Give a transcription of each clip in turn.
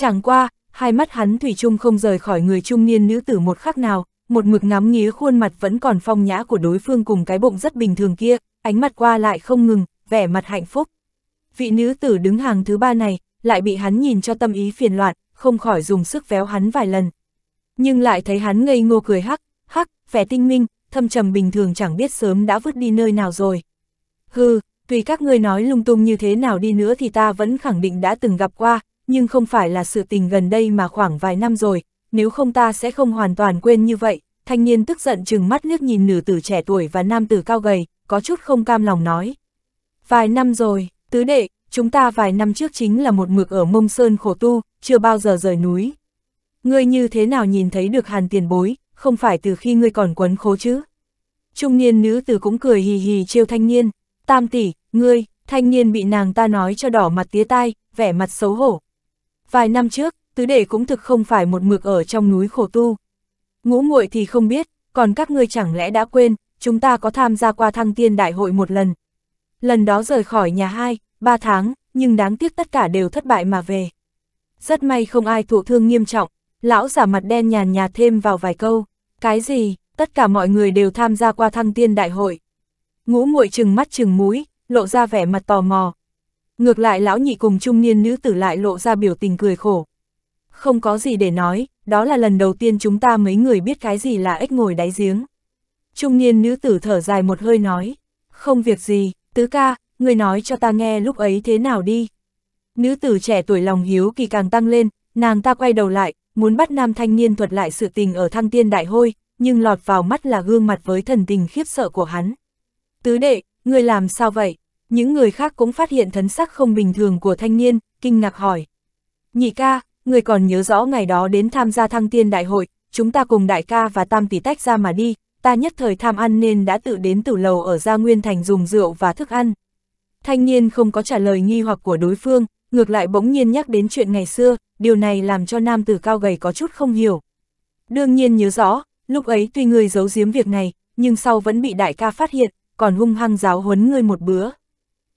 Chẳng qua, hai mắt hắn thủy chung không rời khỏi người trung niên nữ tử một khắc nào, một mực ngắm nghía khuôn mặt vẫn còn phong nhã của đối phương cùng cái bụng rất bình thường kia, ánh mắt qua lại không ngừng, vẻ mặt hạnh phúc. Vị nữ tử đứng hàng thứ ba này, lại bị hắn nhìn cho tâm ý phiền loạn, không khỏi dùng sức véo hắn vài lần. Nhưng lại thấy hắn ngây ngô cười hắc, hắc, vẻ tinh minh, thâm trầm bình thường chẳng biết sớm đã vứt đi nơi nào rồi. Hừ, tùy các ngươi nói lung tung như thế nào đi nữa thì ta vẫn khẳng định đã từng gặp qua, nhưng không phải là sự tình gần đây mà khoảng vài năm rồi, nếu không ta sẽ không hoàn toàn quên như vậy. Thanh niên tức giận chừng mắt liếc nhìn nữ tử trẻ tuổi và nam tử cao gầy, có chút không cam lòng nói. Vài năm rồi, tứ đệ, chúng ta vài năm trước chính là một mực ở mông sơn khổ tu, chưa bao giờ rời núi. Ngươi như thế nào nhìn thấy được hàn tiền bối, không phải từ khi ngươi còn quấn khố chứ? Trung niên nữ tử cũng cười hì hì trêu thanh niên, tam tỷ, ngươi, thanh niên bị nàng ta nói cho đỏ mặt tía tai, vẻ mặt xấu hổ, Vài năm trước, tứ đệ cũng thực không phải một mực ở trong núi khổ tu. Ngũ muội thì không biết, còn các ngươi chẳng lẽ đã quên, chúng ta có tham gia qua thăng tiên đại hội một lần. Lần đó rời khỏi nhà hai, ba tháng, nhưng đáng tiếc tất cả đều thất bại mà về. Rất may không ai thụ thương nghiêm trọng, lão giả mặt đen nhàn nhạt thêm vào vài câu. Cái gì, tất cả mọi người đều tham gia qua thăng tiên đại hội. Ngũ muội chừng mắt chừng mũi, lộ ra vẻ mặt tò mò, Ngược lại lão nhị cùng trung niên nữ tử lại lộ ra biểu tình cười khổ. Không có gì để nói, đó là lần đầu tiên chúng ta mấy người biết cái gì là ếch ngồi đáy giếng. Trung niên nữ tử thở dài một hơi nói, không việc gì, tứ ca, người nói cho ta nghe lúc ấy thế nào đi. Nữ tử trẻ tuổi lòng hiếu kỳ càng tăng lên, nàng ta quay đầu lại, muốn bắt nam thanh niên thuật lại sự tình ở thăng tiên đại hôi, nhưng lọt vào mắt là gương mặt với thần tình khiếp sợ của hắn. Tứ đệ, người làm sao vậy? Những người khác cũng phát hiện thấn sắc không bình thường của thanh niên, kinh ngạc hỏi. Nhị ca, người còn nhớ rõ ngày đó đến tham gia thăng tiên đại hội, chúng ta cùng đại ca và tam tỷ tách ra mà đi, ta nhất thời tham ăn nên đã tự đến tử lầu ở Gia Nguyên Thành dùng rượu và thức ăn. Thanh niên không có trả lời nghi hoặc của đối phương, ngược lại bỗng nhiên nhắc đến chuyện ngày xưa, điều này làm cho nam tử cao gầy có chút không hiểu. Đương nhiên nhớ rõ, lúc ấy tuy người giấu giếm việc này, nhưng sau vẫn bị đại ca phát hiện, còn hung hăng giáo huấn ngươi một bữa.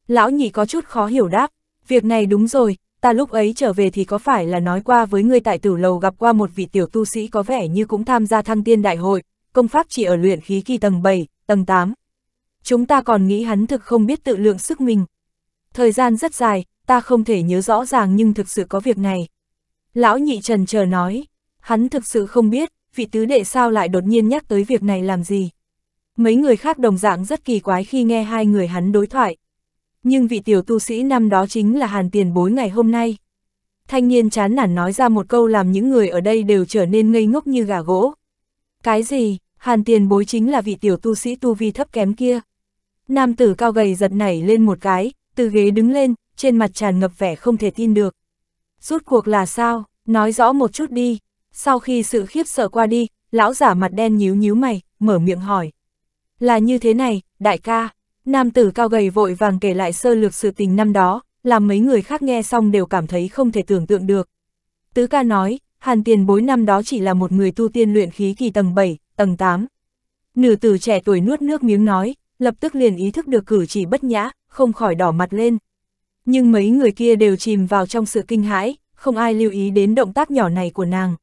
Lão nhị có chút khó hiểu đáp, việc này đúng rồi, ta lúc ấy trở về thì có phải là nói qua với người tại tử lầu gặp qua một vị tiểu tu sĩ có vẻ như cũng tham gia thăng tiên đại hội, công pháp chỉ ở luyện khí kỳ tầng 7, tầng 8. Chúng ta còn nghĩ hắn thực không biết tự lượng sức mình. Thời gian rất dài, ta không thể nhớ rõ ràng nhưng thực sự có việc này. Lão nhị trần chờ nói, hắn thực sự không biết, vị tứ đệ sao lại đột nhiên nhắc tới việc này làm gì. Mấy người khác đồng dạng rất kỳ quái khi nghe hai người hắn đối thoại, nhưng vị tiểu tu sĩ năm đó chính là hàn tiền bối ngày hôm nay. Thanh niên chán nản nói ra một câu làm những người ở đây đều trở nên ngây ngốc như gà gỗ. Cái gì, hàn tiền bối chính là vị tiểu tu sĩ tu vi thấp kém kia. Nam tử cao gầy giật nảy lên một cái, từ ghế đứng lên, trên mặt tràn ngập vẻ không thể tin được. Rút cuộc là sao, nói rõ một chút đi. Sau khi sự khiếp sợ qua đi, lão giả mặt đen nhíu nhíu mày, mở miệng hỏi. Là như thế này, đại ca, Nam tử cao gầy vội vàng kể lại sơ lược sự tình năm đó, làm mấy người khác nghe xong đều cảm thấy không thể tưởng tượng được. Tứ ca nói, hàn tiền bối năm đó chỉ là một người tu tiên luyện khí kỳ tầng 7, tầng 8. Nữ tử trẻ tuổi nuốt nước miếng nói, lập tức liền ý thức được cử chỉ bất nhã, không khỏi đỏ mặt lên. Nhưng mấy người kia đều chìm vào trong sự kinh hãi, không ai lưu ý đến động tác nhỏ này của nàng.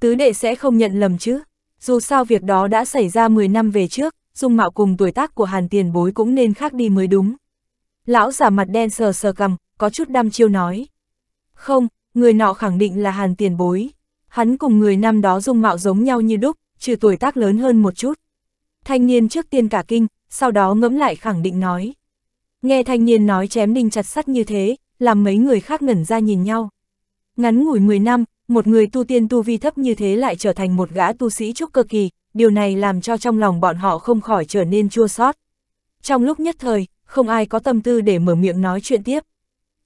Tứ đệ sẽ không nhận lầm chứ, dù sao việc đó đã xảy ra 10 năm về trước, dung mạo cùng tuổi tác của hàn tiền bối cũng nên khác đi mới đúng. Lão giả mặt đen sờ sờ cầm, có chút đăm chiêu nói. Không, người nọ khẳng định là hàn tiền bối. Hắn cùng người năm đó dung mạo giống nhau như đúc, trừ tuổi tác lớn hơn một chút. Thanh niên trước tiên cả kinh, sau đó ngẫm lại khẳng định nói. Nghe thanh niên nói chém đinh chặt sắt như thế, làm mấy người khác ngẩn ra nhìn nhau. Ngắn ngủi 10 năm, một người tu tiên tu vi thấp như thế lại trở thành một gã tu sĩ trúc cơ kỳ, điều này làm cho trong lòng bọn họ không khỏi trở nên chua xót. Trong lúc nhất thời, không ai có tâm tư để mở miệng nói chuyện tiếp.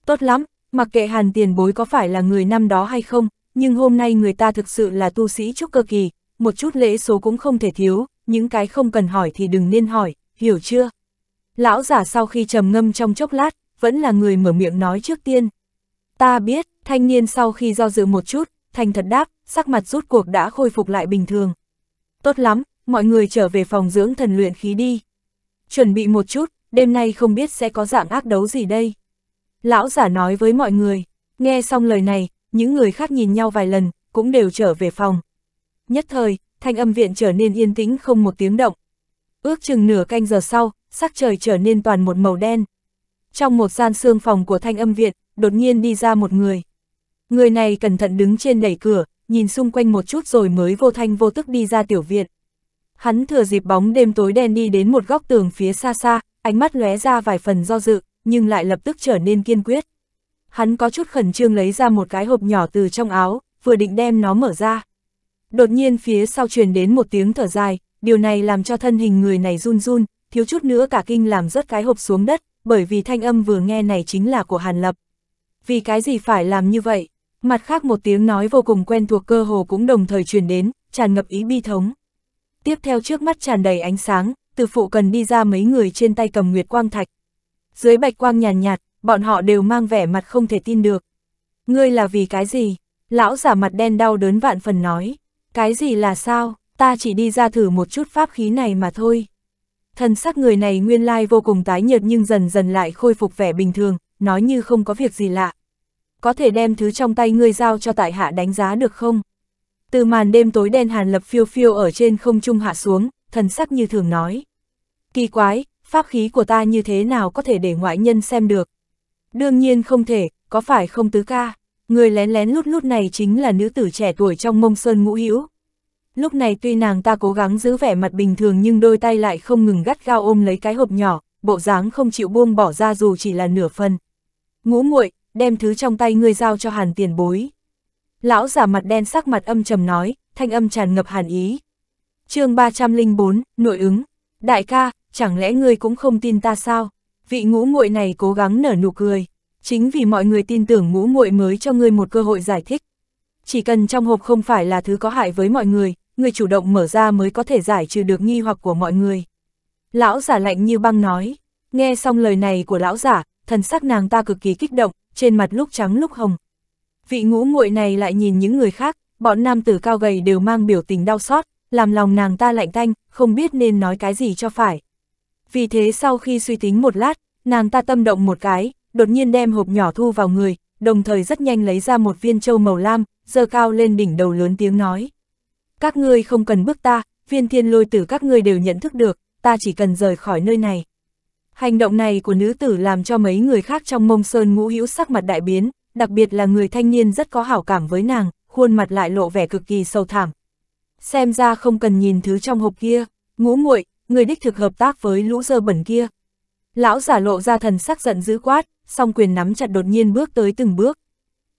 Tốt lắm, mặc kệ hàn tiền bối có phải là người năm đó hay không, nhưng hôm nay người ta thực sự là tu sĩ trúc cơ kỳ, một chút lễ số cũng không thể thiếu, những cái không cần hỏi thì đừng nên hỏi, hiểu chưa? Lão giả sau khi trầm ngâm trong chốc lát, vẫn là người mở miệng nói trước tiên. Ta biết, thanh niên sau khi do dự một chút, thành thật đáp, sắc mặt rút cuộc đã khôi phục lại bình thường tốt lắm, mọi người trở về phòng dưỡng thần luyện khí đi. Chuẩn bị một chút, đêm nay không biết sẽ có dạng ác đấu gì đây. Lão giả nói với mọi người, nghe xong lời này, những người khác nhìn nhau vài lần, cũng đều trở về phòng. Nhất thời, thanh âm viện trở nên yên tĩnh không một tiếng động. Ước chừng nửa canh giờ sau, sắc trời trở nên toàn một màu đen. Trong một gian xương phòng của thanh âm viện, đột nhiên đi ra một người. Người này cẩn thận đứng trên đẩy cửa, nhìn xung quanh một chút rồi mới vô thanh vô tức đi ra tiểu viện. Hắn thừa dịp bóng đêm tối đen đi đến một góc tường phía xa xa, ánh mắt lóe ra vài phần do dự, nhưng lại lập tức trở nên kiên quyết. Hắn có chút khẩn trương lấy ra một cái hộp nhỏ từ trong áo, vừa định đem nó mở ra. Đột nhiên phía sau truyền đến một tiếng thở dài, điều này làm cho thân hình người này run run, thiếu chút nữa cả kinh làm rớt cái hộp xuống đất, bởi vì thanh âm vừa nghe này chính là của Hàn Lập. Vì cái gì phải làm như vậy? Mặt khác một tiếng nói vô cùng quen thuộc cơ hồ cũng đồng thời truyền đến, tràn ngập ý bi thống. Tiếp theo trước mắt tràn đầy ánh sáng, từ phụ cần đi ra mấy người trên tay cầm nguyệt quang thạch. Dưới bạch quang nhàn nhạt, nhạt, bọn họ đều mang vẻ mặt không thể tin được. Ngươi là vì cái gì? Lão giả mặt đen đau đớn vạn phần nói. Cái gì là sao? Ta chỉ đi ra thử một chút pháp khí này mà thôi. Thần sắc người này nguyên lai vô cùng tái nhợt nhưng dần dần lại khôi phục vẻ bình thường, nói như không có việc gì lạ có thể đem thứ trong tay ngươi giao cho tại hạ đánh giá được không? Từ màn đêm tối đen Hàn Lập phiêu phiêu ở trên không trung hạ xuống, thần sắc như thường nói. Kỳ quái, pháp khí của ta như thế nào có thể để ngoại nhân xem được? Đương nhiên không thể, có phải không tứ ca? Người lén lén lút lút này chính là nữ tử trẻ tuổi trong mông sơn ngũ hữu Lúc này tuy nàng ta cố gắng giữ vẻ mặt bình thường nhưng đôi tay lại không ngừng gắt gao ôm lấy cái hộp nhỏ, bộ dáng không chịu buông bỏ ra dù chỉ là nửa phần. Ngũ muội đem thứ trong tay ngươi giao cho hàn tiền bối. Lão giả mặt đen sắc mặt âm trầm nói, thanh âm tràn ngập hàn ý. chương 304, nội ứng, đại ca, chẳng lẽ ngươi cũng không tin ta sao? Vị ngũ nguội này cố gắng nở nụ cười, chính vì mọi người tin tưởng ngũ nguội mới cho ngươi một cơ hội giải thích. Chỉ cần trong hộp không phải là thứ có hại với mọi người, người chủ động mở ra mới có thể giải trừ được nghi hoặc của mọi người. Lão giả lạnh như băng nói, nghe xong lời này của lão giả, thần sắc nàng ta cực kỳ kích động, trên mặt lúc trắng lúc hồng. Vị ngũ muội này lại nhìn những người khác, bọn nam tử cao gầy đều mang biểu tình đau xót, làm lòng nàng ta lạnh tanh, không biết nên nói cái gì cho phải. Vì thế sau khi suy tính một lát, nàng ta tâm động một cái, đột nhiên đem hộp nhỏ thu vào người, đồng thời rất nhanh lấy ra một viên châu màu lam, giơ cao lên đỉnh đầu lớn tiếng nói. Các ngươi không cần bước ta, viên thiên lôi tử các ngươi đều nhận thức được, ta chỉ cần rời khỏi nơi này. Hành động này của nữ tử làm cho mấy người khác trong mông sơn ngũ hữu sắc mặt đại biến, đặc biệt là người thanh niên rất có hảo cảm với nàng, khuôn mặt lại lộ vẻ cực kỳ sâu thẳm. Xem ra không cần nhìn thứ trong hộp kia, ngũ muội người đích thực hợp tác với lũ dơ bẩn kia. Lão giả lộ ra thần sắc giận dữ quát, song quyền nắm chặt đột nhiên bước tới từng bước.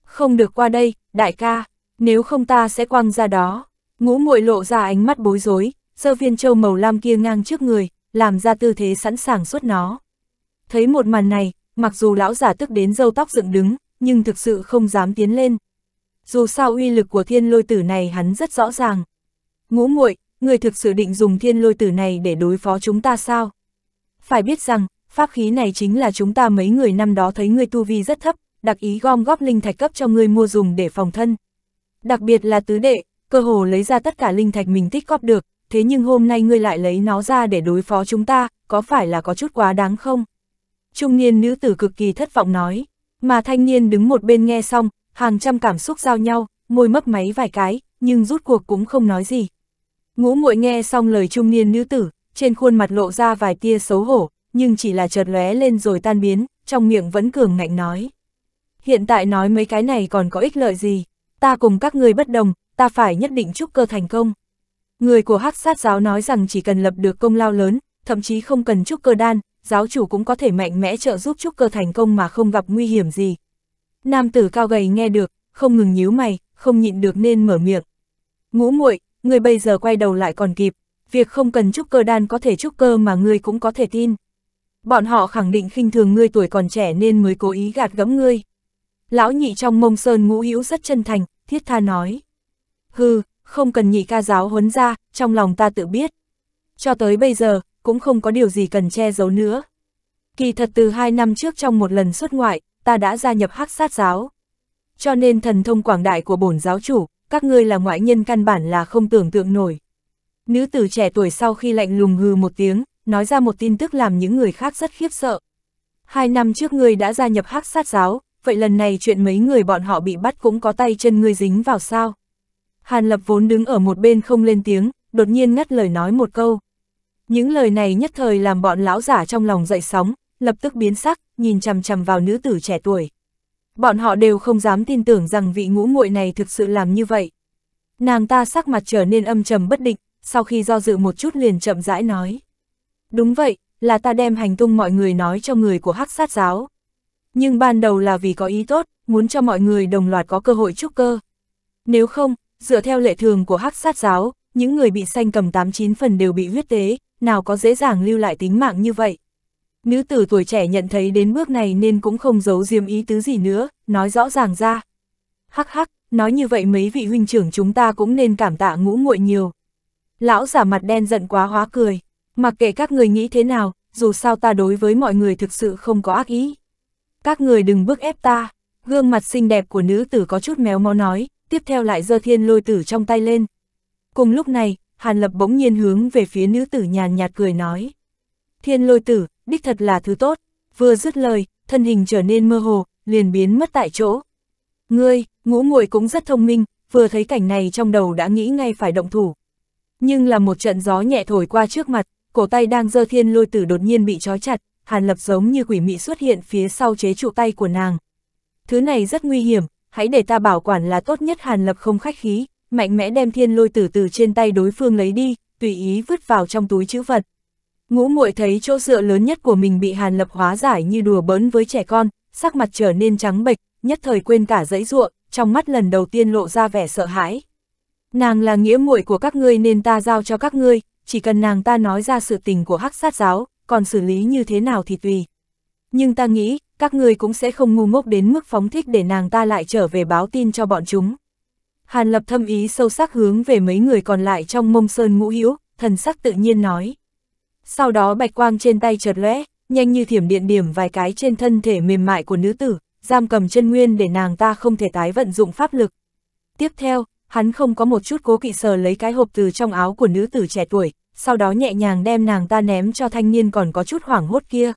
Không được qua đây, đại ca, nếu không ta sẽ quăng ra đó. Ngũ muội lộ ra ánh mắt bối rối, dơ viên châu màu lam kia ngang trước người, làm ra tư thế sẵn sàng xuất nó. Thấy một màn này, mặc dù lão giả tức đến dâu tóc dựng đứng, nhưng thực sự không dám tiến lên. Dù sao uy lực của thiên lôi tử này hắn rất rõ ràng. Ngũ muội người thực sự định dùng thiên lôi tử này để đối phó chúng ta sao? Phải biết rằng, pháp khí này chính là chúng ta mấy người năm đó thấy ngươi tu vi rất thấp, đặc ý gom góp linh thạch cấp cho ngươi mua dùng để phòng thân. Đặc biệt là tứ đệ, cơ hồ lấy ra tất cả linh thạch mình tích góp được, thế nhưng hôm nay ngươi lại lấy nó ra để đối phó chúng ta, có phải là có chút quá đáng không? Trung niên nữ tử cực kỳ thất vọng nói, mà thanh niên đứng một bên nghe xong, hàng trăm cảm xúc giao nhau, môi mấp máy vài cái, nhưng rút cuộc cũng không nói gì. Ngũ muội nghe xong lời trung niên nữ tử, trên khuôn mặt lộ ra vài tia xấu hổ, nhưng chỉ là chợt lóe lên rồi tan biến, trong miệng vẫn cường ngạnh nói. Hiện tại nói mấy cái này còn có ích lợi gì, ta cùng các người bất đồng, ta phải nhất định chúc cơ thành công. Người của hắc sát giáo nói rằng chỉ cần lập được công lao lớn, thậm chí không cần trúc cơ đan, giáo chủ cũng có thể mạnh mẽ trợ giúp trúc cơ thành công mà không gặp nguy hiểm gì. Nam tử cao gầy nghe được, không ngừng nhíu mày, không nhịn được nên mở miệng. Ngũ muội, người bây giờ quay đầu lại còn kịp, việc không cần trúc cơ đan có thể trúc cơ mà ngươi cũng có thể tin. Bọn họ khẳng định khinh thường ngươi tuổi còn trẻ nên mới cố ý gạt gẫm ngươi. Lão nhị trong mông sơn ngũ hữu rất chân thành, thiết tha nói. Hừ, không cần nhị ca giáo huấn ra, trong lòng ta tự biết. Cho tới bây giờ, cũng không có điều gì cần che giấu nữa. Kỳ thật từ hai năm trước trong một lần xuất ngoại, ta đã gia nhập hắc sát giáo. Cho nên thần thông quảng đại của bổn giáo chủ, các ngươi là ngoại nhân căn bản là không tưởng tượng nổi. Nữ tử trẻ tuổi sau khi lạnh lùng hừ một tiếng, nói ra một tin tức làm những người khác rất khiếp sợ. Hai năm trước ngươi đã gia nhập hắc sát giáo, vậy lần này chuyện mấy người bọn họ bị bắt cũng có tay chân ngươi dính vào sao? Hàn Lập vốn đứng ở một bên không lên tiếng, đột nhiên ngắt lời nói một câu. Những lời này nhất thời làm bọn lão giả trong lòng dậy sóng, lập tức biến sắc, nhìn chằm chằm vào nữ tử trẻ tuổi. Bọn họ đều không dám tin tưởng rằng vị ngũ muội này thực sự làm như vậy. Nàng ta sắc mặt trở nên âm trầm bất định, sau khi do dự một chút liền chậm rãi nói. Đúng vậy, là ta đem hành tung mọi người nói cho người của hắc sát giáo. Nhưng ban đầu là vì có ý tốt, muốn cho mọi người đồng loạt có cơ hội trúc cơ. Nếu không, Dựa theo lệ thường của hắc sát giáo, những người bị sanh cầm 89 phần đều bị huyết tế, nào có dễ dàng lưu lại tính mạng như vậy. Nữ tử tuổi trẻ nhận thấy đến bước này nên cũng không giấu diêm ý tứ gì nữa, nói rõ ràng ra. Hắc hắc, nói như vậy mấy vị huynh trưởng chúng ta cũng nên cảm tạ ngũ nguội nhiều. Lão giả mặt đen giận quá hóa cười, mặc kệ các người nghĩ thế nào, dù sao ta đối với mọi người thực sự không có ác ý. Các người đừng bức ép ta, gương mặt xinh đẹp của nữ tử có chút méo mó nói, tiếp theo lại giơ thiên lôi tử trong tay lên. Cùng lúc này, Hàn Lập bỗng nhiên hướng về phía nữ tử nhàn nhạt cười nói. Thiên lôi tử, đích thật là thứ tốt, vừa dứt lời, thân hình trở nên mơ hồ, liền biến mất tại chỗ. Ngươi, ngũ muội cũng rất thông minh, vừa thấy cảnh này trong đầu đã nghĩ ngay phải động thủ. Nhưng là một trận gió nhẹ thổi qua trước mặt, cổ tay đang giơ thiên lôi tử đột nhiên bị trói chặt, Hàn Lập giống như quỷ mị xuất hiện phía sau chế trụ tay của nàng. Thứ này rất nguy hiểm, hãy để ta bảo quản là tốt nhất Hàn Lập không khách khí, mạnh mẽ đem thiên lôi tử từ trên tay đối phương lấy đi, tùy ý vứt vào trong túi chữ vật. Ngũ muội thấy chỗ dựa lớn nhất của mình bị Hàn Lập hóa giải như đùa bỡn với trẻ con, sắc mặt trở nên trắng bệch, nhất thời quên cả dãy ruộng, trong mắt lần đầu tiên lộ ra vẻ sợ hãi. Nàng là nghĩa muội của các ngươi nên ta giao cho các ngươi, chỉ cần nàng ta nói ra sự tình của hắc sát giáo, còn xử lý như thế nào thì tùy. Nhưng ta nghĩ, các ngươi cũng sẽ không ngu ngốc đến mức phóng thích để nàng ta lại trở về báo tin cho bọn chúng. Hàn lập thâm ý sâu sắc hướng về mấy người còn lại trong mông sơn ngũ hữu thần sắc tự nhiên nói. Sau đó bạch quang trên tay chợt lóe, nhanh như thiểm điện điểm vài cái trên thân thể mềm mại của nữ tử, giam cầm chân nguyên để nàng ta không thể tái vận dụng pháp lực. Tiếp theo, hắn không có một chút cố kỵ sờ lấy cái hộp từ trong áo của nữ tử trẻ tuổi, sau đó nhẹ nhàng đem nàng ta ném cho thanh niên còn có chút hoảng hốt kia.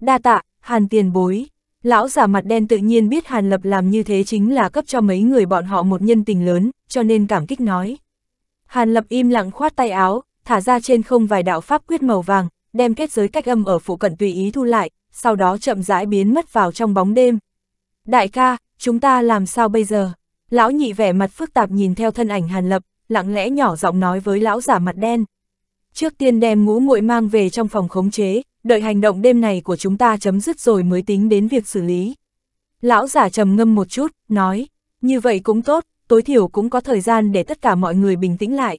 Đa tạ, Hàn tiền bối, lão giả mặt đen tự nhiên biết Hàn Lập làm như thế chính là cấp cho mấy người bọn họ một nhân tình lớn, cho nên cảm kích nói. Hàn Lập im lặng khoát tay áo, thả ra trên không vài đạo pháp quyết màu vàng, đem kết giới cách âm ở phụ cận tùy ý thu lại, sau đó chậm rãi biến mất vào trong bóng đêm. Đại ca, chúng ta làm sao bây giờ? Lão nhị vẻ mặt phức tạp nhìn theo thân ảnh Hàn Lập, lặng lẽ nhỏ giọng nói với lão giả mặt đen. Trước tiên đem ngũ muội mang về trong phòng khống chế, đợi hành động đêm này của chúng ta chấm dứt rồi mới tính đến việc xử lý. Lão giả trầm ngâm một chút, nói, như vậy cũng tốt, tối thiểu cũng có thời gian để tất cả mọi người bình tĩnh lại.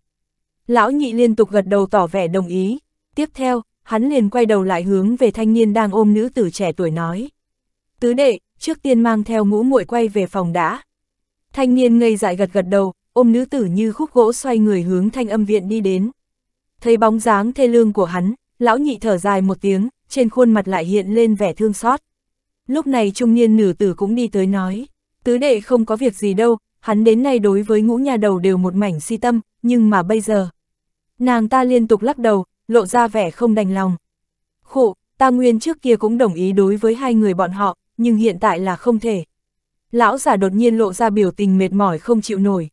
Lão nhị liên tục gật đầu tỏ vẻ đồng ý, tiếp theo, hắn liền quay đầu lại hướng về thanh niên đang ôm nữ tử trẻ tuổi nói. Tứ đệ, trước tiên mang theo ngũ muội quay về phòng đã. Thanh niên ngây dại gật gật đầu, ôm nữ tử như khúc gỗ xoay người hướng thanh âm viện đi đến. Thấy bóng dáng thê lương của hắn, lão nhị thở dài một tiếng, trên khuôn mặt lại hiện lên vẻ thương xót. Lúc này trung niên nữ tử cũng đi tới nói, tứ đệ không có việc gì đâu, hắn đến nay đối với ngũ nhà đầu đều một mảnh si tâm, nhưng mà bây giờ. Nàng ta liên tục lắc đầu, lộ ra vẻ không đành lòng. Khổ, ta nguyên trước kia cũng đồng ý đối với hai người bọn họ, nhưng hiện tại là không thể. Lão giả đột nhiên lộ ra biểu tình mệt mỏi không chịu nổi.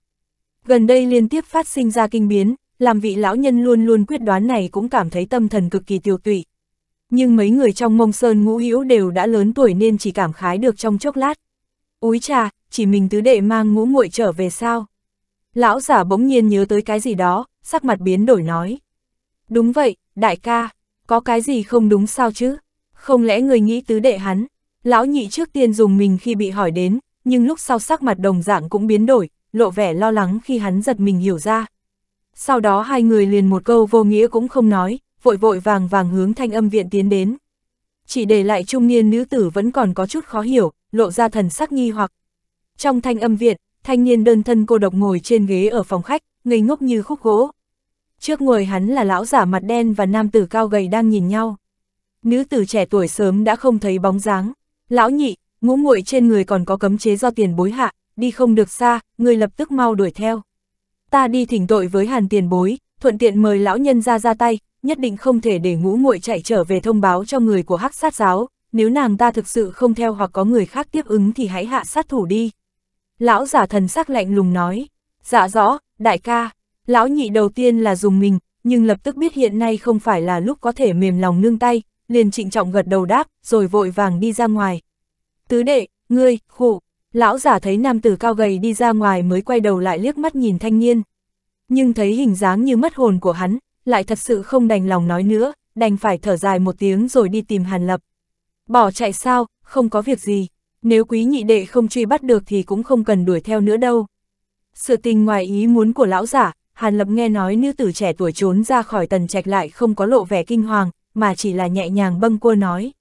Gần đây liên tiếp phát sinh ra kinh biến, làm vị lão nhân luôn luôn quyết đoán này cũng cảm thấy tâm thần cực kỳ tiêu tụy. Nhưng mấy người trong mông sơn ngũ hữu đều đã lớn tuổi nên chỉ cảm khái được trong chốc lát. Úi trà, chỉ mình tứ đệ mang ngũ muội trở về sao? Lão giả bỗng nhiên nhớ tới cái gì đó, sắc mặt biến đổi nói. Đúng vậy, đại ca, có cái gì không đúng sao chứ? Không lẽ người nghĩ tứ đệ hắn? Lão nhị trước tiên dùng mình khi bị hỏi đến, nhưng lúc sau sắc mặt đồng dạng cũng biến đổi, lộ vẻ lo lắng khi hắn giật mình hiểu ra sau đó hai người liền một câu vô nghĩa cũng không nói, vội vội vàng vàng hướng thanh âm viện tiến đến. Chỉ để lại trung niên nữ tử vẫn còn có chút khó hiểu, lộ ra thần sắc nghi hoặc. Trong thanh âm viện, thanh niên đơn thân cô độc ngồi trên ghế ở phòng khách, ngây ngốc như khúc gỗ. Trước ngồi hắn là lão giả mặt đen và nam tử cao gầy đang nhìn nhau. Nữ tử trẻ tuổi sớm đã không thấy bóng dáng. Lão nhị, ngũ muội trên người còn có cấm chế do tiền bối hạ, đi không được xa, người lập tức mau đuổi theo ta đi thỉnh tội với hàn tiền bối, thuận tiện mời lão nhân ra ra tay, nhất định không thể để ngũ muội chạy trở về thông báo cho người của hắc sát giáo, nếu nàng ta thực sự không theo hoặc có người khác tiếp ứng thì hãy hạ sát thủ đi. Lão giả thần sắc lạnh lùng nói, dạ rõ, đại ca, lão nhị đầu tiên là dùng mình, nhưng lập tức biết hiện nay không phải là lúc có thể mềm lòng nương tay, liền trịnh trọng gật đầu đáp, rồi vội vàng đi ra ngoài. Tứ đệ, ngươi, khụ, Lão giả thấy nam tử cao gầy đi ra ngoài mới quay đầu lại liếc mắt nhìn thanh niên. Nhưng thấy hình dáng như mất hồn của hắn, lại thật sự không đành lòng nói nữa, đành phải thở dài một tiếng rồi đi tìm Hàn Lập. Bỏ chạy sao, không có việc gì, nếu quý nhị đệ không truy bắt được thì cũng không cần đuổi theo nữa đâu. Sự tình ngoài ý muốn của lão giả, Hàn Lập nghe nói nữ tử trẻ tuổi trốn ra khỏi tần trạch lại không có lộ vẻ kinh hoàng, mà chỉ là nhẹ nhàng bâng cua nói.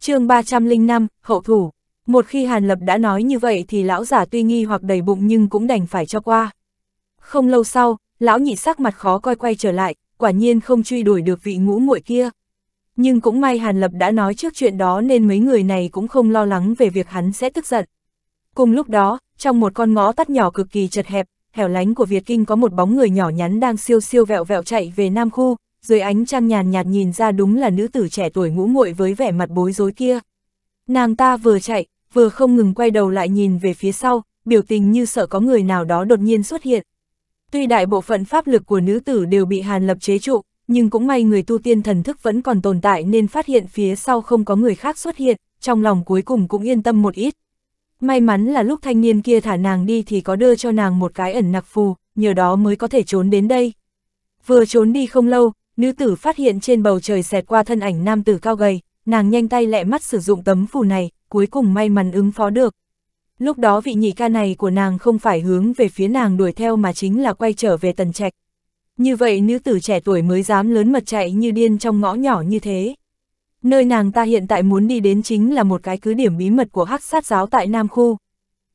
chương 305, Hậu Thủ một khi Hàn Lập đã nói như vậy thì lão giả tuy nghi hoặc đầy bụng nhưng cũng đành phải cho qua. Không lâu sau, lão nhị sắc mặt khó coi quay trở lại, quả nhiên không truy đuổi được vị ngũ muội kia. Nhưng cũng may Hàn Lập đã nói trước chuyện đó nên mấy người này cũng không lo lắng về việc hắn sẽ tức giận. Cùng lúc đó, trong một con ngõ tắt nhỏ cực kỳ chật hẹp, hẻo lánh của Việt Kinh có một bóng người nhỏ nhắn đang siêu siêu vẹo vẹo chạy về Nam Khu, dưới ánh trăng nhàn nhạt nhìn ra đúng là nữ tử trẻ tuổi ngũ muội với vẻ mặt bối rối kia. Nàng ta vừa chạy, vừa không ngừng quay đầu lại nhìn về phía sau, biểu tình như sợ có người nào đó đột nhiên xuất hiện. Tuy đại bộ phận pháp lực của nữ tử đều bị Hàn Lập chế trụ, nhưng cũng may người tu tiên thần thức vẫn còn tồn tại nên phát hiện phía sau không có người khác xuất hiện, trong lòng cuối cùng cũng yên tâm một ít. May mắn là lúc thanh niên kia thả nàng đi thì có đưa cho nàng một cái ẩn nặc phù, nhờ đó mới có thể trốn đến đây. Vừa trốn đi không lâu, nữ tử phát hiện trên bầu trời xẹt qua thân ảnh nam tử cao gầy, nàng nhanh tay lẹ mắt sử dụng tấm phù này, cuối cùng may mắn ứng phó được. Lúc đó vị nhị ca này của nàng không phải hướng về phía nàng đuổi theo mà chính là quay trở về tần trạch. Như vậy nữ tử trẻ tuổi mới dám lớn mật chạy như điên trong ngõ nhỏ như thế. Nơi nàng ta hiện tại muốn đi đến chính là một cái cứ điểm bí mật của hắc sát giáo tại Nam Khu.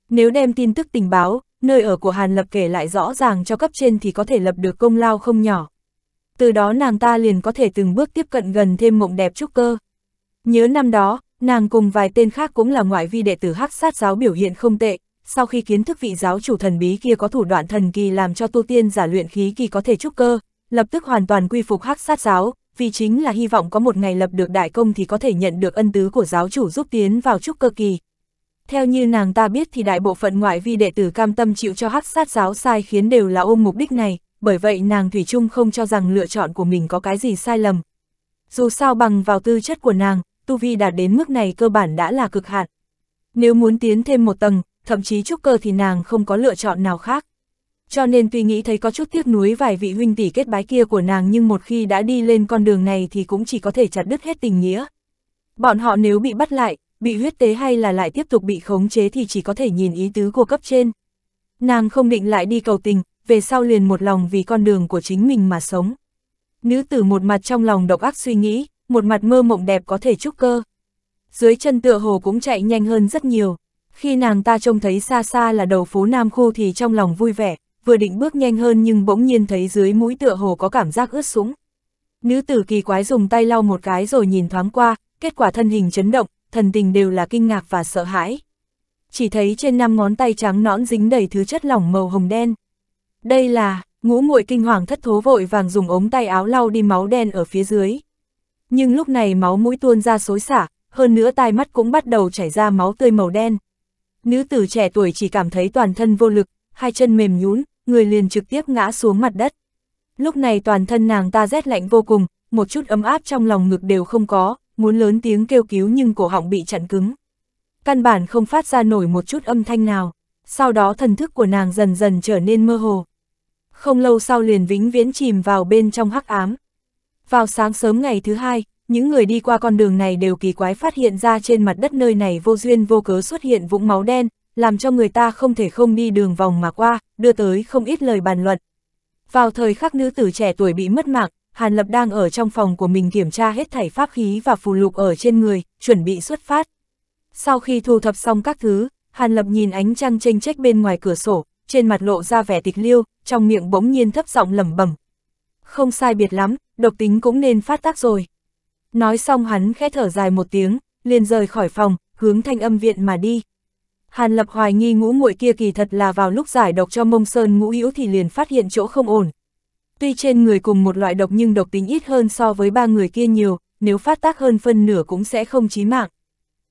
Nếu đem tin tức tình báo, nơi ở của Hàn Lập kể lại rõ ràng cho cấp trên thì có thể lập được công lao không nhỏ. Từ đó nàng ta liền có thể từng bước tiếp cận gần thêm mộng đẹp trúc cơ. Nhớ năm đó, Nàng cùng vài tên khác cũng là ngoại vi đệ tử hắc sát giáo biểu hiện không tệ, sau khi kiến thức vị giáo chủ thần bí kia có thủ đoạn thần kỳ làm cho tu tiên giả luyện khí kỳ có thể trúc cơ, lập tức hoàn toàn quy phục hắc sát giáo, vì chính là hy vọng có một ngày lập được đại công thì có thể nhận được ân tứ của giáo chủ giúp tiến vào trúc cơ kỳ. Theo như nàng ta biết thì đại bộ phận ngoại vi đệ tử cam tâm chịu cho hắc sát giáo sai khiến đều là ôm mục đích này, bởi vậy nàng Thủy trung không cho rằng lựa chọn của mình có cái gì sai lầm. Dù sao bằng vào tư chất của nàng, tu vi đạt đến mức này cơ bản đã là cực hạn. Nếu muốn tiến thêm một tầng, thậm chí trúc cơ thì nàng không có lựa chọn nào khác. Cho nên tuy nghĩ thấy có chút tiếc nuối vài vị huynh tỷ kết bái kia của nàng nhưng một khi đã đi lên con đường này thì cũng chỉ có thể chặt đứt hết tình nghĩa. Bọn họ nếu bị bắt lại, bị huyết tế hay là lại tiếp tục bị khống chế thì chỉ có thể nhìn ý tứ của cấp trên. Nàng không định lại đi cầu tình, về sau liền một lòng vì con đường của chính mình mà sống. Nữ tử một mặt trong lòng độc ác suy nghĩ, một mặt mơ mộng đẹp có thể trúc cơ. Dưới chân tựa hồ cũng chạy nhanh hơn rất nhiều. Khi nàng ta trông thấy xa xa là đầu phố Nam Khu thì trong lòng vui vẻ, vừa định bước nhanh hơn nhưng bỗng nhiên thấy dưới mũi tựa hồ có cảm giác ướt sũng. Nữ tử kỳ quái dùng tay lau một cái rồi nhìn thoáng qua, kết quả thân hình chấn động, thần tình đều là kinh ngạc và sợ hãi. Chỉ thấy trên năm ngón tay trắng nõn dính đầy thứ chất lỏng màu hồng đen. Đây là, ngũ muội kinh hoàng thất thố vội vàng dùng ống tay áo lau đi máu đen ở phía dưới nhưng lúc này máu mũi tuôn ra xối xả, hơn nữa tai mắt cũng bắt đầu chảy ra máu tươi màu đen. Nữ tử trẻ tuổi chỉ cảm thấy toàn thân vô lực, hai chân mềm nhún, người liền trực tiếp ngã xuống mặt đất. Lúc này toàn thân nàng ta rét lạnh vô cùng, một chút ấm áp trong lòng ngực đều không có, muốn lớn tiếng kêu cứu nhưng cổ họng bị chặn cứng. Căn bản không phát ra nổi một chút âm thanh nào, sau đó thần thức của nàng dần dần trở nên mơ hồ. Không lâu sau liền vĩnh viễn chìm vào bên trong hắc ám. Vào sáng sớm ngày thứ hai, những người đi qua con đường này đều kỳ quái phát hiện ra trên mặt đất nơi này vô duyên vô cớ xuất hiện vũng máu đen, làm cho người ta không thể không đi đường vòng mà qua, đưa tới không ít lời bàn luận. Vào thời khắc nữ tử trẻ tuổi bị mất mạng, Hàn Lập đang ở trong phòng của mình kiểm tra hết thảy pháp khí và phù lục ở trên người, chuẩn bị xuất phát. Sau khi thu thập xong các thứ, Hàn Lập nhìn ánh trăng chênh chếch bên ngoài cửa sổ, trên mặt lộ ra vẻ tịch liêu, trong miệng bỗng nhiên thấp giọng lẩm bẩm. Không sai biệt lắm, độc tính cũng nên phát tác rồi. Nói xong hắn khẽ thở dài một tiếng, liền rời khỏi phòng, hướng thanh âm viện mà đi. Hàn Lập hoài nghi ngũ muội kia kỳ thật là vào lúc giải độc cho mông sơn ngũ hữu thì liền phát hiện chỗ không ổn. Tuy trên người cùng một loại độc nhưng độc tính ít hơn so với ba người kia nhiều, nếu phát tác hơn phân nửa cũng sẽ không chí mạng.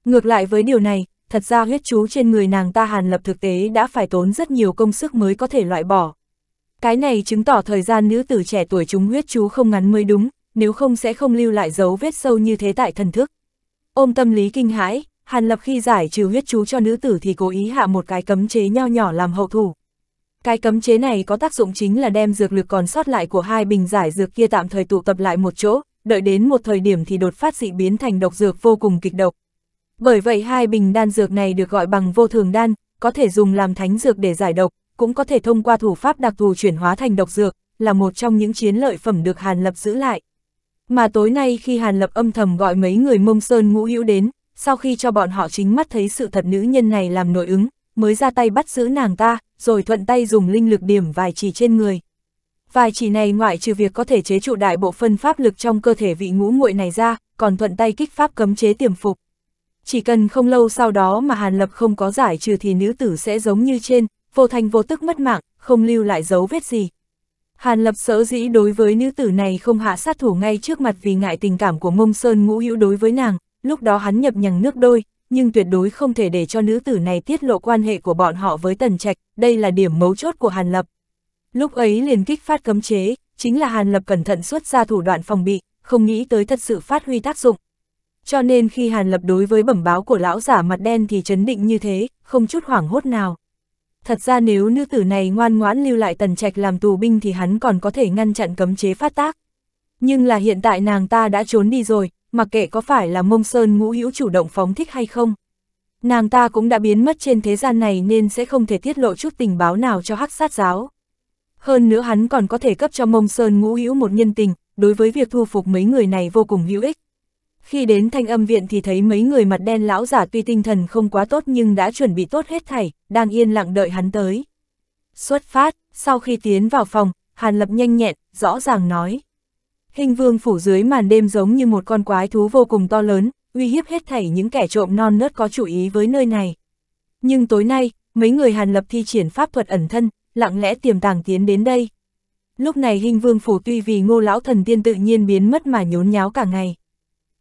Ngược lại với điều này, thật ra huyết chú trên người nàng ta Hàn Lập thực tế đã phải tốn rất nhiều công sức mới có thể loại bỏ. Cái này chứng tỏ thời gian nữ tử trẻ tuổi chúng huyết chú không ngắn mới đúng, nếu không sẽ không lưu lại dấu vết sâu như thế tại thần thức. Ôm tâm lý kinh hãi, Hàn Lập khi giải trừ huyết chú cho nữ tử thì cố ý hạ một cái cấm chế nho nhỏ làm hậu thủ. Cái cấm chế này có tác dụng chính là đem dược lực còn sót lại của hai bình giải dược kia tạm thời tụ tập lại một chỗ, đợi đến một thời điểm thì đột phát dị biến thành độc dược vô cùng kịch độc. Bởi vậy hai bình đan dược này được gọi bằng vô thường đan, có thể dùng làm thánh dược để giải độc, cũng có thể thông qua thủ pháp đặc thù chuyển hóa thành độc dược, là một trong những chiến lợi phẩm được Hàn Lập giữ lại. Mà tối nay khi Hàn Lập âm thầm gọi mấy người mông sơn ngũ hữu đến, sau khi cho bọn họ chính mắt thấy sự thật nữ nhân này làm nội ứng, mới ra tay bắt giữ nàng ta, rồi thuận tay dùng linh lực điểm vài chỉ trên người. Vài chỉ này ngoại trừ việc có thể chế trụ đại bộ phân pháp lực trong cơ thể vị ngũ muội này ra, còn thuận tay kích pháp cấm chế tiềm phục. Chỉ cần không lâu sau đó mà Hàn Lập không có giải trừ thì nữ tử sẽ giống như trên, vô thành vô tức mất mạng, không lưu lại dấu vết gì. Hàn Lập sở dĩ đối với nữ tử này không hạ sát thủ ngay trước mặt vì ngại tình cảm của Mông Sơn Ngũ Hữu đối với nàng, lúc đó hắn nhập nhằng nước đôi, nhưng tuyệt đối không thể để cho nữ tử này tiết lộ quan hệ của bọn họ với Tần Trạch, đây là điểm mấu chốt của Hàn Lập. Lúc ấy liền kích phát cấm chế, chính là Hàn Lập cẩn thận xuất ra thủ đoạn phòng bị, không nghĩ tới thật sự phát huy tác dụng. Cho nên khi Hàn Lập đối với bẩm báo của lão giả mặt đen thì chấn định như thế, không chút hoảng hốt nào thật ra nếu nữ tử này ngoan ngoãn lưu lại tần trạch làm tù binh thì hắn còn có thể ngăn chặn cấm chế phát tác. Nhưng là hiện tại nàng ta đã trốn đi rồi, mặc kệ có phải là mông sơn ngũ hữu chủ động phóng thích hay không. Nàng ta cũng đã biến mất trên thế gian này nên sẽ không thể tiết lộ chút tình báo nào cho hắc sát giáo. Hơn nữa hắn còn có thể cấp cho mông sơn ngũ hữu một nhân tình, đối với việc thu phục mấy người này vô cùng hữu ích. Khi đến thanh âm viện thì thấy mấy người mặt đen lão giả tuy tinh thần không quá tốt nhưng đã chuẩn bị tốt hết thảy, đang yên lặng đợi hắn tới. Xuất phát, sau khi tiến vào phòng, Hàn Lập nhanh nhẹn, rõ ràng nói. Hình vương phủ dưới màn đêm giống như một con quái thú vô cùng to lớn, uy hiếp hết thảy những kẻ trộm non nớt có chủ ý với nơi này. Nhưng tối nay, mấy người Hàn Lập thi triển pháp thuật ẩn thân, lặng lẽ tiềm tàng tiến đến đây. Lúc này hình vương phủ tuy vì ngô lão thần tiên tự nhiên biến mất mà nhốn nháo cả ngày.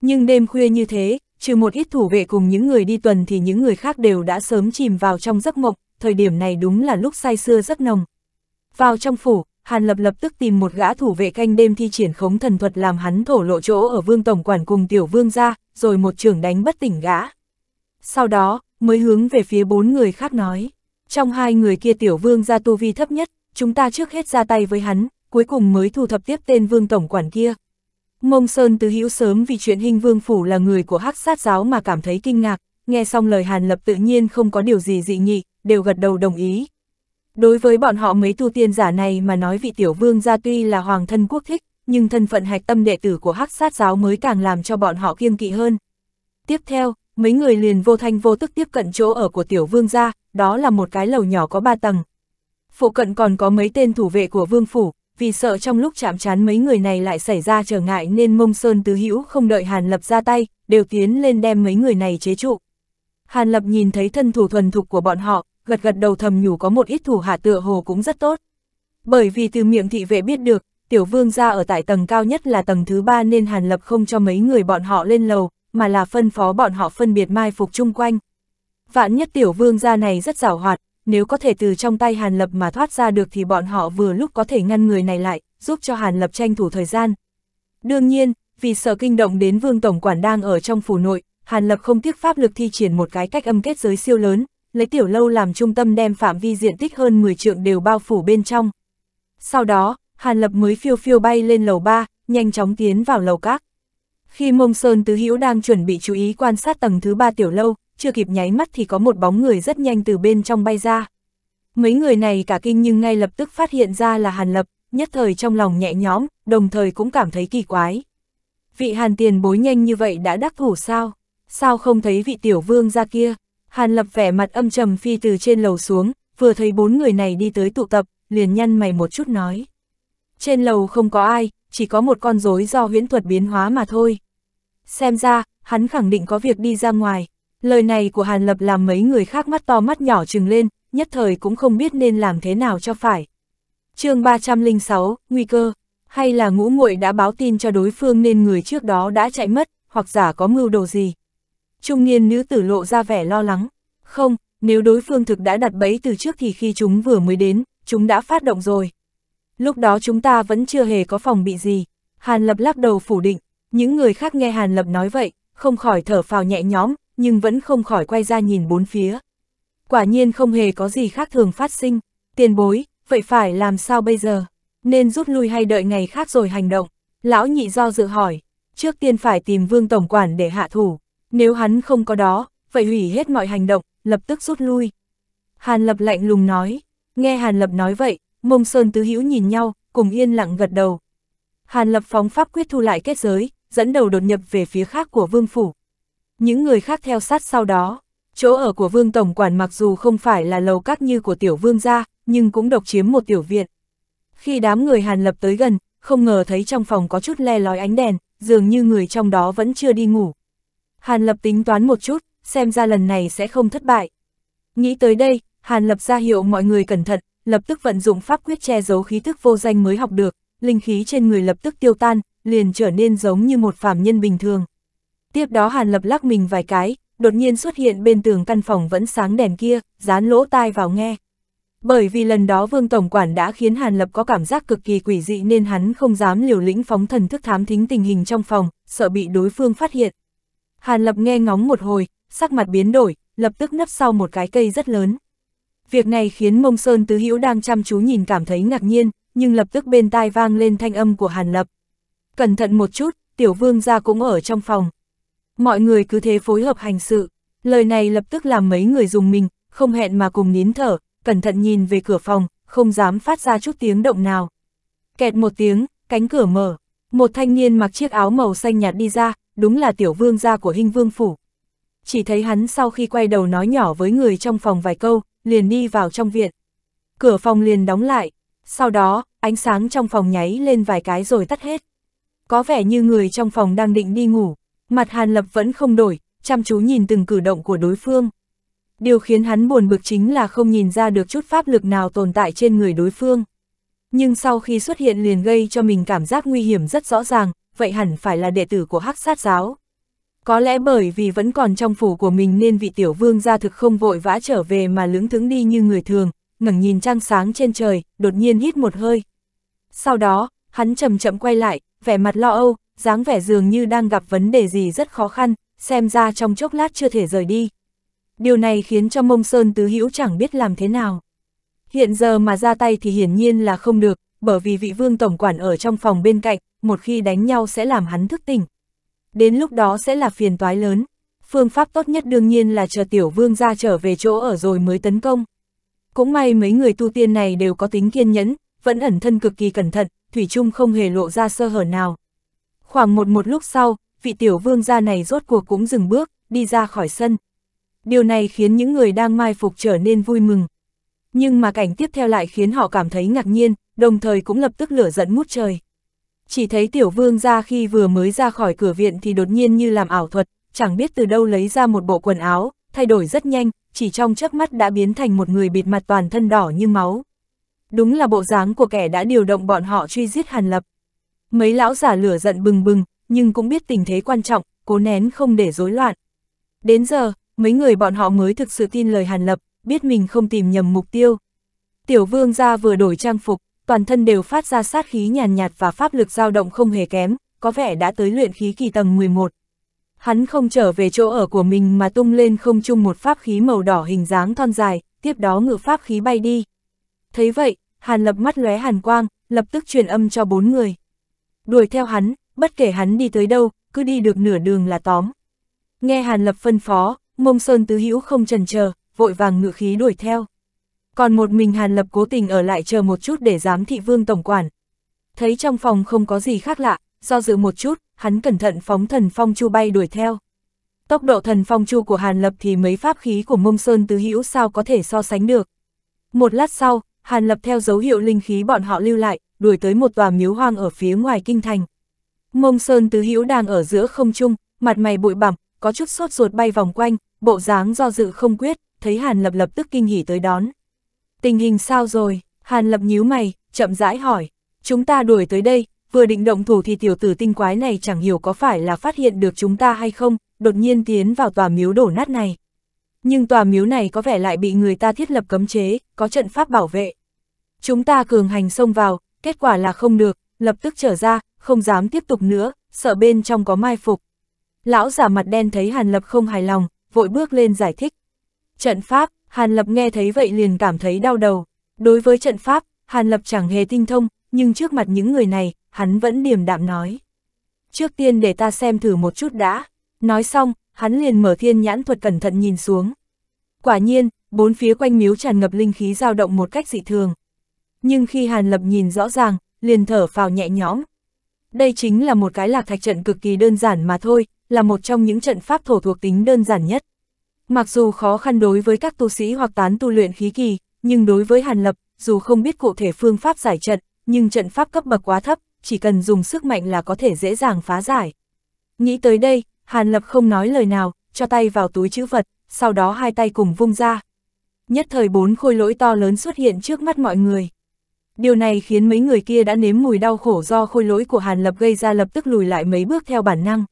Nhưng đêm khuya như thế, trừ một ít thủ vệ cùng những người đi tuần thì những người khác đều đã sớm chìm vào trong giấc mộng, thời điểm này đúng là lúc say xưa rất nồng. Vào trong phủ, Hàn Lập lập tức tìm một gã thủ vệ canh đêm thi triển khống thần thuật làm hắn thổ lộ chỗ ở vương tổng quản cùng tiểu vương ra, rồi một trường đánh bất tỉnh gã. Sau đó, mới hướng về phía bốn người khác nói. Trong hai người kia tiểu vương ra tu vi thấp nhất, chúng ta trước hết ra tay với hắn, cuối cùng mới thu thập tiếp tên vương tổng quản kia. Mông Sơn Tứ Hữu sớm vì chuyện hình vương phủ là người của hắc sát giáo mà cảm thấy kinh ngạc, nghe xong lời Hàn Lập tự nhiên không có điều gì dị nghị, đều gật đầu đồng ý. Đối với bọn họ mấy tu tiên giả này mà nói vị tiểu vương gia tuy là hoàng thân quốc thích, nhưng thân phận hạch tâm đệ tử của hắc sát giáo mới càng làm cho bọn họ kiêng kỵ hơn. Tiếp theo, mấy người liền vô thanh vô tức tiếp cận chỗ ở của tiểu vương gia, đó là một cái lầu nhỏ có ba tầng. Phụ cận còn có mấy tên thủ vệ của vương phủ, vì sợ trong lúc chạm trán mấy người này lại xảy ra trở ngại nên mông sơn tứ hữu không đợi Hàn Lập ra tay, đều tiến lên đem mấy người này chế trụ. Hàn Lập nhìn thấy thân thủ thuần thục của bọn họ, gật gật đầu thầm nhủ có một ít thủ hạ tựa hồ cũng rất tốt. Bởi vì từ miệng thị vệ biết được, tiểu vương ra ở tại tầng cao nhất là tầng thứ ba nên Hàn Lập không cho mấy người bọn họ lên lầu, mà là phân phó bọn họ phân biệt mai phục chung quanh. Vạn nhất tiểu vương gia này rất rào hoạt, nếu có thể từ trong tay Hàn Lập mà thoát ra được thì bọn họ vừa lúc có thể ngăn người này lại, giúp cho Hàn Lập tranh thủ thời gian. Đương nhiên, vì sợ kinh động đến Vương Tổng Quản đang ở trong phủ nội, Hàn Lập không tiếc pháp lực thi triển một cái cách âm kết giới siêu lớn, lấy tiểu lâu làm trung tâm đem phạm vi diện tích hơn 10 trượng đều bao phủ bên trong. Sau đó, Hàn Lập mới phiêu phiêu bay lên lầu 3, nhanh chóng tiến vào lầu các. Khi Mông Sơn Tứ Hữu đang chuẩn bị chú ý quan sát tầng thứ 3 tiểu lâu, chưa kịp nháy mắt thì có một bóng người rất nhanh từ bên trong bay ra. Mấy người này cả kinh nhưng ngay lập tức phát hiện ra là Hàn Lập, nhất thời trong lòng nhẹ nhõm, đồng thời cũng cảm thấy kỳ quái. Vị Hàn tiền bối nhanh như vậy đã đắc thủ sao? Sao không thấy vị tiểu vương ra kia? Hàn Lập vẻ mặt âm trầm phi từ trên lầu xuống, vừa thấy bốn người này đi tới tụ tập, liền nhăn mày một chút nói. Trên lầu không có ai, chỉ có một con rối do huyễn thuật biến hóa mà thôi. Xem ra, hắn khẳng định có việc đi ra ngoài, Lời này của Hàn Lập làm mấy người khác mắt to mắt nhỏ trừng lên, nhất thời cũng không biết nên làm thế nào cho phải. chương 306, Nguy cơ, hay là ngũ muội đã báo tin cho đối phương nên người trước đó đã chạy mất, hoặc giả có mưu đồ gì. Trung niên nữ tử lộ ra vẻ lo lắng. Không, nếu đối phương thực đã đặt bẫy từ trước thì khi chúng vừa mới đến, chúng đã phát động rồi. Lúc đó chúng ta vẫn chưa hề có phòng bị gì. Hàn Lập lắc đầu phủ định, những người khác nghe Hàn Lập nói vậy, không khỏi thở phào nhẹ nhõm, nhưng vẫn không khỏi quay ra nhìn bốn phía. Quả nhiên không hề có gì khác thường phát sinh, tiền bối, vậy phải làm sao bây giờ? Nên rút lui hay đợi ngày khác rồi hành động? Lão nhị do dự hỏi, trước tiên phải tìm vương tổng quản để hạ thủ, nếu hắn không có đó, vậy hủy hết mọi hành động, lập tức rút lui. Hàn Lập lạnh lùng nói, nghe Hàn Lập nói vậy, mông sơn tứ hữu nhìn nhau, cùng yên lặng gật đầu. Hàn Lập phóng pháp quyết thu lại kết giới, dẫn đầu đột nhập về phía khác của vương phủ những người khác theo sát sau đó. Chỗ ở của Vương Tổng Quản mặc dù không phải là lầu các như của tiểu vương gia, nhưng cũng độc chiếm một tiểu viện. Khi đám người Hàn Lập tới gần, không ngờ thấy trong phòng có chút le lói ánh đèn, dường như người trong đó vẫn chưa đi ngủ. Hàn Lập tính toán một chút, xem ra lần này sẽ không thất bại. Nghĩ tới đây, Hàn Lập ra hiệu mọi người cẩn thận, lập tức vận dụng pháp quyết che giấu khí thức vô danh mới học được, linh khí trên người lập tức tiêu tan, liền trở nên giống như một phàm nhân bình thường. Tiếp đó Hàn Lập lắc mình vài cái, đột nhiên xuất hiện bên tường căn phòng vẫn sáng đèn kia, dán lỗ tai vào nghe. Bởi vì lần đó Vương Tổng Quản đã khiến Hàn Lập có cảm giác cực kỳ quỷ dị nên hắn không dám liều lĩnh phóng thần thức thám thính tình hình trong phòng, sợ bị đối phương phát hiện. Hàn Lập nghe ngóng một hồi, sắc mặt biến đổi, lập tức nấp sau một cái cây rất lớn. Việc này khiến Mông Sơn Tứ Hữu đang chăm chú nhìn cảm thấy ngạc nhiên, nhưng lập tức bên tai vang lên thanh âm của Hàn Lập. Cẩn thận một chút, Tiểu Vương gia cũng ở trong phòng. Mọi người cứ thế phối hợp hành sự, lời này lập tức làm mấy người dùng mình, không hẹn mà cùng nín thở, cẩn thận nhìn về cửa phòng, không dám phát ra chút tiếng động nào. Kẹt một tiếng, cánh cửa mở, một thanh niên mặc chiếc áo màu xanh nhạt đi ra, đúng là tiểu vương gia của hình vương phủ. Chỉ thấy hắn sau khi quay đầu nói nhỏ với người trong phòng vài câu, liền đi vào trong viện. Cửa phòng liền đóng lại, sau đó, ánh sáng trong phòng nháy lên vài cái rồi tắt hết. Có vẻ như người trong phòng đang định đi ngủ, Mặt Hàn Lập vẫn không đổi, chăm chú nhìn từng cử động của đối phương. Điều khiến hắn buồn bực chính là không nhìn ra được chút pháp lực nào tồn tại trên người đối phương. Nhưng sau khi xuất hiện liền gây cho mình cảm giác nguy hiểm rất rõ ràng, vậy hẳn phải là đệ tử của hắc sát giáo. Có lẽ bởi vì vẫn còn trong phủ của mình nên vị tiểu vương gia thực không vội vã trở về mà lưỡng thững đi như người thường, ngẩng nhìn trăng sáng trên trời, đột nhiên hít một hơi. Sau đó, hắn chậm chậm quay lại, vẻ mặt lo âu, dáng vẻ dường như đang gặp vấn đề gì rất khó khăn, xem ra trong chốc lát chưa thể rời đi. Điều này khiến cho mông sơn tứ hữu chẳng biết làm thế nào. Hiện giờ mà ra tay thì hiển nhiên là không được, bởi vì vị vương tổng quản ở trong phòng bên cạnh, một khi đánh nhau sẽ làm hắn thức tỉnh. Đến lúc đó sẽ là phiền toái lớn. Phương pháp tốt nhất đương nhiên là chờ tiểu vương ra trở về chỗ ở rồi mới tấn công. Cũng may mấy người tu tiên này đều có tính kiên nhẫn, vẫn ẩn thân cực kỳ cẩn thận, Thủy trung không hề lộ ra sơ hở nào. Khoảng một một lúc sau, vị tiểu vương gia này rốt cuộc cũng dừng bước, đi ra khỏi sân. Điều này khiến những người đang mai phục trở nên vui mừng. Nhưng mà cảnh tiếp theo lại khiến họ cảm thấy ngạc nhiên, đồng thời cũng lập tức lửa giận mút trời. Chỉ thấy tiểu vương gia khi vừa mới ra khỏi cửa viện thì đột nhiên như làm ảo thuật, chẳng biết từ đâu lấy ra một bộ quần áo, thay đổi rất nhanh, chỉ trong chớp mắt đã biến thành một người bịt mặt toàn thân đỏ như máu. Đúng là bộ dáng của kẻ đã điều động bọn họ truy giết Hàn Lập. Mấy lão giả lửa giận bừng bừng, nhưng cũng biết tình thế quan trọng, cố nén không để rối loạn. Đến giờ, mấy người bọn họ mới thực sự tin lời Hàn Lập, biết mình không tìm nhầm mục tiêu. Tiểu vương gia vừa đổi trang phục, toàn thân đều phát ra sát khí nhàn nhạt và pháp lực dao động không hề kém, có vẻ đã tới luyện khí kỳ tầng 11. Hắn không trở về chỗ ở của mình mà tung lên không chung một pháp khí màu đỏ hình dáng thon dài, tiếp đó ngự pháp khí bay đi. Thấy vậy, Hàn Lập mắt lóe hàn quang, lập tức truyền âm cho bốn người đuổi theo hắn, bất kể hắn đi tới đâu, cứ đi được nửa đường là tóm. Nghe Hàn Lập phân phó, mông sơn tứ hữu không trần chờ, vội vàng ngự khí đuổi theo. Còn một mình Hàn Lập cố tình ở lại chờ một chút để giám thị vương tổng quản. Thấy trong phòng không có gì khác lạ, do dự một chút, hắn cẩn thận phóng thần phong chu bay đuổi theo. Tốc độ thần phong chu của Hàn Lập thì mấy pháp khí của mông sơn tứ hữu sao có thể so sánh được. Một lát sau, Hàn Lập theo dấu hiệu linh khí bọn họ lưu lại, đuổi tới một tòa miếu hoang ở phía ngoài kinh thành. Mông Sơn Tứ Hữu đang ở giữa không trung, mặt mày bụi bặm, có chút sốt ruột bay vòng quanh, bộ dáng do dự không quyết, thấy Hàn Lập lập tức kinh hỉ tới đón. Tình hình sao rồi? Hàn Lập nhíu mày, chậm rãi hỏi. Chúng ta đuổi tới đây, vừa định động thủ thì tiểu tử tinh quái này chẳng hiểu có phải là phát hiện được chúng ta hay không, đột nhiên tiến vào tòa miếu đổ nát này nhưng tòa miếu này có vẻ lại bị người ta thiết lập cấm chế, có trận pháp bảo vệ. Chúng ta cường hành xông vào, kết quả là không được, lập tức trở ra, không dám tiếp tục nữa, sợ bên trong có mai phục. Lão giả mặt đen thấy Hàn Lập không hài lòng, vội bước lên giải thích. Trận pháp, Hàn Lập nghe thấy vậy liền cảm thấy đau đầu. Đối với trận pháp, Hàn Lập chẳng hề tinh thông, nhưng trước mặt những người này, hắn vẫn điềm đạm nói. Trước tiên để ta xem thử một chút đã. Nói xong, hắn liền mở thiên nhãn thuật cẩn thận nhìn xuống. Quả nhiên, bốn phía quanh miếu tràn ngập linh khí dao động một cách dị thường. Nhưng khi Hàn Lập nhìn rõ ràng, liền thở phào nhẹ nhõm. Đây chính là một cái lạc thạch trận cực kỳ đơn giản mà thôi, là một trong những trận pháp thổ thuộc tính đơn giản nhất. Mặc dù khó khăn đối với các tu sĩ hoặc tán tu luyện khí kỳ, nhưng đối với Hàn Lập, dù không biết cụ thể phương pháp giải trận, nhưng trận pháp cấp bậc quá thấp, chỉ cần dùng sức mạnh là có thể dễ dàng phá giải. Nghĩ tới đây, Hàn Lập không nói lời nào, cho tay vào túi chữ vật, sau đó hai tay cùng vung ra. Nhất thời bốn khôi lỗi to lớn xuất hiện trước mắt mọi người. Điều này khiến mấy người kia đã nếm mùi đau khổ do khôi lỗi của Hàn Lập gây ra lập tức lùi lại mấy bước theo bản năng.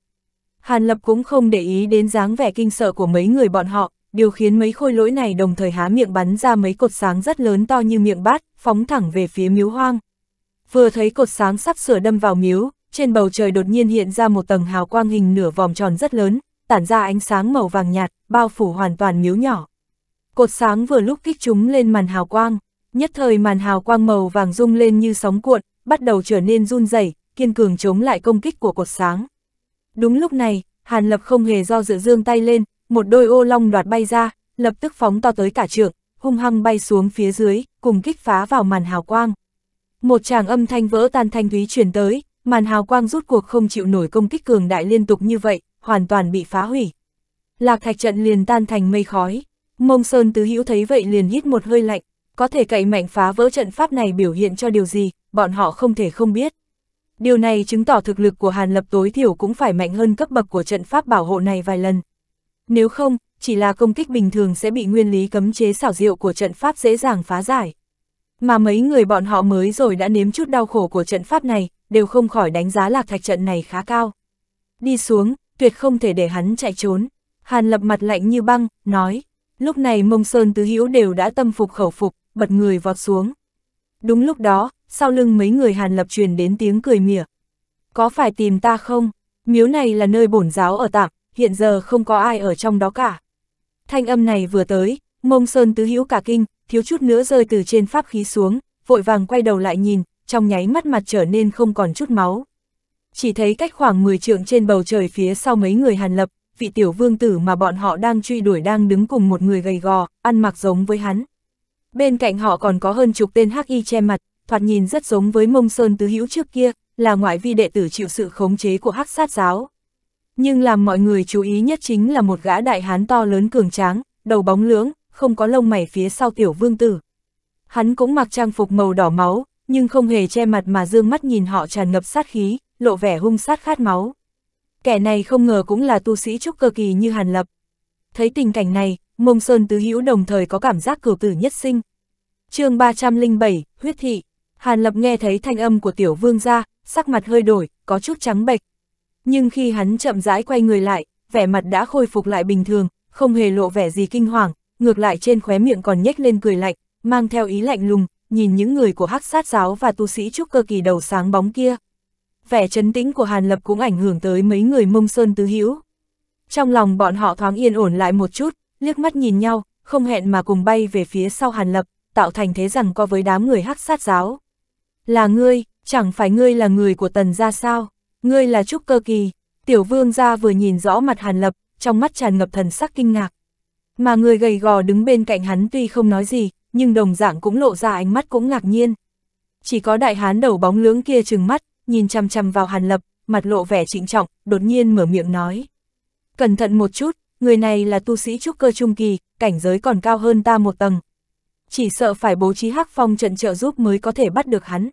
Hàn Lập cũng không để ý đến dáng vẻ kinh sợ của mấy người bọn họ, điều khiến mấy khôi lỗi này đồng thời há miệng bắn ra mấy cột sáng rất lớn to như miệng bát, phóng thẳng về phía miếu hoang. Vừa thấy cột sáng sắp sửa đâm vào miếu, trên bầu trời đột nhiên hiện ra một tầng hào quang hình nửa vòng tròn rất lớn, tản ra ánh sáng màu vàng nhạt, bao phủ hoàn toàn miếu nhỏ. Cột sáng vừa lúc kích chúng lên màn hào quang, nhất thời màn hào quang màu vàng rung lên như sóng cuộn, bắt đầu trở nên run rẩy, kiên cường chống lại công kích của cột sáng. Đúng lúc này, Hàn Lập không hề do dự dương tay lên, một đôi ô long đoạt bay ra, lập tức phóng to tới cả trượng, hung hăng bay xuống phía dưới, cùng kích phá vào màn hào quang. Một tràng âm thanh vỡ tan thanh thúy truyền tới, màn hào quang rút cuộc không chịu nổi công kích cường đại liên tục như vậy, hoàn toàn bị phá hủy. Lạc thạch trận liền tan thành mây khói, mông sơn tứ hữu thấy vậy liền hít một hơi lạnh, có thể cậy mạnh phá vỡ trận pháp này biểu hiện cho điều gì, bọn họ không thể không biết. Điều này chứng tỏ thực lực của Hàn Lập tối thiểu cũng phải mạnh hơn cấp bậc của trận pháp bảo hộ này vài lần. Nếu không, chỉ là công kích bình thường sẽ bị nguyên lý cấm chế xảo diệu của trận pháp dễ dàng phá giải. Mà mấy người bọn họ mới rồi đã nếm chút đau khổ của trận pháp này, đều không khỏi đánh giá lạc thạch trận này khá cao. Đi xuống, tuyệt không thể để hắn chạy trốn. Hàn lập mặt lạnh như băng, nói, lúc này mông sơn tứ hữu đều đã tâm phục khẩu phục, bật người vọt xuống. Đúng lúc đó, sau lưng mấy người hàn lập truyền đến tiếng cười mỉa. Có phải tìm ta không? Miếu này là nơi bổn giáo ở tạm, hiện giờ không có ai ở trong đó cả. Thanh âm này vừa tới, mông sơn tứ hữu cả kinh, thiếu chút nữa rơi từ trên pháp khí xuống, vội vàng quay đầu lại nhìn, trong nháy mắt mặt trở nên không còn chút máu. Chỉ thấy cách khoảng 10 trượng trên bầu trời phía sau mấy người hàn lập, vị tiểu vương tử mà bọn họ đang truy đuổi đang đứng cùng một người gầy gò, ăn mặc giống với hắn. Bên cạnh họ còn có hơn chục tên hắc y che mặt, thoạt nhìn rất giống với mông sơn tứ hữu trước kia, là ngoại vi đệ tử chịu sự khống chế của hắc sát giáo. Nhưng làm mọi người chú ý nhất chính là một gã đại hán to lớn cường tráng, đầu bóng lưỡng, không có lông mày phía sau tiểu vương tử. Hắn cũng mặc trang phục màu đỏ máu, nhưng không hề che mặt mà dương mắt nhìn họ tràn ngập sát khí, lộ vẻ hung sát khát máu. Kẻ này không ngờ cũng là tu sĩ trúc cơ kỳ như Hàn Lập. Thấy tình cảnh này, mông sơn tứ hữu đồng thời có cảm giác cửu tử nhất sinh. chương 307, Huyết Thị, Hàn Lập nghe thấy thanh âm của tiểu vương gia, sắc mặt hơi đổi, có chút trắng bệch. Nhưng khi hắn chậm rãi quay người lại, vẻ mặt đã khôi phục lại bình thường, không hề lộ vẻ gì kinh hoàng, ngược lại trên khóe miệng còn nhếch lên cười lạnh, mang theo ý lạnh lùng, nhìn những người của hắc sát giáo và tu sĩ trúc cơ kỳ đầu sáng bóng kia. Vẻ chấn tĩnh của Hàn Lập cũng ảnh hưởng tới mấy người mông sơn tứ hữu. Trong lòng bọn họ thoáng yên ổn lại một chút, liếc mắt nhìn nhau, không hẹn mà cùng bay về phía sau Hàn Lập, tạo thành thế rằng co với đám người hắc sát giáo. Là ngươi, chẳng phải ngươi là người của tần gia sao, ngươi là trúc cơ kỳ, tiểu vương gia vừa nhìn rõ mặt Hàn Lập, trong mắt tràn ngập thần sắc kinh ngạc. Mà người gầy gò đứng bên cạnh hắn tuy không nói gì, nhưng đồng dạng cũng lộ ra ánh mắt cũng ngạc nhiên. Chỉ có đại hán đầu bóng lưỡng kia trừng mắt, nhìn chăm chăm vào Hàn Lập, mặt lộ vẻ trịnh trọng, đột nhiên mở miệng nói. Cẩn thận một chút, người này là tu sĩ trúc cơ trung kỳ, cảnh giới còn cao hơn ta một tầng. Chỉ sợ phải bố trí hắc phong trận trợ giúp mới có thể bắt được hắn.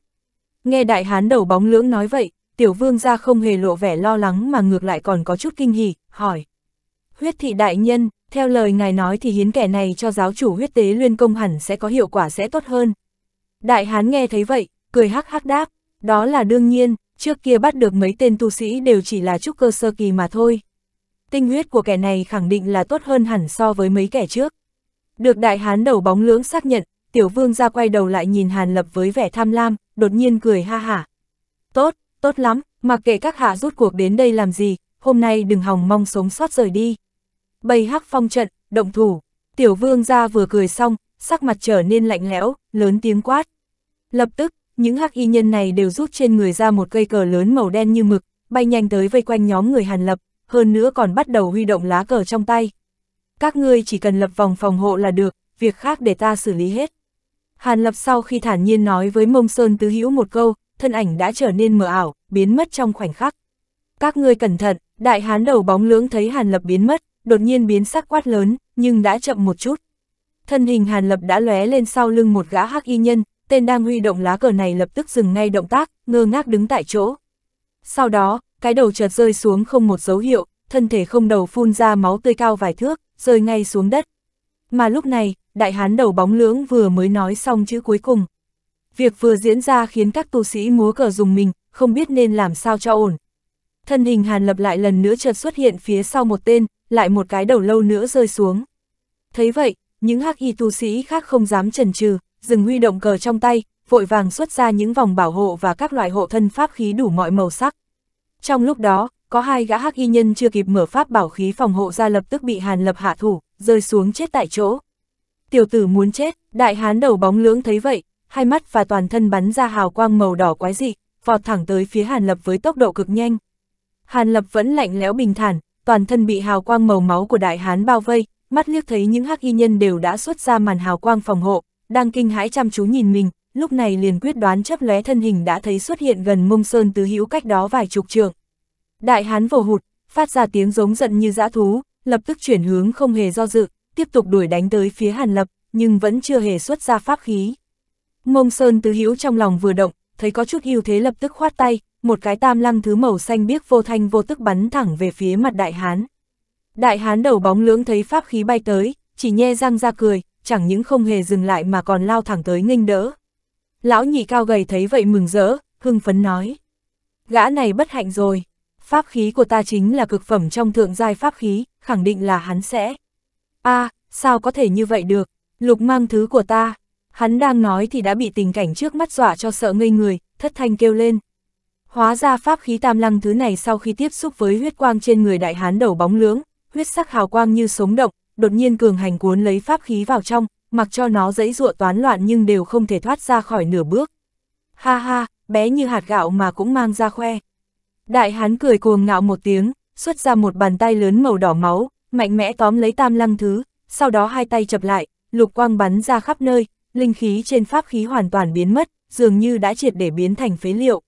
Nghe đại hán đầu bóng lưỡng nói vậy, tiểu vương ra không hề lộ vẻ lo lắng mà ngược lại còn có chút kinh hỉ, hỏi. Huyết thị đại nhân, theo lời ngài nói thì hiến kẻ này cho giáo chủ huyết tế luyện công hẳn sẽ có hiệu quả sẽ tốt hơn. Đại hán nghe thấy vậy, cười hắc hắc đáp, đó là đương nhiên, trước kia bắt được mấy tên tu sĩ đều chỉ là trúc cơ sơ kỳ mà thôi. Tinh huyết của kẻ này khẳng định là tốt hơn hẳn so với mấy kẻ trước. Được đại hán đầu bóng lưỡng xác nhận, tiểu vương ra quay đầu lại nhìn Hàn Lập với vẻ tham lam, đột nhiên cười ha hả. Tốt, tốt lắm, mặc kệ các hạ rút cuộc đến đây làm gì, hôm nay đừng hòng mong sống sót rời đi bầy hắc phong trận, động thủ. Tiểu vương ra vừa cười xong, sắc mặt trở nên lạnh lẽo, lớn tiếng quát. Lập tức, những hắc y nhân này đều rút trên người ra một cây cờ lớn màu đen như mực, bay nhanh tới vây quanh nhóm người Hàn Lập, hơn nữa còn bắt đầu huy động lá cờ trong tay. Các ngươi chỉ cần lập vòng phòng hộ là được, việc khác để ta xử lý hết. Hàn Lập sau khi thản nhiên nói với Mông Sơn Tứ Hữu một câu, thân ảnh đã trở nên mờ ảo, biến mất trong khoảnh khắc. Các ngươi cẩn thận, đại hán đầu bóng lưỡng thấy Hàn Lập biến mất, đột nhiên biến sắc quát lớn, nhưng đã chậm một chút. Thân hình Hàn Lập đã lóe lên sau lưng một gã hắc y nhân, tên đang huy động lá cờ này lập tức dừng ngay động tác, ngơ ngác đứng tại chỗ. Sau đó, cái đầu chợt rơi xuống không một dấu hiệu, thân thể không đầu phun ra máu tươi cao vài thước, rơi ngay xuống đất. Mà lúc này, đại hán đầu bóng lưỡng vừa mới nói xong chữ cuối cùng. Việc vừa diễn ra khiến các tu sĩ múa cờ dùng mình, không biết nên làm sao cho ổn. Thân hình Hàn Lập lại lần nữa chợt xuất hiện phía sau một tên, lại một cái đầu lâu nữa rơi xuống. Thấy vậy, những hắc y tu sĩ khác không dám chần chừ, dừng huy động cờ trong tay, vội vàng xuất ra những vòng bảo hộ và các loại hộ thân pháp khí đủ mọi màu sắc. Trong lúc đó, có hai gã hắc y nhân chưa kịp mở pháp bảo khí phòng hộ ra lập tức bị Hàn Lập hạ thủ, rơi xuống chết tại chỗ. Tiểu tử muốn chết, đại hán đầu bóng lưỡng thấy vậy, hai mắt và toàn thân bắn ra hào quang màu đỏ quái dị, vọt thẳng tới phía Hàn Lập với tốc độ cực nhanh. Hàn Lập vẫn lạnh lẽo bình thản, toàn thân bị hào quang màu máu của đại hán bao vây, mắt liếc thấy những hắc y nhân đều đã xuất ra màn hào quang phòng hộ, đang kinh hãi chăm chú nhìn mình, lúc này liền quyết đoán chấp lóe thân hình đã thấy xuất hiện gần mông sơn tứ hữu cách đó vài chục trượng. Đại hán vồ hụt, phát ra tiếng giống giận như dã thú, lập tức chuyển hướng không hề do dự, tiếp tục đuổi đánh tới phía Hàn Lập, nhưng vẫn chưa hề xuất ra pháp khí. Mông Sơn Tứ Hữu trong lòng vừa động, thấy có chút ưu thế lập tức khoát tay, một cái tam lăng thứ màu xanh biếc vô thanh vô tức bắn thẳng về phía mặt đại hán. Đại hán đầu bóng lưỡng thấy pháp khí bay tới, chỉ nhe răng ra cười, chẳng những không hề dừng lại mà còn lao thẳng tới nghênh đỡ. Lão nhị cao gầy thấy vậy mừng rỡ, hưng phấn nói. Gã này bất hạnh rồi, pháp khí của ta chính là cực phẩm trong thượng giai pháp khí, khẳng định là hắn sẽ. a sao có thể như vậy được, lục mang thứ của ta. Hắn đang nói thì đã bị tình cảnh trước mắt dọa cho sợ ngây người, thất thanh kêu lên. Hóa ra pháp khí tam lăng thứ này sau khi tiếp xúc với huyết quang trên người đại hán đầu bóng lưỡng, huyết sắc hào quang như sống động, đột nhiên cường hành cuốn lấy pháp khí vào trong, mặc cho nó dãy dụa toán loạn nhưng đều không thể thoát ra khỏi nửa bước. Ha ha, bé như hạt gạo mà cũng mang ra khoe. Đại hán cười cuồng ngạo một tiếng, xuất ra một bàn tay lớn màu đỏ máu, mạnh mẽ tóm lấy tam lăng thứ, sau đó hai tay chập lại, lục quang bắn ra khắp nơi, linh khí trên pháp khí hoàn toàn biến mất, dường như đã triệt để biến thành phế liệu.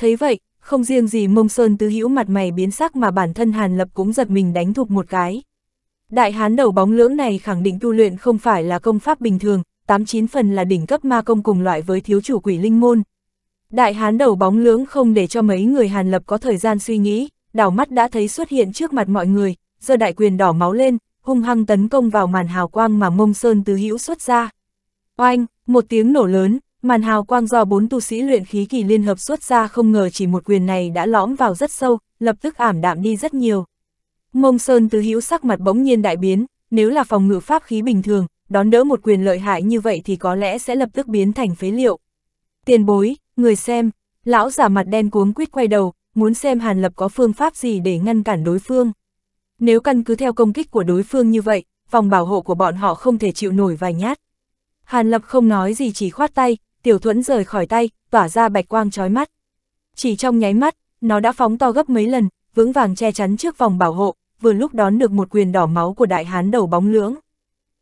Thấy vậy, không riêng gì mông sơn tứ hữu mặt mày biến sắc mà bản thân Hàn Lập cũng giật mình đánh thục một cái. Đại hán đầu bóng lưỡng này khẳng định tu luyện không phải là công pháp bình thường, 89 phần là đỉnh cấp ma công cùng loại với thiếu chủ quỷ linh môn. Đại hán đầu bóng lưỡng không để cho mấy người Hàn Lập có thời gian suy nghĩ, đảo mắt đã thấy xuất hiện trước mặt mọi người, giờ đại quyền đỏ máu lên, hung hăng tấn công vào màn hào quang mà mông sơn tứ hữu xuất ra. Oanh, một tiếng nổ lớn, màn hào quang do bốn tu sĩ luyện khí kỳ liên hợp xuất ra không ngờ chỉ một quyền này đã lõm vào rất sâu, lập tức ảm đạm đi rất nhiều. Mông Sơn tứ hữu sắc mặt bỗng nhiên đại biến, nếu là phòng ngự pháp khí bình thường, đón đỡ một quyền lợi hại như vậy thì có lẽ sẽ lập tức biến thành phế liệu. Tiền bối, người xem, lão giả mặt đen cuống quýt quay đầu, muốn xem Hàn Lập có phương pháp gì để ngăn cản đối phương. Nếu căn cứ theo công kích của đối phương như vậy, vòng bảo hộ của bọn họ không thể chịu nổi vài nhát. Hàn Lập không nói gì chỉ khoát tay, tiểu thuẫn rời khỏi tay, tỏa ra bạch quang trói mắt. Chỉ trong nháy mắt, nó đã phóng to gấp mấy lần, vững vàng che chắn trước vòng bảo hộ, vừa lúc đón được một quyền đỏ máu của đại hán đầu bóng lưỡng.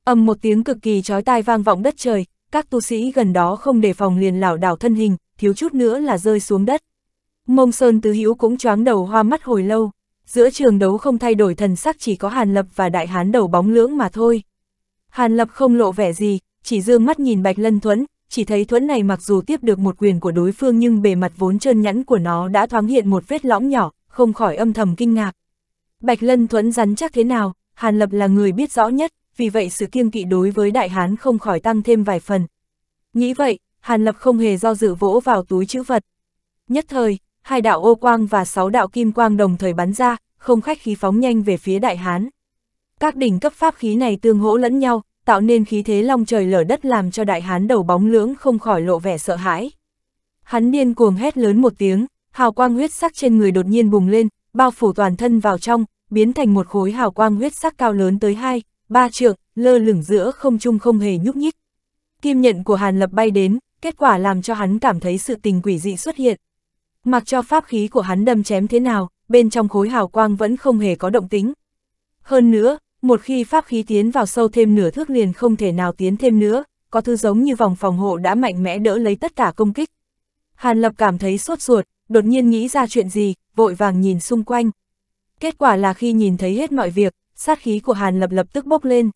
Âm một tiếng cực kỳ chói tai vang vọng đất trời, các tu sĩ gần đó không đề phòng liền lảo đảo thân hình, thiếu chút nữa là rơi xuống đất. Mông Sơn Tứ Hữu cũng choáng đầu hoa mắt hồi lâu, giữa trường đấu không thay đổi thần sắc chỉ có Hàn Lập và đại hán đầu bóng lưỡng mà thôi. Hàn Lập không lộ vẻ gì, chỉ dương mắt nhìn Bạch Lân Thuấn, chỉ thấy thuẫn này mặc dù tiếp được một quyền của đối phương nhưng bề mặt vốn trơn nhẵn của nó đã thoáng hiện một vết lõm nhỏ, không khỏi âm thầm kinh ngạc. Bạch Lân thuẫn rắn chắc thế nào, Hàn Lập là người biết rõ nhất, vì vậy sự kiêng kỵ đối với đại hán không khỏi tăng thêm vài phần. Nghĩ vậy, Hàn Lập không hề do dự vỗ vào túi chữ vật. Nhất thời, hai đạo ô quang và sáu đạo kim quang đồng thời bắn ra, không khách khí phóng nhanh về phía đại hán. Các đỉnh cấp pháp khí này tương hỗ lẫn nhau, tạo nên khí thế long trời lở đất làm cho đại hán đầu bóng lưỡng không khỏi lộ vẻ sợ hãi. Hắn điên cuồng hét lớn một tiếng, hào quang huyết sắc trên người đột nhiên bùng lên, bao phủ toàn thân vào trong, biến thành một khối hào quang huyết sắc cao lớn tới hai, ba trượng, lơ lửng giữa không trung không hề nhúc nhích. Kim nhận của Hàn Lập bay đến, kết quả làm cho hắn cảm thấy sự tình quỷ dị xuất hiện. Mặc cho pháp khí của hắn đâm chém thế nào, bên trong khối hào quang vẫn không hề có động tính. Hơn nữa, một khi pháp khí tiến vào sâu thêm nửa thước liền không thể nào tiến thêm nữa, có thứ giống như vòng phòng hộ đã mạnh mẽ đỡ lấy tất cả công kích. Hàn Lập cảm thấy sốt ruột, đột nhiên nghĩ ra chuyện gì, vội vàng nhìn xung quanh. Kết quả là khi nhìn thấy hết mọi việc, sát khí của Hàn Lập lập tức bốc lên.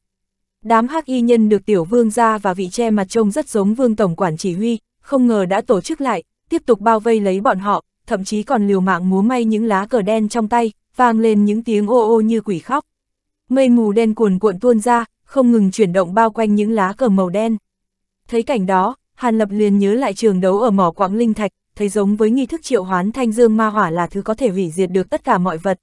Đám hắc y nhân được tiểu vương ra và vị che mặt trông rất giống vương tổng quản chỉ huy, không ngờ đã tổ chức lại, tiếp tục bao vây lấy bọn họ, thậm chí còn liều mạng múa may những lá cờ đen trong tay, vang lên những tiếng ô ô như quỷ khóc mây mù đen cuồn cuộn tuôn ra, không ngừng chuyển động bao quanh những lá cờ màu đen. Thấy cảnh đó, Hàn Lập liền nhớ lại trường đấu ở mỏ quặng linh thạch, thấy giống với nghi thức triệu hoán thanh dương ma hỏa là thứ có thể hủy diệt được tất cả mọi vật.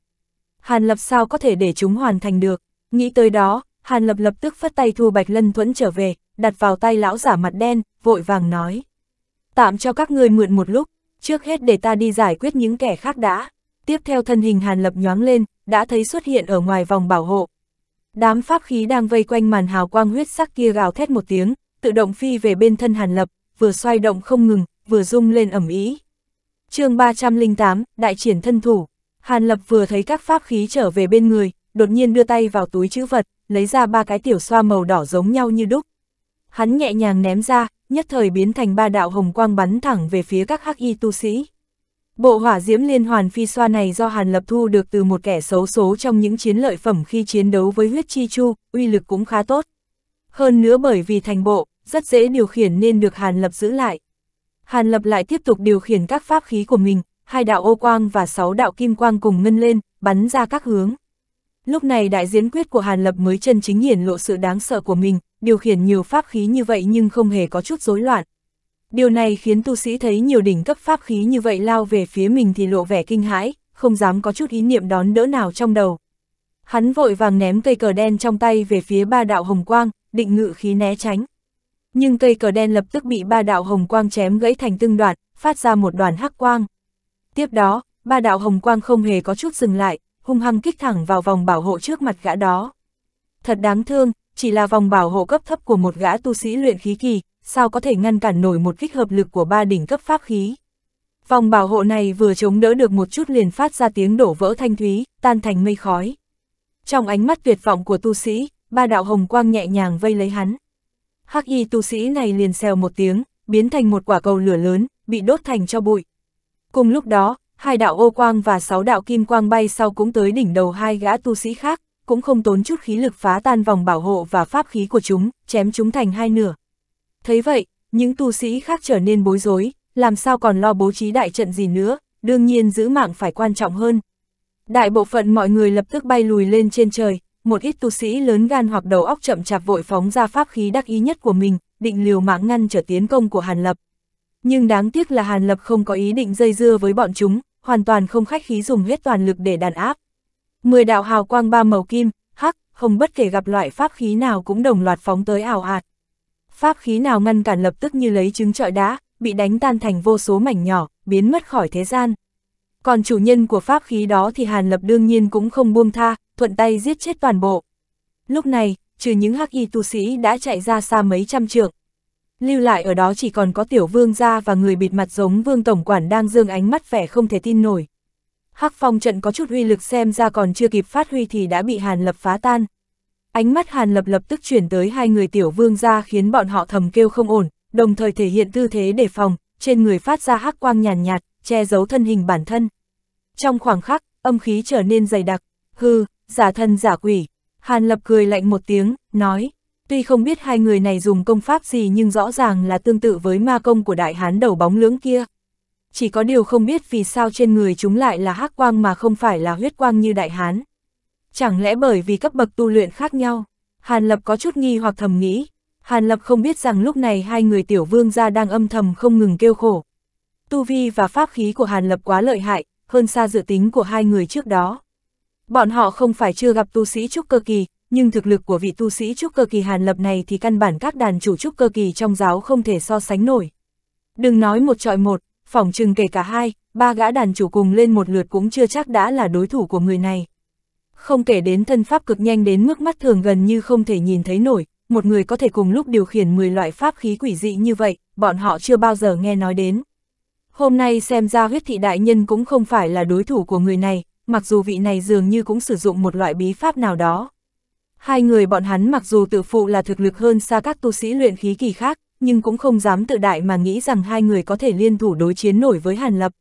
Hàn Lập sao có thể để chúng hoàn thành được, nghĩ tới đó, Hàn Lập lập tức phất tay thu Bạch Lân Thuẫn trở về, đặt vào tay lão giả mặt đen, vội vàng nói. Tạm cho các ngươi mượn một lúc, trước hết để ta đi giải quyết những kẻ khác đã. Tiếp theo thân hình Hàn Lập nhoáng lên, đã thấy xuất hiện ở ngoài vòng bảo hộ, Đám pháp khí đang vây quanh màn hào quang huyết sắc kia gào thét một tiếng, tự động phi về bên thân Hàn Lập, vừa xoay động không ngừng, vừa rung lên ẩm ý. chương 308, Đại triển thân thủ. Hàn Lập vừa thấy các pháp khí trở về bên người, đột nhiên đưa tay vào túi chữ vật, lấy ra ba cái tiểu xoa màu đỏ giống nhau như đúc. Hắn nhẹ nhàng ném ra, nhất thời biến thành ba đạo hồng quang bắn thẳng về phía các hắc y tu sĩ. Bộ hỏa diễm liên hoàn phi xoa này do Hàn Lập thu được từ một kẻ xấu số trong những chiến lợi phẩm khi chiến đấu với huyết chi chu, uy lực cũng khá tốt. Hơn nữa bởi vì thành bộ, rất dễ điều khiển nên được Hàn Lập giữ lại. Hàn Lập lại tiếp tục điều khiển các pháp khí của mình, hai đạo ô quang và sáu đạo kim quang cùng ngân lên, bắn ra các hướng. Lúc này đại diễn quyết của Hàn Lập mới chân chính hiển lộ sự đáng sợ của mình, điều khiển nhiều pháp khí như vậy nhưng không hề có chút rối loạn, Điều này khiến tu sĩ thấy nhiều đỉnh cấp pháp khí như vậy lao về phía mình thì lộ vẻ kinh hãi, không dám có chút ý niệm đón đỡ nào trong đầu. Hắn vội vàng ném cây cờ đen trong tay về phía ba đạo hồng quang, định ngự khí né tránh. Nhưng cây cờ đen lập tức bị ba đạo hồng quang chém gãy thành tương đoạn, phát ra một đoàn hắc quang. Tiếp đó, ba đạo hồng quang không hề có chút dừng lại, hung hăng kích thẳng vào vòng bảo hộ trước mặt gã đó. Thật đáng thương, chỉ là vòng bảo hộ cấp thấp của một gã tu sĩ luyện khí kỳ, sao có thể ngăn cản nổi một kích hợp lực của ba đỉnh cấp pháp khí. Vòng bảo hộ này vừa chống đỡ được một chút liền phát ra tiếng đổ vỡ thanh thúy, tan thành mây khói. Trong ánh mắt tuyệt vọng của tu sĩ, ba đạo hồng quang nhẹ nhàng vây lấy hắn. Hắc y tu sĩ này liền xèo một tiếng, biến thành một quả cầu lửa lớn, bị đốt thành cho bụi. Cùng lúc đó, hai đạo ô quang và sáu đạo kim quang bay sau cũng tới đỉnh đầu hai gã tu sĩ khác, cũng không tốn chút khí lực phá tan vòng bảo hộ và pháp khí của chúng, chém chúng thành hai nửa. Thấy vậy, những tu sĩ khác trở nên bối rối, làm sao còn lo bố trí đại trận gì nữa, đương nhiên giữ mạng phải quan trọng hơn. Đại bộ phận mọi người lập tức bay lùi lên trên trời, một ít tu sĩ lớn gan hoặc đầu óc chậm chạp vội phóng ra pháp khí đắc ý nhất của mình, định liều mạng ngăn trở tiến công của Hàn Lập. Nhưng đáng tiếc là Hàn Lập không có ý định dây dưa với bọn chúng, hoàn toàn không khách khí dùng hết toàn lực để đàn áp. Mười đạo hào quang ba màu kim, hắc, hồng bất kể gặp loại pháp khí nào cũng đồng loạt phóng tới ảo ạt. Pháp khí nào ngăn cản lập tức như lấy trứng trọi đá, bị đánh tan thành vô số mảnh nhỏ, biến mất khỏi thế gian. Còn chủ nhân của pháp khí đó thì Hàn Lập đương nhiên cũng không buông tha, thuận tay giết chết toàn bộ. Lúc này, trừ những hắc y tu sĩ đã chạy ra xa mấy trăm trượng. Lưu lại ở đó chỉ còn có tiểu vương gia và người bịt mặt giống vương tổng quản đang dương ánh mắt vẻ không thể tin nổi. Hắc phong trận có chút uy lực xem ra còn chưa kịp phát huy thì đã bị Hàn Lập phá tan. Ánh mắt Hàn Lập lập tức chuyển tới hai người tiểu vương ra khiến bọn họ thầm kêu không ổn, đồng thời thể hiện tư thế đề phòng, trên người phát ra hắc quang nhàn nhạt, nhạt, che giấu thân hình bản thân. Trong khoảng khắc, âm khí trở nên dày đặc, hư, giả thân giả quỷ. Hàn Lập cười lạnh một tiếng, nói, tuy không biết hai người này dùng công pháp gì nhưng rõ ràng là tương tự với ma công của đại hán đầu bóng lưỡng kia. Chỉ có điều không biết vì sao trên người chúng lại là hắc quang mà không phải là huyết quang như đại hán. Chẳng lẽ bởi vì cấp bậc tu luyện khác nhau? Hàn Lập có chút nghi hoặc thầm nghĩ. Hàn Lập không biết rằng lúc này hai người tiểu vương gia đang âm thầm không ngừng kêu khổ. Tu vi và pháp khí của Hàn Lập quá lợi hại, hơn xa dự tính của hai người trước đó. Bọn họ không phải chưa gặp tu sĩ trúc cơ kỳ, nhưng thực lực của vị tu sĩ trúc cơ kỳ Hàn Lập này thì căn bản các đàn chủ trúc cơ kỳ trong giáo không thể so sánh nổi. Đừng nói một trọi một, phỏng chừng kể cả hai, ba gã đàn chủ cùng lên một lượt cũng chưa chắc đã là đối thủ của người này không kể đến thân pháp cực nhanh đến mức mắt thường gần như không thể nhìn thấy nổi, một người có thể cùng lúc điều khiển 10 loại pháp khí quỷ dị như vậy, bọn họ chưa bao giờ nghe nói đến. Hôm nay xem ra huyết thị đại nhân cũng không phải là đối thủ của người này, mặc dù vị này dường như cũng sử dụng một loại bí pháp nào đó. Hai người bọn hắn mặc dù tự phụ là thực lực hơn xa các tu sĩ luyện khí kỳ khác, nhưng cũng không dám tự đại mà nghĩ rằng hai người có thể liên thủ đối chiến nổi với Hàn Lập.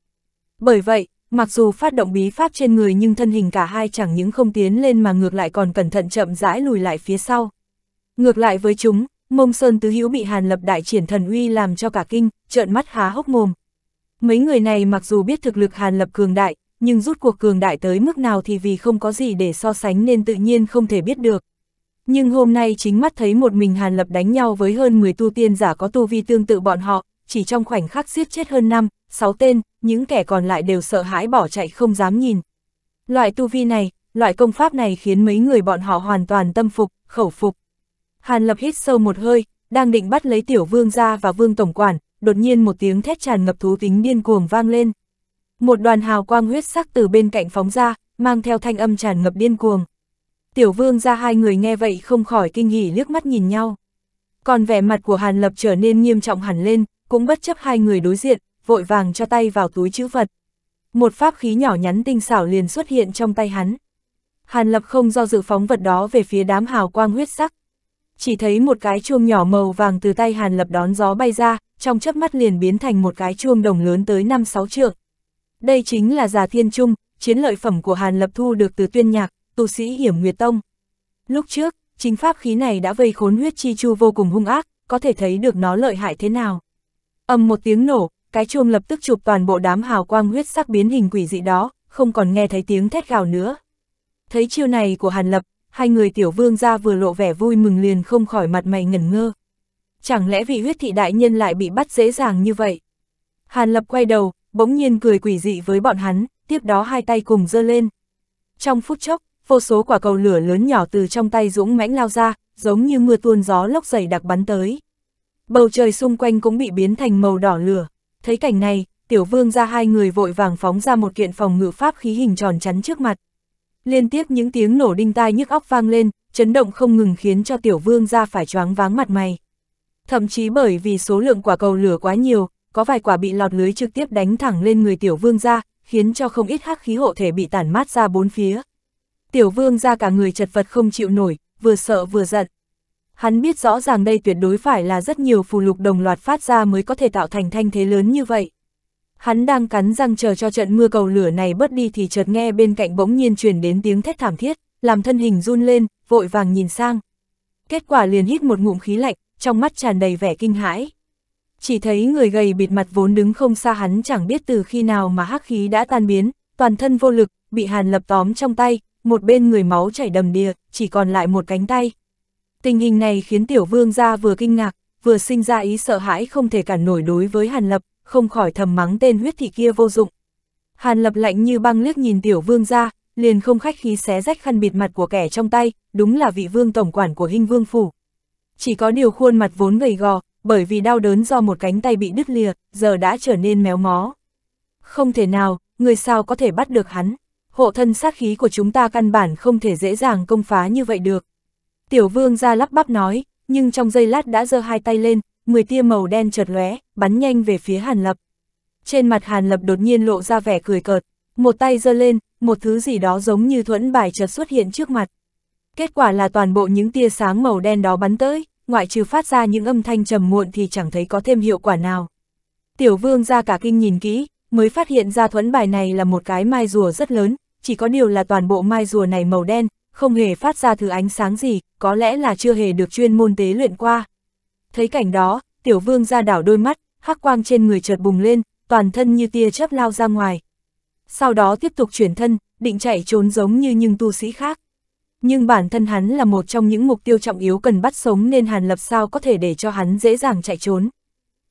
Bởi vậy, Mặc dù phát động bí pháp trên người nhưng thân hình cả hai chẳng những không tiến lên mà ngược lại còn cẩn thận chậm rãi lùi lại phía sau. Ngược lại với chúng, mông sơn tứ hữu bị hàn lập đại triển thần uy làm cho cả kinh, trợn mắt há hốc mồm. Mấy người này mặc dù biết thực lực hàn lập cường đại, nhưng rút cuộc cường đại tới mức nào thì vì không có gì để so sánh nên tự nhiên không thể biết được. Nhưng hôm nay chính mắt thấy một mình Hàn Lập đánh nhau với hơn 10 tu tiên giả có tu vi tương tự bọn họ, chỉ trong khoảnh khắc giết chết hơn năm, sáu tên, những kẻ còn lại đều sợ hãi bỏ chạy không dám nhìn. Loại tu vi này, loại công pháp này khiến mấy người bọn họ hoàn toàn tâm phục, khẩu phục. Hàn Lập hít sâu một hơi, đang định bắt lấy tiểu vương gia và vương tổng quản, đột nhiên một tiếng thét tràn ngập thú tính điên cuồng vang lên. Một đoàn hào quang huyết sắc từ bên cạnh phóng ra, mang theo thanh âm tràn ngập điên cuồng. Tiểu vương ra hai người nghe vậy không khỏi kinh hỉ liếc mắt nhìn nhau. Còn vẻ mặt của Hàn Lập trở nên nghiêm trọng hẳn lên, cũng bất chấp hai người đối diện, vội vàng cho tay vào túi chữ vật. Một pháp khí nhỏ nhắn tinh xảo liền xuất hiện trong tay hắn. Hàn Lập không do dự phóng vật đó về phía đám hào quang huyết sắc. Chỉ thấy một cái chuông nhỏ màu vàng từ tay Hàn Lập đón gió bay ra, trong chớp mắt liền biến thành một cái chuông đồng lớn tới 5-6 trượng. Đây chính là Già Thiên Trung, chiến lợi phẩm của Hàn Lập thu được từ tuyên nhạc, tu sĩ hiểm nguyệt tông. Lúc trước, chính pháp khí này đã vây khốn huyết chi chu vô cùng hung ác, có thể thấy được nó lợi hại thế nào ầm một tiếng nổ, cái chuông lập tức chụp toàn bộ đám hào quang huyết sắc biến hình quỷ dị đó, không còn nghe thấy tiếng thét gào nữa. Thấy chiêu này của Hàn Lập, hai người tiểu vương ra vừa lộ vẻ vui mừng liền không khỏi mặt mày ngẩn ngơ. Chẳng lẽ vị huyết thị đại nhân lại bị bắt dễ dàng như vậy? Hàn Lập quay đầu, bỗng nhiên cười quỷ dị với bọn hắn, tiếp đó hai tay cùng giơ lên. Trong phút chốc, vô số quả cầu lửa lớn nhỏ từ trong tay dũng mãnh lao ra, giống như mưa tuôn gió lốc dày đặc bắn tới. Bầu trời xung quanh cũng bị biến thành màu đỏ lửa. Thấy cảnh này, tiểu vương ra hai người vội vàng phóng ra một kiện phòng ngự pháp khí hình tròn chắn trước mặt. Liên tiếp những tiếng nổ đinh tai nhức óc vang lên, chấn động không ngừng khiến cho tiểu vương ra phải choáng váng mặt mày. Thậm chí bởi vì số lượng quả cầu lửa quá nhiều, có vài quả bị lọt lưới trực tiếp đánh thẳng lên người tiểu vương ra, khiến cho không ít hắc khí hộ thể bị tản mát ra bốn phía. Tiểu vương ra cả người chật vật không chịu nổi, vừa sợ vừa giận hắn biết rõ ràng đây tuyệt đối phải là rất nhiều phù lục đồng loạt phát ra mới có thể tạo thành thanh thế lớn như vậy. Hắn đang cắn răng chờ cho trận mưa cầu lửa này bớt đi thì chợt nghe bên cạnh bỗng nhiên truyền đến tiếng thét thảm thiết, làm thân hình run lên, vội vàng nhìn sang. Kết quả liền hít một ngụm khí lạnh, trong mắt tràn đầy vẻ kinh hãi. Chỉ thấy người gầy bịt mặt vốn đứng không xa hắn chẳng biết từ khi nào mà hắc khí đã tan biến, toàn thân vô lực, bị hàn lập tóm trong tay, một bên người máu chảy đầm đìa, chỉ còn lại một cánh tay. Tình hình này khiến tiểu vương gia vừa kinh ngạc, vừa sinh ra ý sợ hãi không thể cản nổi đối với Hàn Lập, không khỏi thầm mắng tên huyết thị kia vô dụng. Hàn Lập lạnh như băng liếc nhìn tiểu vương gia, liền không khách khí xé rách khăn bịt mặt của kẻ trong tay, đúng là vị vương tổng quản của hình vương phủ. Chỉ có điều khuôn mặt vốn gầy gò, bởi vì đau đớn do một cánh tay bị đứt lìa, giờ đã trở nên méo mó. Không thể nào, người sao có thể bắt được hắn, hộ thân sát khí của chúng ta căn bản không thể dễ dàng công phá như vậy được. Tiểu vương ra lắp bắp nói, nhưng trong giây lát đã giơ hai tay lên, 10 tia màu đen chợt lóe, bắn nhanh về phía Hàn Lập. Trên mặt Hàn Lập đột nhiên lộ ra vẻ cười cợt, một tay giơ lên, một thứ gì đó giống như thuẫn bài chợt xuất hiện trước mặt. Kết quả là toàn bộ những tia sáng màu đen đó bắn tới, ngoại trừ phát ra những âm thanh trầm muộn thì chẳng thấy có thêm hiệu quả nào. Tiểu vương ra cả kinh nhìn kỹ, mới phát hiện ra thuẫn bài này là một cái mai rùa rất lớn, chỉ có điều là toàn bộ mai rùa này màu đen, không hề phát ra thứ ánh sáng gì, có lẽ là chưa hề được chuyên môn tế luyện qua. Thấy cảnh đó, tiểu vương ra đảo đôi mắt, hắc quang trên người chợt bùng lên, toàn thân như tia chớp lao ra ngoài. Sau đó tiếp tục chuyển thân, định chạy trốn giống như những tu sĩ khác. Nhưng bản thân hắn là một trong những mục tiêu trọng yếu cần bắt sống nên Hàn Lập sao có thể để cho hắn dễ dàng chạy trốn.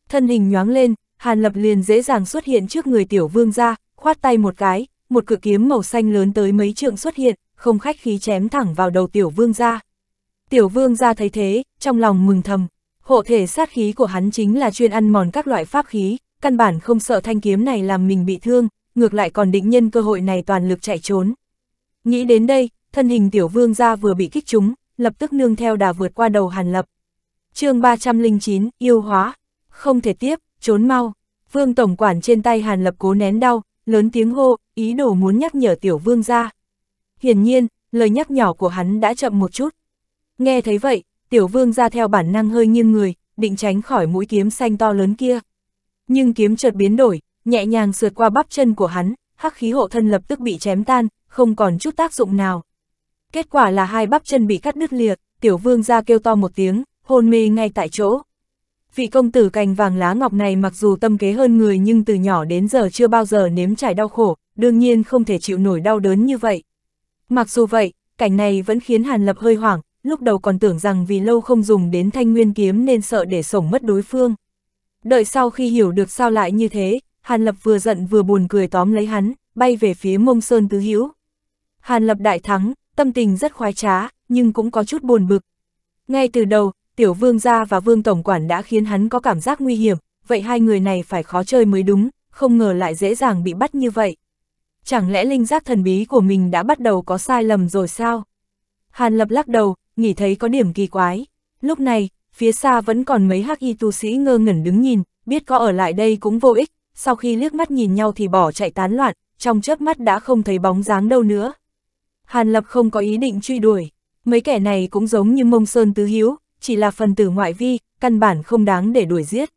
Thân hình nhoáng lên, Hàn Lập liền dễ dàng xuất hiện trước người tiểu vương ra, khoát tay một cái, một cự kiếm màu xanh lớn tới mấy trượng xuất hiện, không khách khí chém thẳng vào đầu tiểu vương gia. Tiểu vương gia thấy thế, trong lòng mừng thầm, hộ thể sát khí của hắn chính là chuyên ăn mòn các loại pháp khí, căn bản không sợ thanh kiếm này làm mình bị thương, ngược lại còn định nhân cơ hội này toàn lực chạy trốn. Nghĩ đến đây, thân hình tiểu vương gia vừa bị kích trúng, lập tức nương theo đà vượt qua đầu hàn lập. chương 309, yêu hóa, không thể tiếp, trốn mau. Vương Tổng Quản trên tay hàn lập cố nén đau, lớn tiếng hô, ý đồ muốn nhắc nhở tiểu vương gia. Hiển nhiên, lời nhắc nhỏ của hắn đã chậm một chút. Nghe thấy vậy, tiểu vương ra theo bản năng hơi nghiêng người, định tránh khỏi mũi kiếm xanh to lớn kia. Nhưng kiếm chợt biến đổi, nhẹ nhàng sượt qua bắp chân của hắn, hắc khí hộ thân lập tức bị chém tan, không còn chút tác dụng nào. Kết quả là hai bắp chân bị cắt đứt liệt, tiểu vương ra kêu to một tiếng, hôn mê ngay tại chỗ. Vị công tử cành vàng lá ngọc này mặc dù tâm kế hơn người nhưng từ nhỏ đến giờ chưa bao giờ nếm trải đau khổ, đương nhiên không thể chịu nổi đau đớn như vậy. Mặc dù vậy, cảnh này vẫn khiến Hàn Lập hơi hoảng, lúc đầu còn tưởng rằng vì lâu không dùng đến thanh nguyên kiếm nên sợ để sổng mất đối phương. Đợi sau khi hiểu được sao lại như thế, Hàn Lập vừa giận vừa buồn cười tóm lấy hắn, bay về phía mông sơn tứ hữu. Hàn Lập đại thắng, tâm tình rất khoái trá, nhưng cũng có chút buồn bực. Ngay từ đầu, tiểu vương gia và vương tổng quản đã khiến hắn có cảm giác nguy hiểm, vậy hai người này phải khó chơi mới đúng, không ngờ lại dễ dàng bị bắt như vậy chẳng lẽ linh giác thần bí của mình đã bắt đầu có sai lầm rồi sao? Hàn Lập lắc đầu, nghĩ thấy có điểm kỳ quái. Lúc này, phía xa vẫn còn mấy hắc y tu sĩ ngơ ngẩn đứng nhìn, biết có ở lại đây cũng vô ích, sau khi liếc mắt nhìn nhau thì bỏ chạy tán loạn, trong chớp mắt đã không thấy bóng dáng đâu nữa. Hàn Lập không có ý định truy đuổi, mấy kẻ này cũng giống như mông sơn tứ hiếu, chỉ là phần tử ngoại vi, căn bản không đáng để đuổi giết.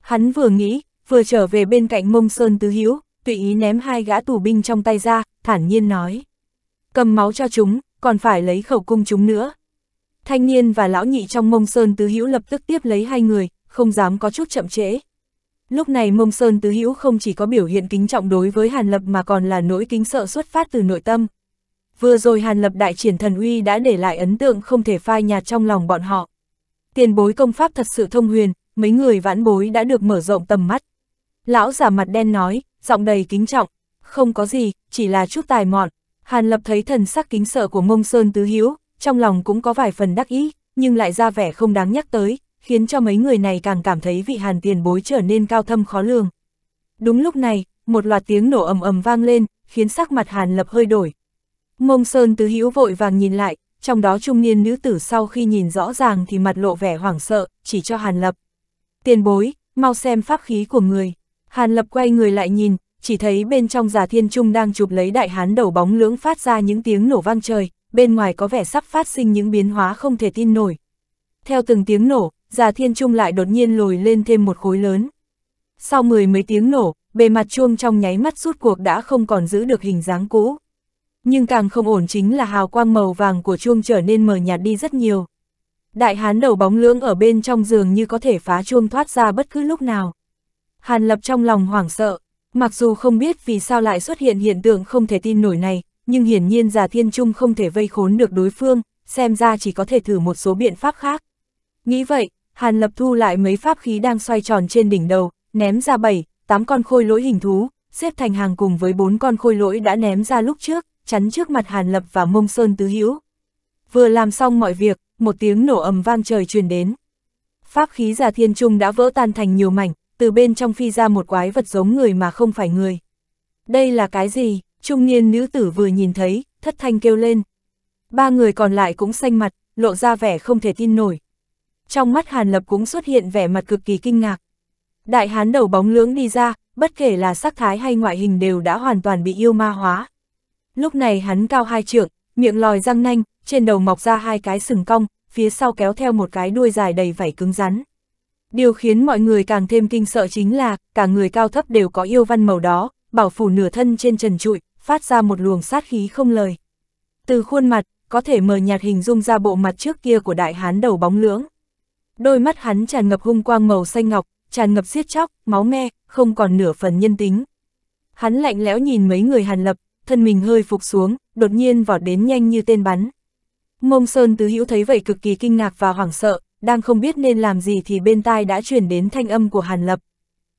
Hắn vừa nghĩ, vừa trở về bên cạnh mông sơn tứ hiếu, tùy ý ném hai gã tù binh trong tay ra, thản nhiên nói. Cầm máu cho chúng, còn phải lấy khẩu cung chúng nữa. Thanh niên và lão nhị trong mông sơn tứ hữu lập tức tiếp lấy hai người, không dám có chút chậm trễ. Lúc này mông sơn tứ hữu không chỉ có biểu hiện kính trọng đối với Hàn Lập mà còn là nỗi kính sợ xuất phát từ nội tâm. Vừa rồi Hàn Lập đại triển thần uy đã để lại ấn tượng không thể phai nhạt trong lòng bọn họ. Tiền bối công pháp thật sự thông huyền, mấy người vãn bối đã được mở rộng tầm mắt. Lão giả mặt đen nói, giọng đầy kính trọng, không có gì, chỉ là chút tài mọn. Hàn Lập thấy thần sắc kính sợ của mông sơn tứ hiếu, trong lòng cũng có vài phần đắc ý, nhưng lại ra vẻ không đáng nhắc tới, khiến cho mấy người này càng cảm thấy vị hàn tiền bối trở nên cao thâm khó lường. Đúng lúc này, một loạt tiếng nổ ầm ầm vang lên, khiến sắc mặt hàn lập hơi đổi. Mông Sơn Tứ Hữu vội vàng nhìn lại, trong đó trung niên nữ tử sau khi nhìn rõ ràng thì mặt lộ vẻ hoảng sợ, chỉ cho hàn lập. Tiền bối, mau xem pháp khí của người. Hàn Lập quay người lại nhìn, chỉ thấy bên trong giả thiên trung đang chụp lấy đại hán đầu bóng lưỡng phát ra những tiếng nổ vang trời, bên ngoài có vẻ sắp phát sinh những biến hóa không thể tin nổi. Theo từng tiếng nổ, giả thiên trung lại đột nhiên lồi lên thêm một khối lớn. Sau mười mấy tiếng nổ, bề mặt chuông trong nháy mắt rút cuộc đã không còn giữ được hình dáng cũ. Nhưng càng không ổn chính là hào quang màu vàng của chuông trở nên mờ nhạt đi rất nhiều. Đại hán đầu bóng lưỡng ở bên trong giường như có thể phá chuông thoát ra bất cứ lúc nào. Hàn Lập trong lòng hoảng sợ, mặc dù không biết vì sao lại xuất hiện hiện tượng không thể tin nổi này, nhưng hiển nhiên Già Thiên Trung không thể vây khốn được đối phương, xem ra chỉ có thể thử một số biện pháp khác. Nghĩ vậy, Hàn Lập thu lại mấy pháp khí đang xoay tròn trên đỉnh đầu, ném ra bảy, tám con khôi lỗi hình thú, xếp thành hàng cùng với bốn con khôi lỗi đã ném ra lúc trước, chắn trước mặt Hàn Lập và Mông Sơn Tứ Hữu. Vừa làm xong mọi việc, một tiếng nổ ầm vang trời truyền đến. Pháp khí Già Thiên Trung đã vỡ tan thành nhiều mảnh, từ bên trong phi ra một quái vật giống người mà không phải người. Đây là cái gì? Trung niên nữ tử vừa nhìn thấy, thất thanh kêu lên. Ba người còn lại cũng xanh mặt, lộ ra vẻ không thể tin nổi. Trong mắt Hàn Lập cũng xuất hiện vẻ mặt cực kỳ kinh ngạc. Đại hán đầu bóng lưỡng đi ra, bất kể là sắc thái hay ngoại hình đều đã hoàn toàn bị yêu ma hóa. Lúc này hắn cao hai trượng, miệng lòi răng nanh, trên đầu mọc ra hai cái sừng cong, phía sau kéo theo một cái đuôi dài đầy vảy cứng rắn. Điều khiến mọi người càng thêm kinh sợ chính là, cả người cao thấp đều có yêu văn màu đó, bảo phủ nửa thân trên trần trụi, phát ra một luồng sát khí không lời. Từ khuôn mặt, có thể mờ nhạt hình dung ra bộ mặt trước kia của đại hán đầu bóng lưỡng. Đôi mắt hắn tràn ngập hung quang màu xanh ngọc, tràn ngập xiết chóc, máu me, không còn nửa phần nhân tính. Hắn lạnh lẽo nhìn mấy người hàn lập, thân mình hơi phục xuống, đột nhiên vọt đến nhanh như tên bắn. Mông Sơn Tứ Hữu thấy vậy cực kỳ kinh ngạc và hoảng sợ, đang không biết nên làm gì thì bên tai đã chuyển đến thanh âm của Hàn Lập.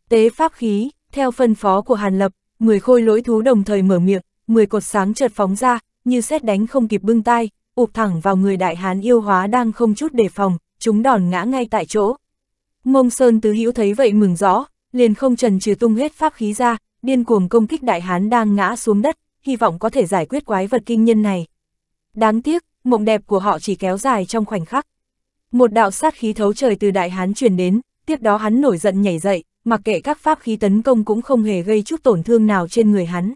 Tế pháp khí, theo phân phó của Hàn Lập, 10 khôi lỗi thú đồng thời mở miệng, 10 cột sáng chợt phóng ra, như xét đánh không kịp bưng tai, ụp thẳng vào người đại hán yêu hóa đang không chút đề phòng, chúng đòn ngã ngay tại chỗ. Mông Sơn Tứ Hữu thấy vậy mừng rõ, liền không trần trừ tung hết pháp khí ra, điên cuồng công kích đại hán đang ngã xuống đất, hy vọng có thể giải quyết quái vật kinh nhân này. Đáng tiếc, mộng đẹp của họ chỉ kéo dài trong khoảnh khắc. Một đạo sát khí thấu trời từ đại hán truyền đến, tiếp đó hắn nổi giận nhảy dậy, mặc kệ các pháp khí tấn công cũng không hề gây chút tổn thương nào trên người hắn.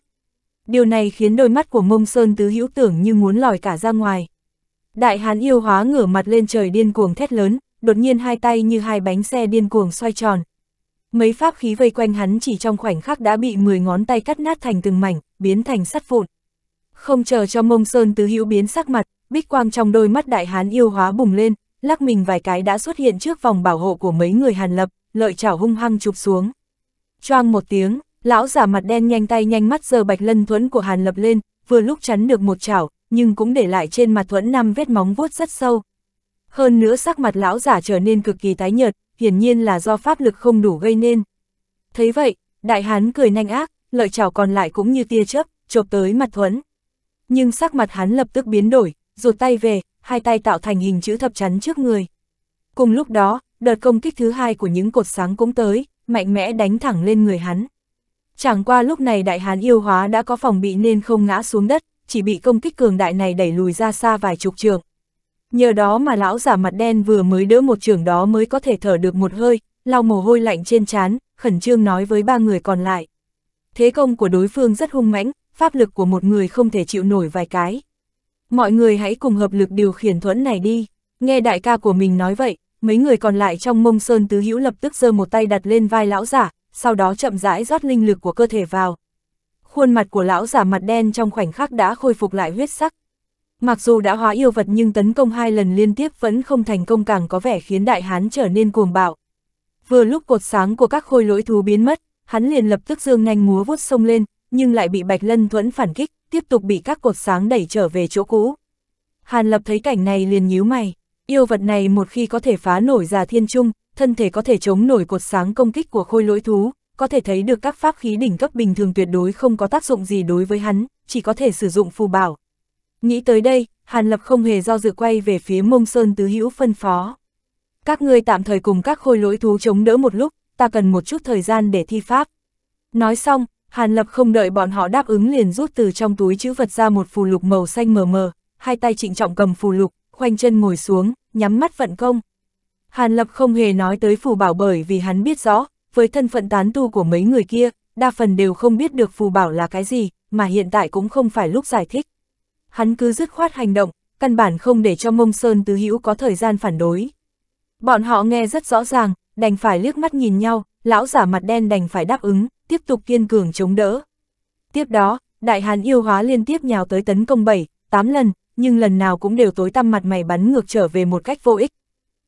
Điều này khiến đôi mắt của mông sơn tứ hữu tưởng như muốn lòi cả ra ngoài. Đại hán yêu hóa ngửa mặt lên trời điên cuồng thét lớn, đột nhiên hai tay như hai bánh xe điên cuồng xoay tròn. Mấy pháp khí vây quanh hắn chỉ trong khoảnh khắc đã bị 10 ngón tay cắt nát thành từng mảnh, biến thành sắt vụn. Không chờ cho mông sơn tứ hữu biến sắc mặt, bích quang trong đôi mắt đại hán yêu hóa bùng lên, lắc mình vài cái đã xuất hiện trước vòng bảo hộ của mấy người Hàn Lập, lợi chảo hung hăng chụp xuống. Choang một tiếng, lão giả mặt đen nhanh tay nhanh mắt giờ bạch lân thuẫn của Hàn Lập lên, vừa lúc chắn được một chảo, nhưng cũng để lại trên mặt thuẫn năm vết móng vuốt rất sâu. Hơn nữa sắc mặt lão giả trở nên cực kỳ tái nhợt, hiển nhiên là do pháp lực không đủ gây nên. Thấy vậy, đại hán cười nhanh ác, lợi chảo còn lại cũng như tia chớp, chộp tới mặt thuẫn. Nhưng sắc mặt hắn lập tức biến đổi, rụt tay về, hai tay tạo thành hình chữ thập chắn trước người. Cùng lúc đó, đợt công kích thứ hai của những cột sáng cũng tới, mạnh mẽ đánh thẳng lên người hắn. Chẳng qua lúc này đại hán yêu hóa đã có phòng bị nên không ngã xuống đất, chỉ bị công kích cường đại này đẩy lùi ra xa vài chục trường. Nhờ đó mà lão giả mặt đen vừa mới đỡ một trường đó mới có thể thở được một hơi, lau mồ hôi lạnh trên trán, khẩn trương nói với ba người còn lại. Thế công của đối phương rất hung mãnh, pháp lực của một người không thể chịu nổi vài cái mọi người hãy cùng hợp lực điều khiển thuẫn này đi. Nghe đại ca của mình nói vậy, mấy người còn lại trong mông sơn tứ hữu lập tức giơ một tay đặt lên vai lão giả, sau đó chậm rãi rót linh lực của cơ thể vào. Khuôn mặt của lão giả mặt đen trong khoảnh khắc đã khôi phục lại huyết sắc. Mặc dù đã hóa yêu vật nhưng tấn công hai lần liên tiếp vẫn không thành công càng có vẻ khiến đại hán trở nên cuồng bạo. Vừa lúc cột sáng của các khôi lỗi thú biến mất, hắn liền lập tức dương nhanh múa vuốt sông lên, nhưng lại bị Bạch Lân Thuẫn phản kích, tiếp tục bị các cột sáng đẩy trở về chỗ cũ. Hàn Lập thấy cảnh này liền nhíu mày, yêu vật này một khi có thể phá nổi già thiên trung, thân thể có thể chống nổi cột sáng công kích của khôi lỗi thú, có thể thấy được các pháp khí đỉnh cấp bình thường tuyệt đối không có tác dụng gì đối với hắn, chỉ có thể sử dụng phù bảo. Nghĩ tới đây, Hàn Lập không hề do dự quay về phía mông sơn tứ hữu phân phó. Các ngươi tạm thời cùng các khôi lỗi thú chống đỡ một lúc, ta cần một chút thời gian để thi pháp. Nói xong, Hàn Lập không đợi bọn họ đáp ứng liền rút từ trong túi chữ vật ra một phù lục màu xanh mờ mờ, hai tay trịnh trọng cầm phù lục, khoanh chân ngồi xuống, nhắm mắt vận công. Hàn Lập không hề nói tới phù bảo bởi vì hắn biết rõ, với thân phận tán tu của mấy người kia, đa phần đều không biết được phù bảo là cái gì, mà hiện tại cũng không phải lúc giải thích. Hắn cứ dứt khoát hành động, căn bản không để cho mông sơn tứ hữu có thời gian phản đối. Bọn họ nghe rất rõ ràng, đành phải liếc mắt nhìn nhau, lão giả mặt đen đành phải đáp ứng, tiếp tục kiên cường chống đỡ. Tiếp đó, Đại Hàn yêu hóa liên tiếp nhào tới tấn công 7, 8 lần, nhưng lần nào cũng đều tối tăm mặt mày bắn ngược trở về một cách vô ích.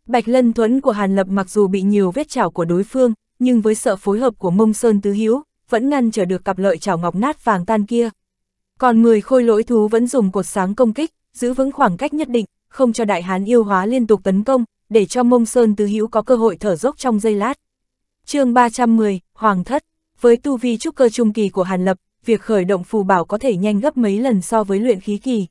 Bạch lân thuẫn của Hàn Lập mặc dù bị nhiều vết chảo của đối phương, nhưng với sợ phối hợp của mông sơn tứ hiếu, vẫn ngăn trở được cặp lợi chảo ngọc nát vàng tan kia. Còn 10 khôi lỗi thú vẫn dùng cột sáng công kích, giữ vững khoảng cách nhất định, không cho đại hán yêu hóa liên tục tấn công, để cho mông sơn tứ hữu có cơ hội thở dốc trong giây lát. chương 310, Hoàng Thất với tu vi trúc cơ trung kỳ của Hàn Lập, việc khởi động phù bảo có thể nhanh gấp mấy lần so với luyện khí kỳ.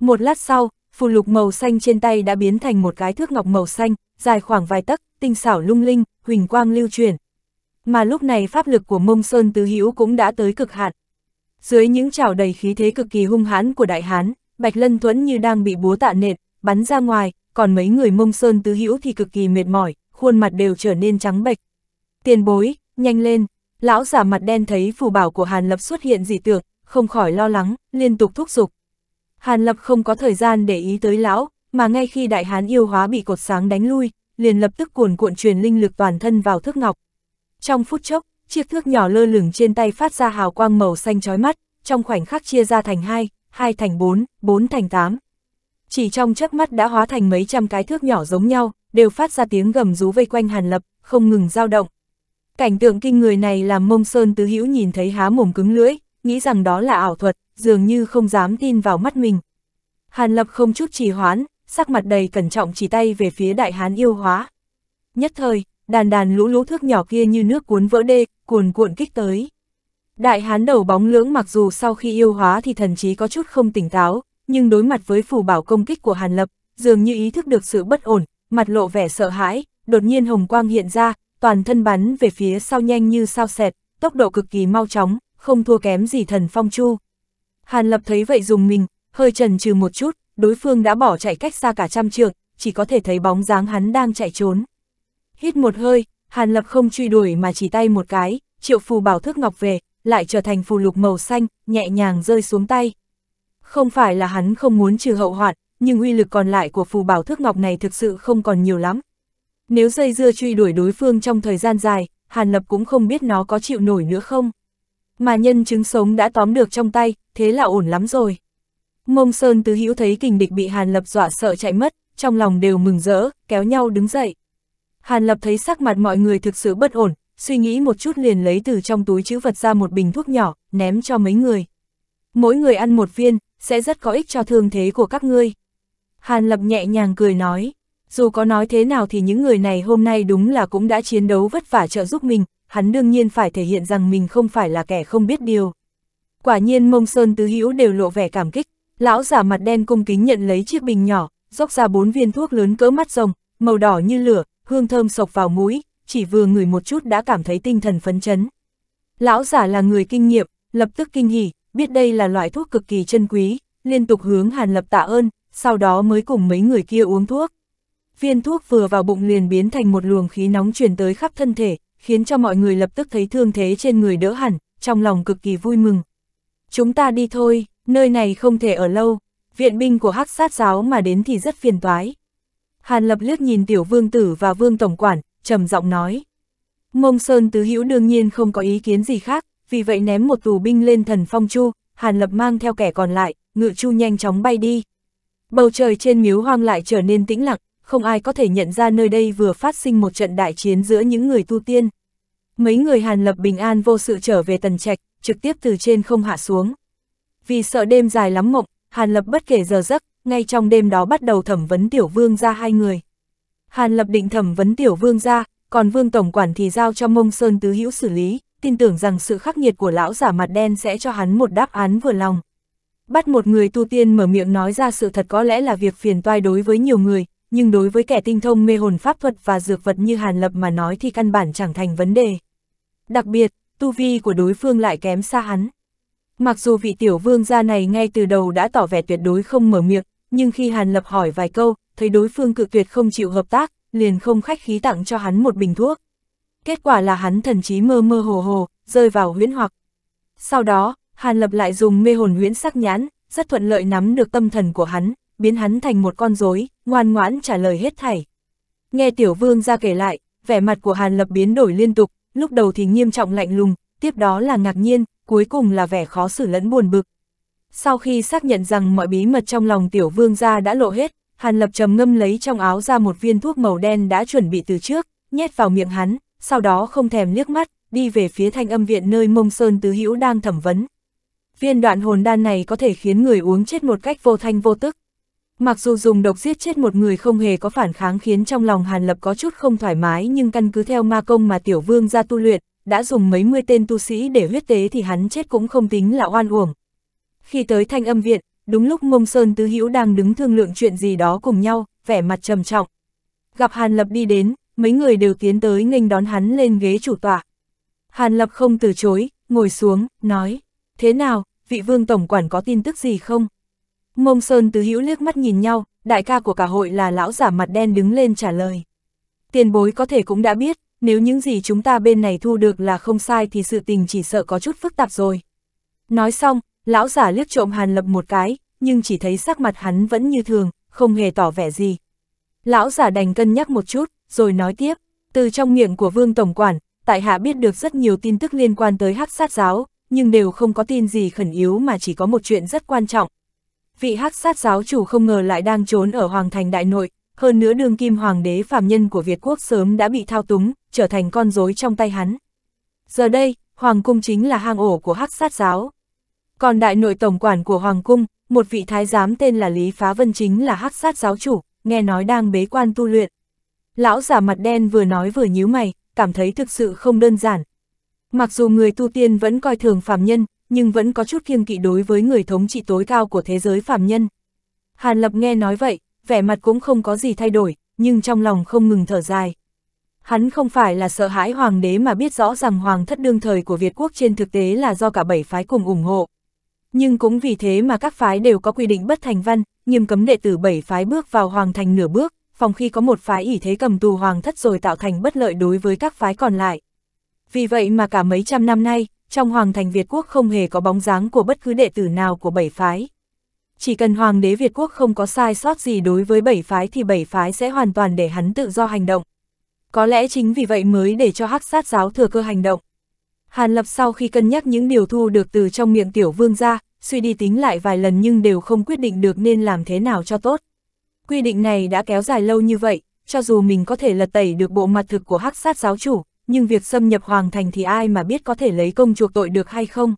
Một lát sau, phù lục màu xanh trên tay đã biến thành một cái thước ngọc màu xanh, dài khoảng vài tấc, tinh xảo lung linh, huỳnh quang lưu chuyển. Mà lúc này pháp lực của Mông Sơn Tứ Hữu cũng đã tới cực hạn. Dưới những trảo đầy khí thế cực kỳ hung hãn của đại hán, Bạch Lân Thuẫn như đang bị búa tạ nện, bắn ra ngoài, còn mấy người Mông Sơn Tứ Hữu thì cực kỳ mệt mỏi, khuôn mặt đều trở nên trắng bệch. Tiền bối, nhanh lên, Lão giả mặt đen thấy phù bảo của Hàn Lập xuất hiện dị tượng, không khỏi lo lắng, liên tục thúc giục. Hàn Lập không có thời gian để ý tới lão, mà ngay khi đại hán yêu hóa bị cột sáng đánh lui, liền lập tức cuồn cuộn truyền linh lực toàn thân vào thước ngọc. Trong phút chốc, chiếc thước nhỏ lơ lửng trên tay phát ra hào quang màu xanh chói mắt, trong khoảnh khắc chia ra thành hai, hai thành bốn, bốn thành tám. Chỉ trong chớp mắt đã hóa thành mấy trăm cái thước nhỏ giống nhau, đều phát ra tiếng gầm rú vây quanh Hàn Lập, không ngừng dao động. Cảnh tượng kinh người này làm mông sơn tứ hữu nhìn thấy há mồm cứng lưỡi, nghĩ rằng đó là ảo thuật, dường như không dám tin vào mắt mình. Hàn lập không chút trì hoãn, sắc mặt đầy cẩn trọng chỉ tay về phía đại hán yêu hóa. Nhất thời, đàn đàn lũ lũ thước nhỏ kia như nước cuốn vỡ đê, cuồn cuộn kích tới. Đại hán đầu bóng lưỡng mặc dù sau khi yêu hóa thì thần trí có chút không tỉnh táo, nhưng đối mặt với phù bảo công kích của Hàn Lập, dường như ý thức được sự bất ổn, mặt lộ vẻ sợ hãi, đột nhiên hồng quang hiện ra, toàn thân bắn về phía sau nhanh như sao xẹt, tốc độ cực kỳ mau chóng, không thua kém gì thần phong chu. Hàn lập thấy vậy dùng mình, hơi trần trừ một chút, đối phương đã bỏ chạy cách xa cả trăm trượng, chỉ có thể thấy bóng dáng hắn đang chạy trốn. Hít một hơi, Hàn Lập không truy đuổi mà chỉ tay một cái, triệu phù bảo thức ngọc về, lại trở thành phù lục màu xanh, nhẹ nhàng rơi xuống tay. Không phải là hắn không muốn trừ hậu hoạn, nhưng uy lực còn lại của phù bảo thước ngọc này thực sự không còn nhiều lắm, nếu dây dưa truy đuổi đối phương trong thời gian dài, Hàn Lập cũng không biết nó có chịu nổi nữa không. Mà nhân chứng sống đã tóm được trong tay, thế là ổn lắm rồi. Mông Sơn Tứ Hữu thấy kình địch bị Hàn Lập dọa sợ chạy mất, trong lòng đều mừng rỡ, kéo nhau đứng dậy. Hàn Lập thấy sắc mặt mọi người thực sự bất ổn, suy nghĩ một chút liền lấy từ trong túi chữ vật ra một bình thuốc nhỏ, ném cho mấy người. Mỗi người ăn một viên, sẽ rất có ích cho thương thế của các ngươi. Hàn Lập nhẹ nhàng cười nói dù có nói thế nào thì những người này hôm nay đúng là cũng đã chiến đấu vất vả trợ giúp mình, hắn đương nhiên phải thể hiện rằng mình không phải là kẻ không biết điều. Quả nhiên mông sơn tứ hữu đều lộ vẻ cảm kích, lão giả mặt đen cung kính nhận lấy chiếc bình nhỏ, rót ra bốn viên thuốc lớn cỡ mắt rồng, màu đỏ như lửa, hương thơm sộc vào mũi, chỉ vừa ngửi một chút đã cảm thấy tinh thần phấn chấn. Lão giả là người kinh nghiệm, lập tức kinh hỉ, biết đây là loại thuốc cực kỳ chân quý, liên tục hướng Hàn Lập tạ ơn, sau đó mới cùng mấy người kia uống thuốc. Viên thuốc vừa vào bụng liền biến thành một luồng khí nóng chuyển tới khắp thân thể, khiến cho mọi người lập tức thấy thương thế trên người đỡ hẳn, trong lòng cực kỳ vui mừng. Chúng ta đi thôi, nơi này không thể ở lâu, viện binh của hắc sát giáo mà đến thì rất phiền toái. Hàn lập liếc nhìn tiểu vương tử và vương tổng quản, trầm giọng nói. Mông Sơn Tứ Hữu đương nhiên không có ý kiến gì khác, vì vậy ném một tù binh lên thần phong chu, Hàn lập mang theo kẻ còn lại, ngự chu nhanh chóng bay đi. Bầu trời trên miếu hoang lại trở nên tĩnh lặng, không ai có thể nhận ra nơi đây vừa phát sinh một trận đại chiến giữa những người tu tiên. Mấy người Hàn Lập bình an vô sự trở về tần trạch, trực tiếp từ trên không hạ xuống. Vì sợ đêm dài lắm mộng, Hàn Lập bất kể giờ giấc, ngay trong đêm đó bắt đầu thẩm vấn tiểu vương ra hai người. Hàn Lập định thẩm vấn tiểu vương ra, còn vương tổng quản thì giao cho mông sơn tứ hữu xử lý, tin tưởng rằng sự khắc nghiệt của lão giả mặt đen sẽ cho hắn một đáp án vừa lòng. Bắt một người tu tiên mở miệng nói ra sự thật có lẽ là việc phiền toai đối với nhiều người, nhưng đối với kẻ tinh thông mê hồn pháp thuật và dược vật như Hàn Lập mà nói thì căn bản chẳng thành vấn đề. Đặc biệt, tu vi của đối phương lại kém xa hắn. Mặc dù vị tiểu vương gia này ngay từ đầu đã tỏ vẻ tuyệt đối không mở miệng, nhưng khi Hàn Lập hỏi vài câu, thấy đối phương cự tuyệt không chịu hợp tác, liền không khách khí tặng cho hắn một bình thuốc. Kết quả là hắn thần trí mơ mơ hồ hồ, rơi vào huyễn hoặc. Sau đó, Hàn Lập lại dùng mê hồn huyễn sắc nhãn, rất thuận lợi nắm được tâm thần của hắn, biến hắn thành một con rối, ngoan ngoãn trả lời hết thảy. Nghe tiểu vương ra kể lại, vẻ mặt của Hàn Lập biến đổi liên tục, lúc đầu thì nghiêm trọng lạnh lùng, tiếp đó là ngạc nhiên, cuối cùng là vẻ khó xử lẫn buồn bực. Sau khi xác nhận rằng mọi bí mật trong lòng tiểu vương ra đã lộ hết, Hàn Lập trầm ngâm lấy trong áo ra một viên thuốc màu đen đã chuẩn bị từ trước, nhét vào miệng hắn, sau đó không thèm liếc mắt, đi về phía thanh âm viện nơi mông sơn tứ hữu đang thẩm vấn. Viên đoạn hồn đan này có thể khiến người uống chết một cách vô thanh vô tức. Mặc dù dùng độc giết chết một người không hề có phản kháng khiến trong lòng Hàn Lập có chút không thoải mái nhưng căn cứ theo ma công mà tiểu vương ra tu luyện, đã dùng mấy mươi tên tu sĩ để huyết tế thì hắn chết cũng không tính là oan uổng. Khi tới thanh âm viện, đúng lúc Mông Sơn Tứ Hữu đang đứng thương lượng chuyện gì đó cùng nhau, vẻ mặt trầm trọng. Gặp Hàn Lập đi đến, mấy người đều tiến tới nghênh đón hắn lên ghế chủ tọa. Hàn Lập không từ chối, ngồi xuống, nói, thế nào, vị vương tổng quản có tin tức gì không? Mông Sơn Tứ Hữu liếc mắt nhìn nhau, đại ca của cả hội là lão giả mặt đen đứng lên trả lời. Tiền bối có thể cũng đã biết, nếu những gì chúng ta bên này thu được là không sai thì sự tình chỉ sợ có chút phức tạp rồi. Nói xong, lão giả liếc trộm Hàn Lập một cái, nhưng chỉ thấy sắc mặt hắn vẫn như thường, không hề tỏ vẻ gì. Lão giả đành cân nhắc một chút, rồi nói tiếp, từ trong miệng của Vương Tổng Quản, tại hạ biết được rất nhiều tin tức liên quan tới hắc sát giáo, nhưng đều không có tin gì khẩn yếu mà chỉ có một chuyện rất quan trọng, vị hắc sát giáo chủ không ngờ lại đang trốn ở Hoàng thành đại nội, hơn nữa đường kim hoàng đế phàm nhân của Việt quốc sớm đã bị thao túng, trở thành con rối trong tay hắn. Giờ đây, Hoàng cung chính là hang ổ của hắc sát giáo. Còn đại nội tổng quản của Hoàng cung, một vị thái giám tên là Lý Phá Vân chính là hắc sát giáo chủ, nghe nói đang bế quan tu luyện. Lão giả mặt đen vừa nói vừa nhíu mày, cảm thấy thực sự không đơn giản. Mặc dù người tu tiên vẫn coi thường phàm nhân, nhưng vẫn có chút kiêng kỵ đối với người thống trị tối cao của thế giới phàm nhân. Hàn Lập nghe nói vậy, vẻ mặt cũng không có gì thay đổi, nhưng trong lòng không ngừng thở dài. Hắn không phải là sợ hãi hoàng đế mà biết rõ rằng hoàng thất đương thời của Việt quốc trên thực tế là do cả bảy phái cùng ủng hộ. Nhưng cũng vì thế mà các phái đều có quy định bất thành văn, nghiêm cấm đệ tử bảy phái bước vào hoàng thành nửa bước, phòng khi có một phái ỷ thế cầm tù hoàng thất rồi tạo thành bất lợi đối với các phái còn lại. Vì vậy mà cả mấy trăm năm nay, trong Hoàng thành Việt Quốc không hề có bóng dáng của bất cứ đệ tử nào của bảy phái. Chỉ cần Hoàng đế Việt Quốc không có sai sót gì đối với bảy phái thì bảy phái sẽ hoàn toàn để hắn tự do hành động. Có lẽ chính vì vậy mới để cho hắc sát giáo thừa cơ hành động. Hàn Lập sau khi cân nhắc những điều thu được từ trong miệng tiểu vương ra, suy đi tính lại vài lần nhưng đều không quyết định được nên làm thế nào cho tốt. Quy định này đã kéo dài lâu như vậy, cho dù mình có thể lật tẩy được bộ mặt thực của hắc sát giáo chủ, nhưng việc xâm nhập hoàng thành thì ai mà biết có thể lấy công chuộc tội được hay không.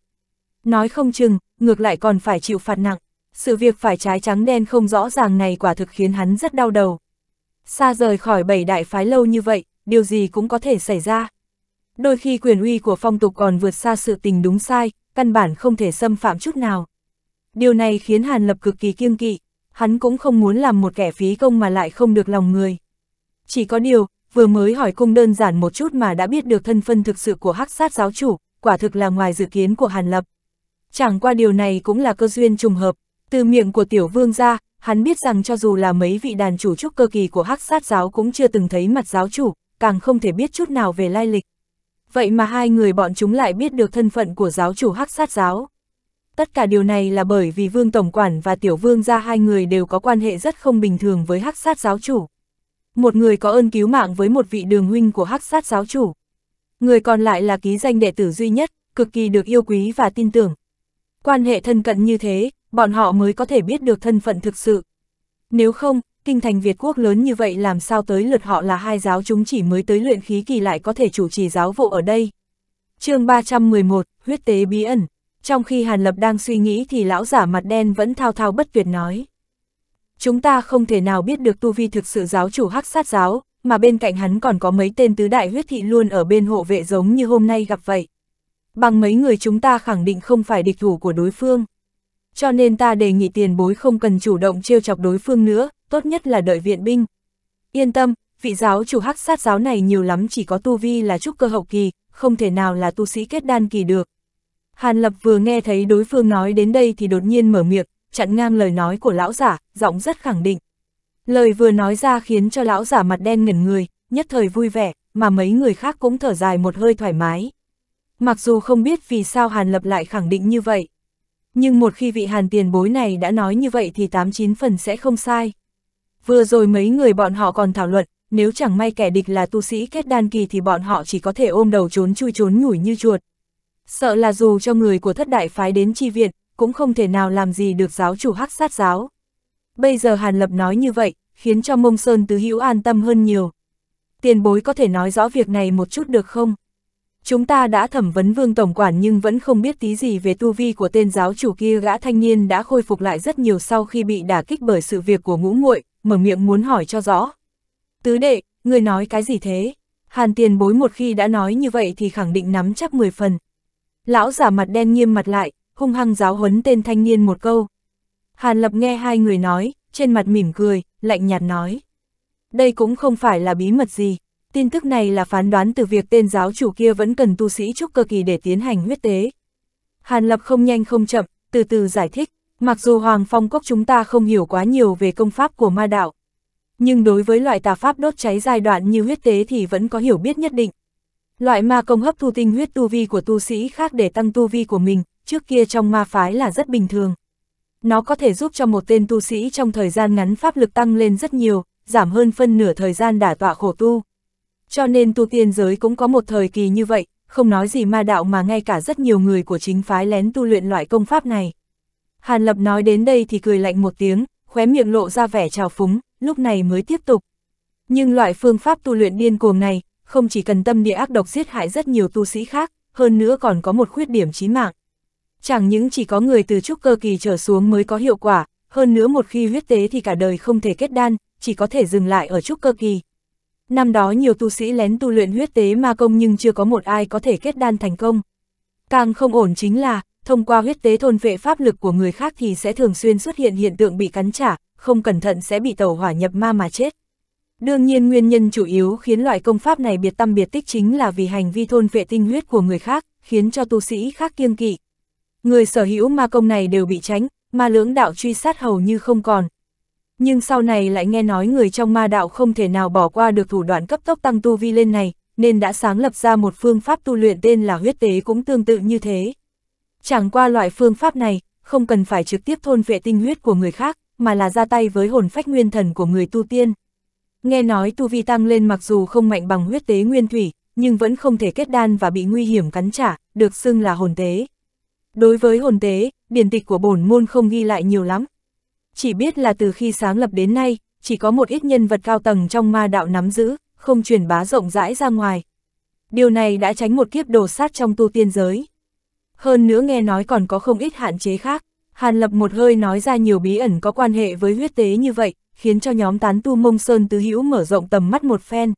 Nói không chừng, ngược lại còn phải chịu phạt nặng. Sự việc phải trái trắng đen không rõ ràng này quả thực khiến hắn rất đau đầu. Xa rời khỏi bảy đại phái lâu như vậy, điều gì cũng có thể xảy ra. Đôi khi quyền uy của phong tục còn vượt xa sự tình đúng sai, căn bản không thể xâm phạm chút nào. Điều này khiến Hàn Lập cực kỳ kiêng kỵ, hắn cũng không muốn làm một kẻ phí công mà lại không được lòng người. Chỉ có điều, vừa mới hỏi cung đơn giản một chút mà đã biết được thân phân thực sự của hắc sát giáo chủ, quả thực là ngoài dự kiến của Hàn Lập. Chẳng qua điều này cũng là cơ duyên trùng hợp, từ miệng của tiểu vương ra, hắn biết rằng cho dù là mấy vị đàn chủ trúc cơ kỳ của hắc sát giáo cũng chưa từng thấy mặt giáo chủ, càng không thể biết chút nào về lai lịch. Vậy mà hai người bọn chúng lại biết được thân phận của giáo chủ hắc sát giáo. Tất cả điều này là bởi vì vương tổng quản và tiểu vương gia hai người đều có quan hệ rất không bình thường với hắc sát giáo chủ một người có ơn cứu mạng với một vị đường huynh của hắc sát giáo chủ. Người còn lại là ký danh đệ tử duy nhất, cực kỳ được yêu quý và tin tưởng. Quan hệ thân cận như thế, bọn họ mới có thể biết được thân phận thực sự. Nếu không, kinh thành Việt quốc lớn như vậy làm sao tới lượt họ là hai giáo chúng chỉ mới tới luyện khí kỳ lại có thể chủ trì giáo vụ ở đây. chương 311, huyết tế bí ẩn. Trong khi Hàn Lập đang suy nghĩ thì lão giả mặt đen vẫn thao thao bất tuyệt nói chúng ta không thể nào biết được tu vi thực sự giáo chủ hắc sát giáo, mà bên cạnh hắn còn có mấy tên tứ đại huyết thị luôn ở bên hộ vệ giống như hôm nay gặp vậy. Bằng mấy người chúng ta khẳng định không phải địch thủ của đối phương. Cho nên ta đề nghị tiền bối không cần chủ động trêu chọc đối phương nữa, tốt nhất là đợi viện binh. Yên tâm, vị giáo chủ hắc sát giáo này nhiều lắm chỉ có tu vi là trúc cơ hậu kỳ, không thể nào là tu sĩ kết đan kỳ được. Hàn Lập vừa nghe thấy đối phương nói đến đây thì đột nhiên mở miệng, chặn ngang lời nói của lão giả, giọng rất khẳng định. Lời vừa nói ra khiến cho lão giả mặt đen ngẩn người, nhất thời vui vẻ, mà mấy người khác cũng thở dài một hơi thoải mái. Mặc dù không biết vì sao Hàn Lập lại khẳng định như vậy, nhưng một khi vị Hàn tiền bối này đã nói như vậy thì 89 phần sẽ không sai. Vừa rồi mấy người bọn họ còn thảo luận, nếu chẳng may kẻ địch là tu sĩ kết đan kỳ thì bọn họ chỉ có thể ôm đầu trốn chui trốn nhủi như chuột. Sợ là dù cho người của thất đại phái đến chi viện, cũng không thể nào làm gì được giáo chủ hắc sát giáo. Bây giờ Hàn Lập nói như vậy, khiến cho mông sơn tứ hữu an tâm hơn nhiều. Tiền bối có thể nói rõ việc này một chút được không? Chúng ta đã thẩm vấn vương tổng quản nhưng vẫn không biết tí gì về tu vi của tên giáo chủ kia gã thanh niên đã khôi phục lại rất nhiều sau khi bị đả kích bởi sự việc của ngũ nguội, mở miệng muốn hỏi cho rõ. Tứ đệ, người nói cái gì thế? Hàn tiền bối một khi đã nói như vậy thì khẳng định nắm chắc 10 phần. Lão giả mặt đen nghiêm mặt lại, hung hăng giáo huấn tên thanh niên một câu. Hàn Lập nghe hai người nói, trên mặt mỉm cười, lạnh nhạt nói. Đây cũng không phải là bí mật gì, tin tức này là phán đoán từ việc tên giáo chủ kia vẫn cần tu sĩ trúc cơ kỳ để tiến hành huyết tế. Hàn Lập không nhanh không chậm, từ từ giải thích, mặc dù Hoàng Phong quốc chúng ta không hiểu quá nhiều về công pháp của ma đạo, nhưng đối với loại tà pháp đốt cháy giai đoạn như huyết tế thì vẫn có hiểu biết nhất định. Loại ma công hấp thu tinh huyết tu vi của tu sĩ khác để tăng tu vi của mình, trước kia trong ma phái là rất bình thường. Nó có thể giúp cho một tên tu sĩ trong thời gian ngắn pháp lực tăng lên rất nhiều, giảm hơn phân nửa thời gian đả tọa khổ tu. Cho nên tu tiên giới cũng có một thời kỳ như vậy, không nói gì ma đạo mà ngay cả rất nhiều người của chính phái lén tu luyện loại công pháp này. Hàn Lập nói đến đây thì cười lạnh một tiếng, khóe miệng lộ ra vẻ trào phúng, lúc này mới tiếp tục. Nhưng loại phương pháp tu luyện điên cuồng này, không chỉ cần tâm địa ác độc giết hại rất nhiều tu sĩ khác, hơn nữa còn có một khuyết điểm chí mạng chẳng những chỉ có người từ trúc cơ kỳ trở xuống mới có hiệu quả, hơn nữa một khi huyết tế thì cả đời không thể kết đan, chỉ có thể dừng lại ở trúc cơ kỳ. Năm đó nhiều tu sĩ lén tu luyện huyết tế ma công nhưng chưa có một ai có thể kết đan thành công. Càng không ổn chính là, thông qua huyết tế thôn vệ pháp lực của người khác thì sẽ thường xuyên xuất hiện hiện tượng bị cắn trả, không cẩn thận sẽ bị tẩu hỏa nhập ma mà chết. Đương nhiên nguyên nhân chủ yếu khiến loại công pháp này biệt tâm biệt tích chính là vì hành vi thôn vệ tinh huyết của người khác, khiến cho tu sĩ khác kiêng kỵ. Người sở hữu ma công này đều bị tránh, ma lưỡng đạo truy sát hầu như không còn. Nhưng sau này lại nghe nói người trong ma đạo không thể nào bỏ qua được thủ đoạn cấp tốc tăng tu vi lên này, nên đã sáng lập ra một phương pháp tu luyện tên là huyết tế cũng tương tự như thế. Chẳng qua loại phương pháp này, không cần phải trực tiếp thôn vệ tinh huyết của người khác, mà là ra tay với hồn phách nguyên thần của người tu tiên. Nghe nói tu vi tăng lên mặc dù không mạnh bằng huyết tế nguyên thủy, nhưng vẫn không thể kết đan và bị nguy hiểm cắn trả, được xưng là hồn tế. Đối với hồn tế, điển tịch của bổn môn không ghi lại nhiều lắm. Chỉ biết là từ khi sáng lập đến nay, chỉ có một ít nhân vật cao tầng trong ma đạo nắm giữ, không truyền bá rộng rãi ra ngoài. Điều này đã tránh một kiếp đồ sát trong tu tiên giới. Hơn nữa nghe nói còn có không ít hạn chế khác, Hàn Lập một hơi nói ra nhiều bí ẩn có quan hệ với huyết tế như vậy, khiến cho nhóm tán tu mông sơn tứ hữu mở rộng tầm mắt một phen.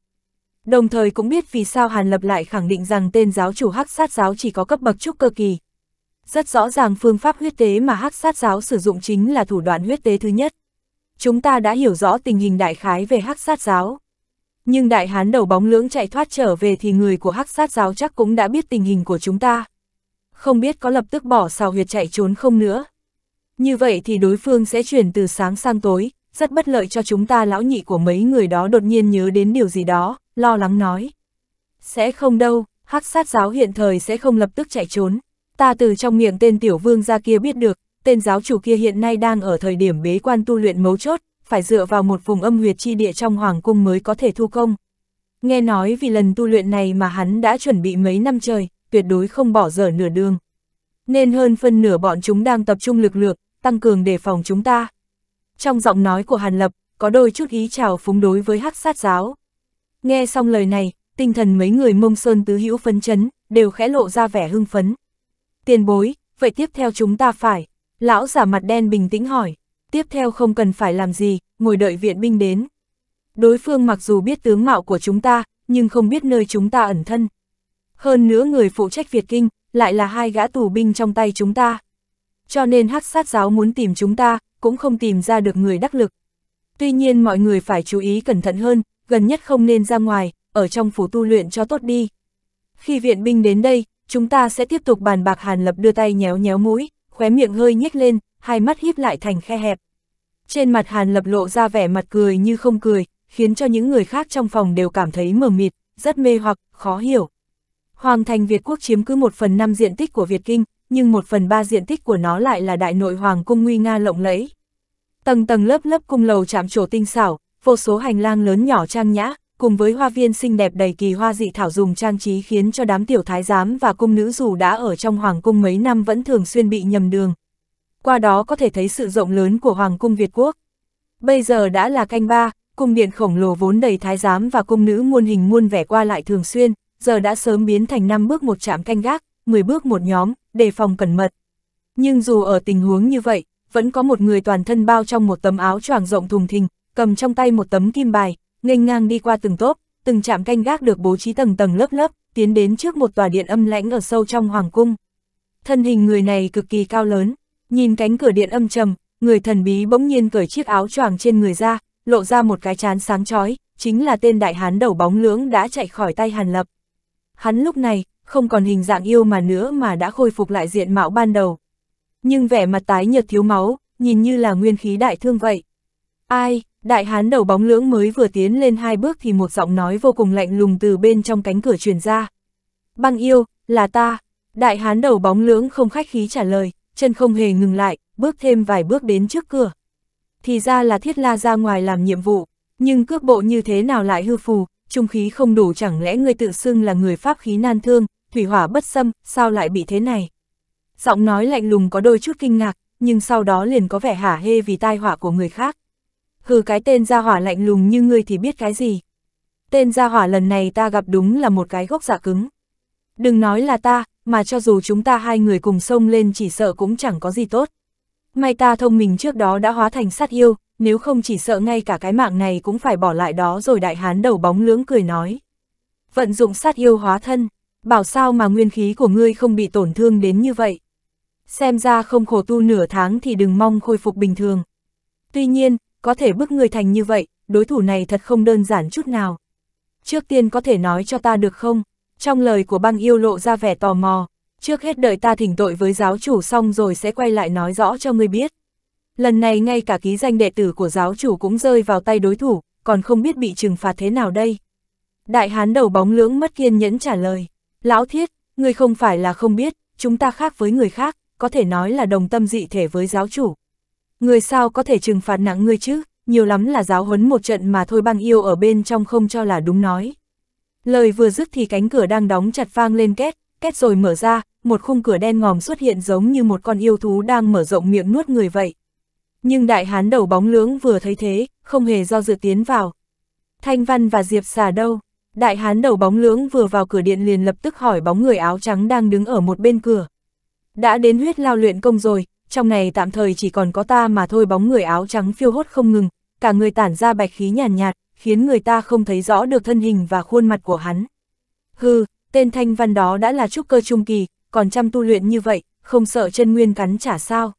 Đồng thời cũng biết vì sao Hàn Lập lại khẳng định rằng tên giáo chủ hắc sát giáo chỉ có cấp bậc trúc cơ kỳ. Rất rõ ràng phương pháp huyết tế mà hắc sát giáo sử dụng chính là thủ đoạn huyết tế thứ nhất. Chúng ta đã hiểu rõ tình hình đại khái về hắc sát giáo. Nhưng đại hán đầu bóng lưỡng chạy thoát trở về thì người của hắc sát giáo chắc cũng đã biết tình hình của chúng ta. Không biết có lập tức bỏ xào huyệt chạy trốn không nữa. Như vậy thì đối phương sẽ chuyển từ sáng sang tối, rất bất lợi cho chúng ta lão nhị của mấy người đó đột nhiên nhớ đến điều gì đó, lo lắng nói. Sẽ không đâu, hắc sát giáo hiện thời sẽ không lập tức chạy trốn, ta từ trong miệng tên tiểu vương gia kia biết được, tên giáo chủ kia hiện nay đang ở thời điểm bế quan tu luyện mấu chốt, phải dựa vào một vùng âm huyệt chi địa trong hoàng cung mới có thể thu công. Nghe nói vì lần tu luyện này mà hắn đã chuẩn bị mấy năm trời, tuyệt đối không bỏ dở nửa đường. Nên hơn phân nửa bọn chúng đang tập trung lực lượng, tăng cường đề phòng chúng ta. Trong giọng nói của Hàn Lập, có đôi chút ý chào phúng đối với hắc sát giáo. Nghe xong lời này, tinh thần mấy người mông sơn tứ hữu phấn chấn, đều khẽ lộ ra vẻ hưng phấn tiền bối, vậy tiếp theo chúng ta phải. Lão giả mặt đen bình tĩnh hỏi, tiếp theo không cần phải làm gì, ngồi đợi viện binh đến. Đối phương mặc dù biết tướng mạo của chúng ta, nhưng không biết nơi chúng ta ẩn thân. Hơn nữa người phụ trách Việt Kinh, lại là hai gã tù binh trong tay chúng ta. Cho nên hắc sát giáo muốn tìm chúng ta, cũng không tìm ra được người đắc lực. Tuy nhiên mọi người phải chú ý cẩn thận hơn, gần nhất không nên ra ngoài, ở trong phủ tu luyện cho tốt đi. Khi viện binh đến đây, chúng ta sẽ tiếp tục bàn bạc Hàn Lập đưa tay nhéo nhéo mũi, khóe miệng hơi nhếch lên, hai mắt híp lại thành khe hẹp. Trên mặt Hàn Lập lộ ra vẻ mặt cười như không cười, khiến cho những người khác trong phòng đều cảm thấy mờ mịt, rất mê hoặc, khó hiểu. Hoàng thành Việt quốc chiếm cứ một phần năm diện tích của Việt Kinh, nhưng một phần ba diện tích của nó lại là đại nội hoàng cung nguy nga lộng lẫy. Tầng tầng lớp lớp cung lầu chạm trổ tinh xảo, vô số hành lang lớn nhỏ trang nhã, cùng với hoa viên xinh đẹp đầy kỳ hoa dị thảo dùng trang trí khiến cho đám tiểu thái giám và cung nữ dù đã ở trong hoàng cung mấy năm vẫn thường xuyên bị nhầm đường. Qua đó có thể thấy sự rộng lớn của hoàng cung Việt Quốc. Bây giờ đã là canh ba, cung điện khổng lồ vốn đầy thái giám và cung nữ muôn hình muôn vẻ qua lại thường xuyên, giờ đã sớm biến thành năm bước một trạm canh gác, 10 bước một nhóm, đề phòng cẩn mật. Nhưng dù ở tình huống như vậy, vẫn có một người toàn thân bao trong một tấm áo choàng rộng thùng thình, cầm trong tay một tấm kim bài, nghênh ngang đi qua từng tốp, từng trạm canh gác được bố trí tầng tầng lớp lớp, tiến đến trước một tòa điện âm lãnh ở sâu trong hoàng cung. Thân hình người này cực kỳ cao lớn, nhìn cánh cửa điện âm trầm, người thần bí bỗng nhiên cởi chiếc áo choàng trên người ra, lộ ra một cái chán sáng chói, chính là tên đại hán đầu bóng lưỡng đã chạy khỏi tay Hàn Lập. Hắn lúc này, không còn hình dạng yêu mà nữa mà đã khôi phục lại diện mạo ban đầu. Nhưng vẻ mặt tái nhợt thiếu máu, nhìn như là nguyên khí đại thương vậy. Ai, Đại hán đầu bóng lưỡng mới vừa tiến lên hai bước thì một giọng nói vô cùng lạnh lùng từ bên trong cánh cửa truyền ra. Băng yêu, là ta. Đại hán đầu bóng lưỡng không khách khí trả lời, chân không hề ngừng lại, bước thêm vài bước đến trước cửa. Thì ra là thiết la ra ngoài làm nhiệm vụ, nhưng cước bộ như thế nào lại hư phù, trung khí không đủ chẳng lẽ ngươi tự xưng là người pháp khí nan thương, thủy hỏa bất xâm, sao lại bị thế này? Giọng nói lạnh lùng có đôi chút kinh ngạc, nhưng sau đó liền có vẻ hả hê vì tai họa của người khác hừ cái tên gia hỏa lạnh lùng như ngươi thì biết cái gì. Tên gia hỏa lần này ta gặp đúng là một cái gốc giả dạ cứng. Đừng nói là ta, mà cho dù chúng ta hai người cùng sông lên chỉ sợ cũng chẳng có gì tốt. May ta thông mình trước đó đã hóa thành sát yêu, nếu không chỉ sợ ngay cả cái mạng này cũng phải bỏ lại đó rồi đại hán đầu bóng lưỡng cười nói. Vận dụng sát yêu hóa thân, bảo sao mà nguyên khí của ngươi không bị tổn thương đến như vậy. Xem ra không khổ tu nửa tháng thì đừng mong khôi phục bình thường. Tuy nhiên, có thể bức người thành như vậy, đối thủ này thật không đơn giản chút nào. Trước tiên có thể nói cho ta được không? Trong lời của băng yêu lộ ra vẻ tò mò, trước hết đợi ta thỉnh tội với giáo chủ xong rồi sẽ quay lại nói rõ cho ngươi biết. Lần này ngay cả ký danh đệ tử của giáo chủ cũng rơi vào tay đối thủ, còn không biết bị trừng phạt thế nào đây. Đại hán đầu bóng lưỡng mất kiên nhẫn trả lời, lão thiết, ngươi không phải là không biết, chúng ta khác với người khác, có thể nói là đồng tâm dị thể với giáo chủ người sao có thể trừng phạt nặng ngươi chứ, nhiều lắm là giáo huấn một trận mà thôi băng yêu ở bên trong không cho là đúng nói. Lời vừa dứt thì cánh cửa đang đóng chặt vang lên két, két rồi mở ra, một khung cửa đen ngòm xuất hiện giống như một con yêu thú đang mở rộng miệng nuốt người vậy. Nhưng đại hán đầu bóng lưỡng vừa thấy thế, không hề do dự tiến vào. Thanh Văn và Diệp xà đâu? Đại hán đầu bóng lưỡng vừa vào cửa điện liền lập tức hỏi bóng người áo trắng đang đứng ở một bên cửa. Đã đến huyết lao luyện công rồi, trong này tạm thời chỉ còn có ta mà thôi bóng người áo trắng phiêu hốt không ngừng, cả người tản ra bạch khí nhàn nhạt, nhạt, khiến người ta không thấy rõ được thân hình và khuôn mặt của hắn. Hừ, tên thanh văn đó đã là trúc cơ trung kỳ, còn chăm tu luyện như vậy, không sợ chân nguyên cắn trả sao.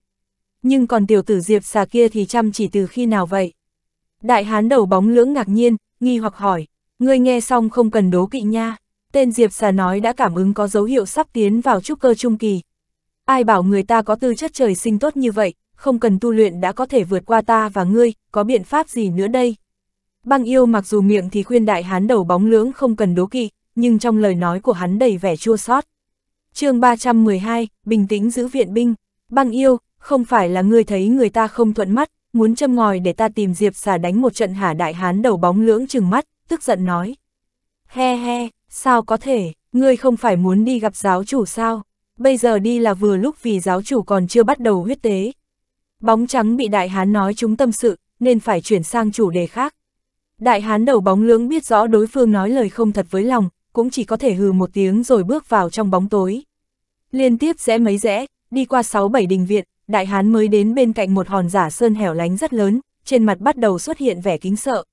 Nhưng còn tiểu tử diệp xà kia thì chăm chỉ từ khi nào vậy? Đại hán đầu bóng lưỡng ngạc nhiên, nghi hoặc hỏi, ngươi nghe xong không cần đố kỵ nha. Tên Diệp Xà nói đã cảm ứng có dấu hiệu sắp tiến vào trúc cơ trung kỳ, Ai bảo người ta có tư chất trời sinh tốt như vậy, không cần tu luyện đã có thể vượt qua ta và ngươi, có biện pháp gì nữa đây? Băng yêu mặc dù miệng thì khuyên đại hán đầu bóng lưỡng không cần đố kỵ, nhưng trong lời nói của hắn đầy vẻ chua xót. chương 312, bình tĩnh giữ viện binh. Băng yêu, không phải là ngươi thấy người ta không thuận mắt, muốn châm ngòi để ta tìm Diệp xà đánh một trận hả đại hán đầu bóng lưỡng chừng mắt, tức giận nói. He he, sao có thể, ngươi không phải muốn đi gặp giáo chủ sao? bây giờ đi là vừa lúc vì giáo chủ còn chưa bắt đầu huyết tế. Bóng trắng bị đại hán nói chúng tâm sự, nên phải chuyển sang chủ đề khác. Đại hán đầu bóng lưỡng biết rõ đối phương nói lời không thật với lòng, cũng chỉ có thể hừ một tiếng rồi bước vào trong bóng tối. Liên tiếp rẽ mấy rẽ, đi qua 6-7 đình viện, đại hán mới đến bên cạnh một hòn giả sơn hẻo lánh rất lớn, trên mặt bắt đầu xuất hiện vẻ kính sợ.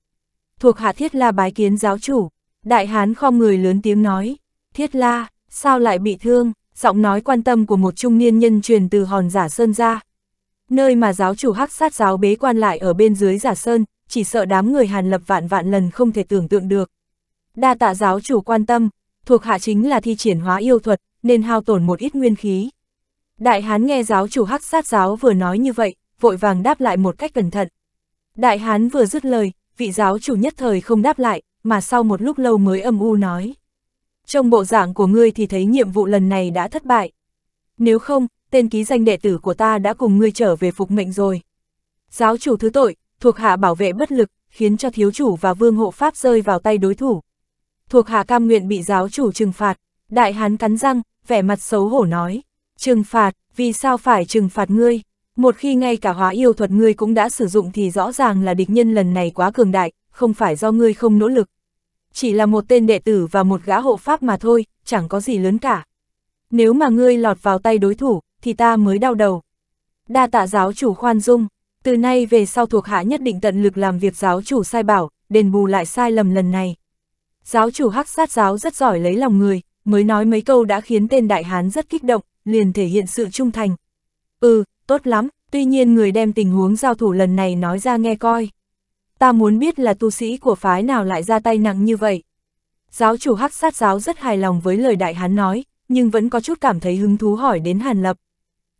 Thuộc hạ thiết la bái kiến giáo chủ, đại hán khom người lớn tiếng nói, thiết la, sao lại bị thương, giọng nói quan tâm của một trung niên nhân truyền từ hòn giả sơn ra. Nơi mà giáo chủ hắc sát giáo bế quan lại ở bên dưới giả sơn, chỉ sợ đám người hàn lập vạn vạn lần không thể tưởng tượng được. Đa tạ giáo chủ quan tâm, thuộc hạ chính là thi triển hóa yêu thuật, nên hao tổn một ít nguyên khí. Đại hán nghe giáo chủ hắc sát giáo vừa nói như vậy, vội vàng đáp lại một cách cẩn thận. Đại hán vừa dứt lời, vị giáo chủ nhất thời không đáp lại, mà sau một lúc lâu mới âm u nói. Trong bộ dạng của ngươi thì thấy nhiệm vụ lần này đã thất bại. Nếu không, tên ký danh đệ tử của ta đã cùng ngươi trở về phục mệnh rồi. Giáo chủ thứ tội, thuộc hạ bảo vệ bất lực, khiến cho thiếu chủ và vương hộ pháp rơi vào tay đối thủ. Thuộc hạ cam nguyện bị giáo chủ trừng phạt, đại hán cắn răng, vẻ mặt xấu hổ nói. Trừng phạt, vì sao phải trừng phạt ngươi? Một khi ngay cả hóa yêu thuật ngươi cũng đã sử dụng thì rõ ràng là địch nhân lần này quá cường đại, không phải do ngươi không nỗ lực chỉ là một tên đệ tử và một gã hộ pháp mà thôi, chẳng có gì lớn cả. Nếu mà ngươi lọt vào tay đối thủ, thì ta mới đau đầu. Đa tạ giáo chủ khoan dung, từ nay về sau thuộc hạ nhất định tận lực làm việc giáo chủ sai bảo, đền bù lại sai lầm lần này. Giáo chủ hắc sát giáo rất giỏi lấy lòng người, mới nói mấy câu đã khiến tên đại hán rất kích động, liền thể hiện sự trung thành. Ừ, tốt lắm, tuy nhiên người đem tình huống giao thủ lần này nói ra nghe coi ta muốn biết là tu sĩ của phái nào lại ra tay nặng như vậy. Giáo chủ hắc sát giáo rất hài lòng với lời đại hán nói, nhưng vẫn có chút cảm thấy hứng thú hỏi đến Hàn Lập.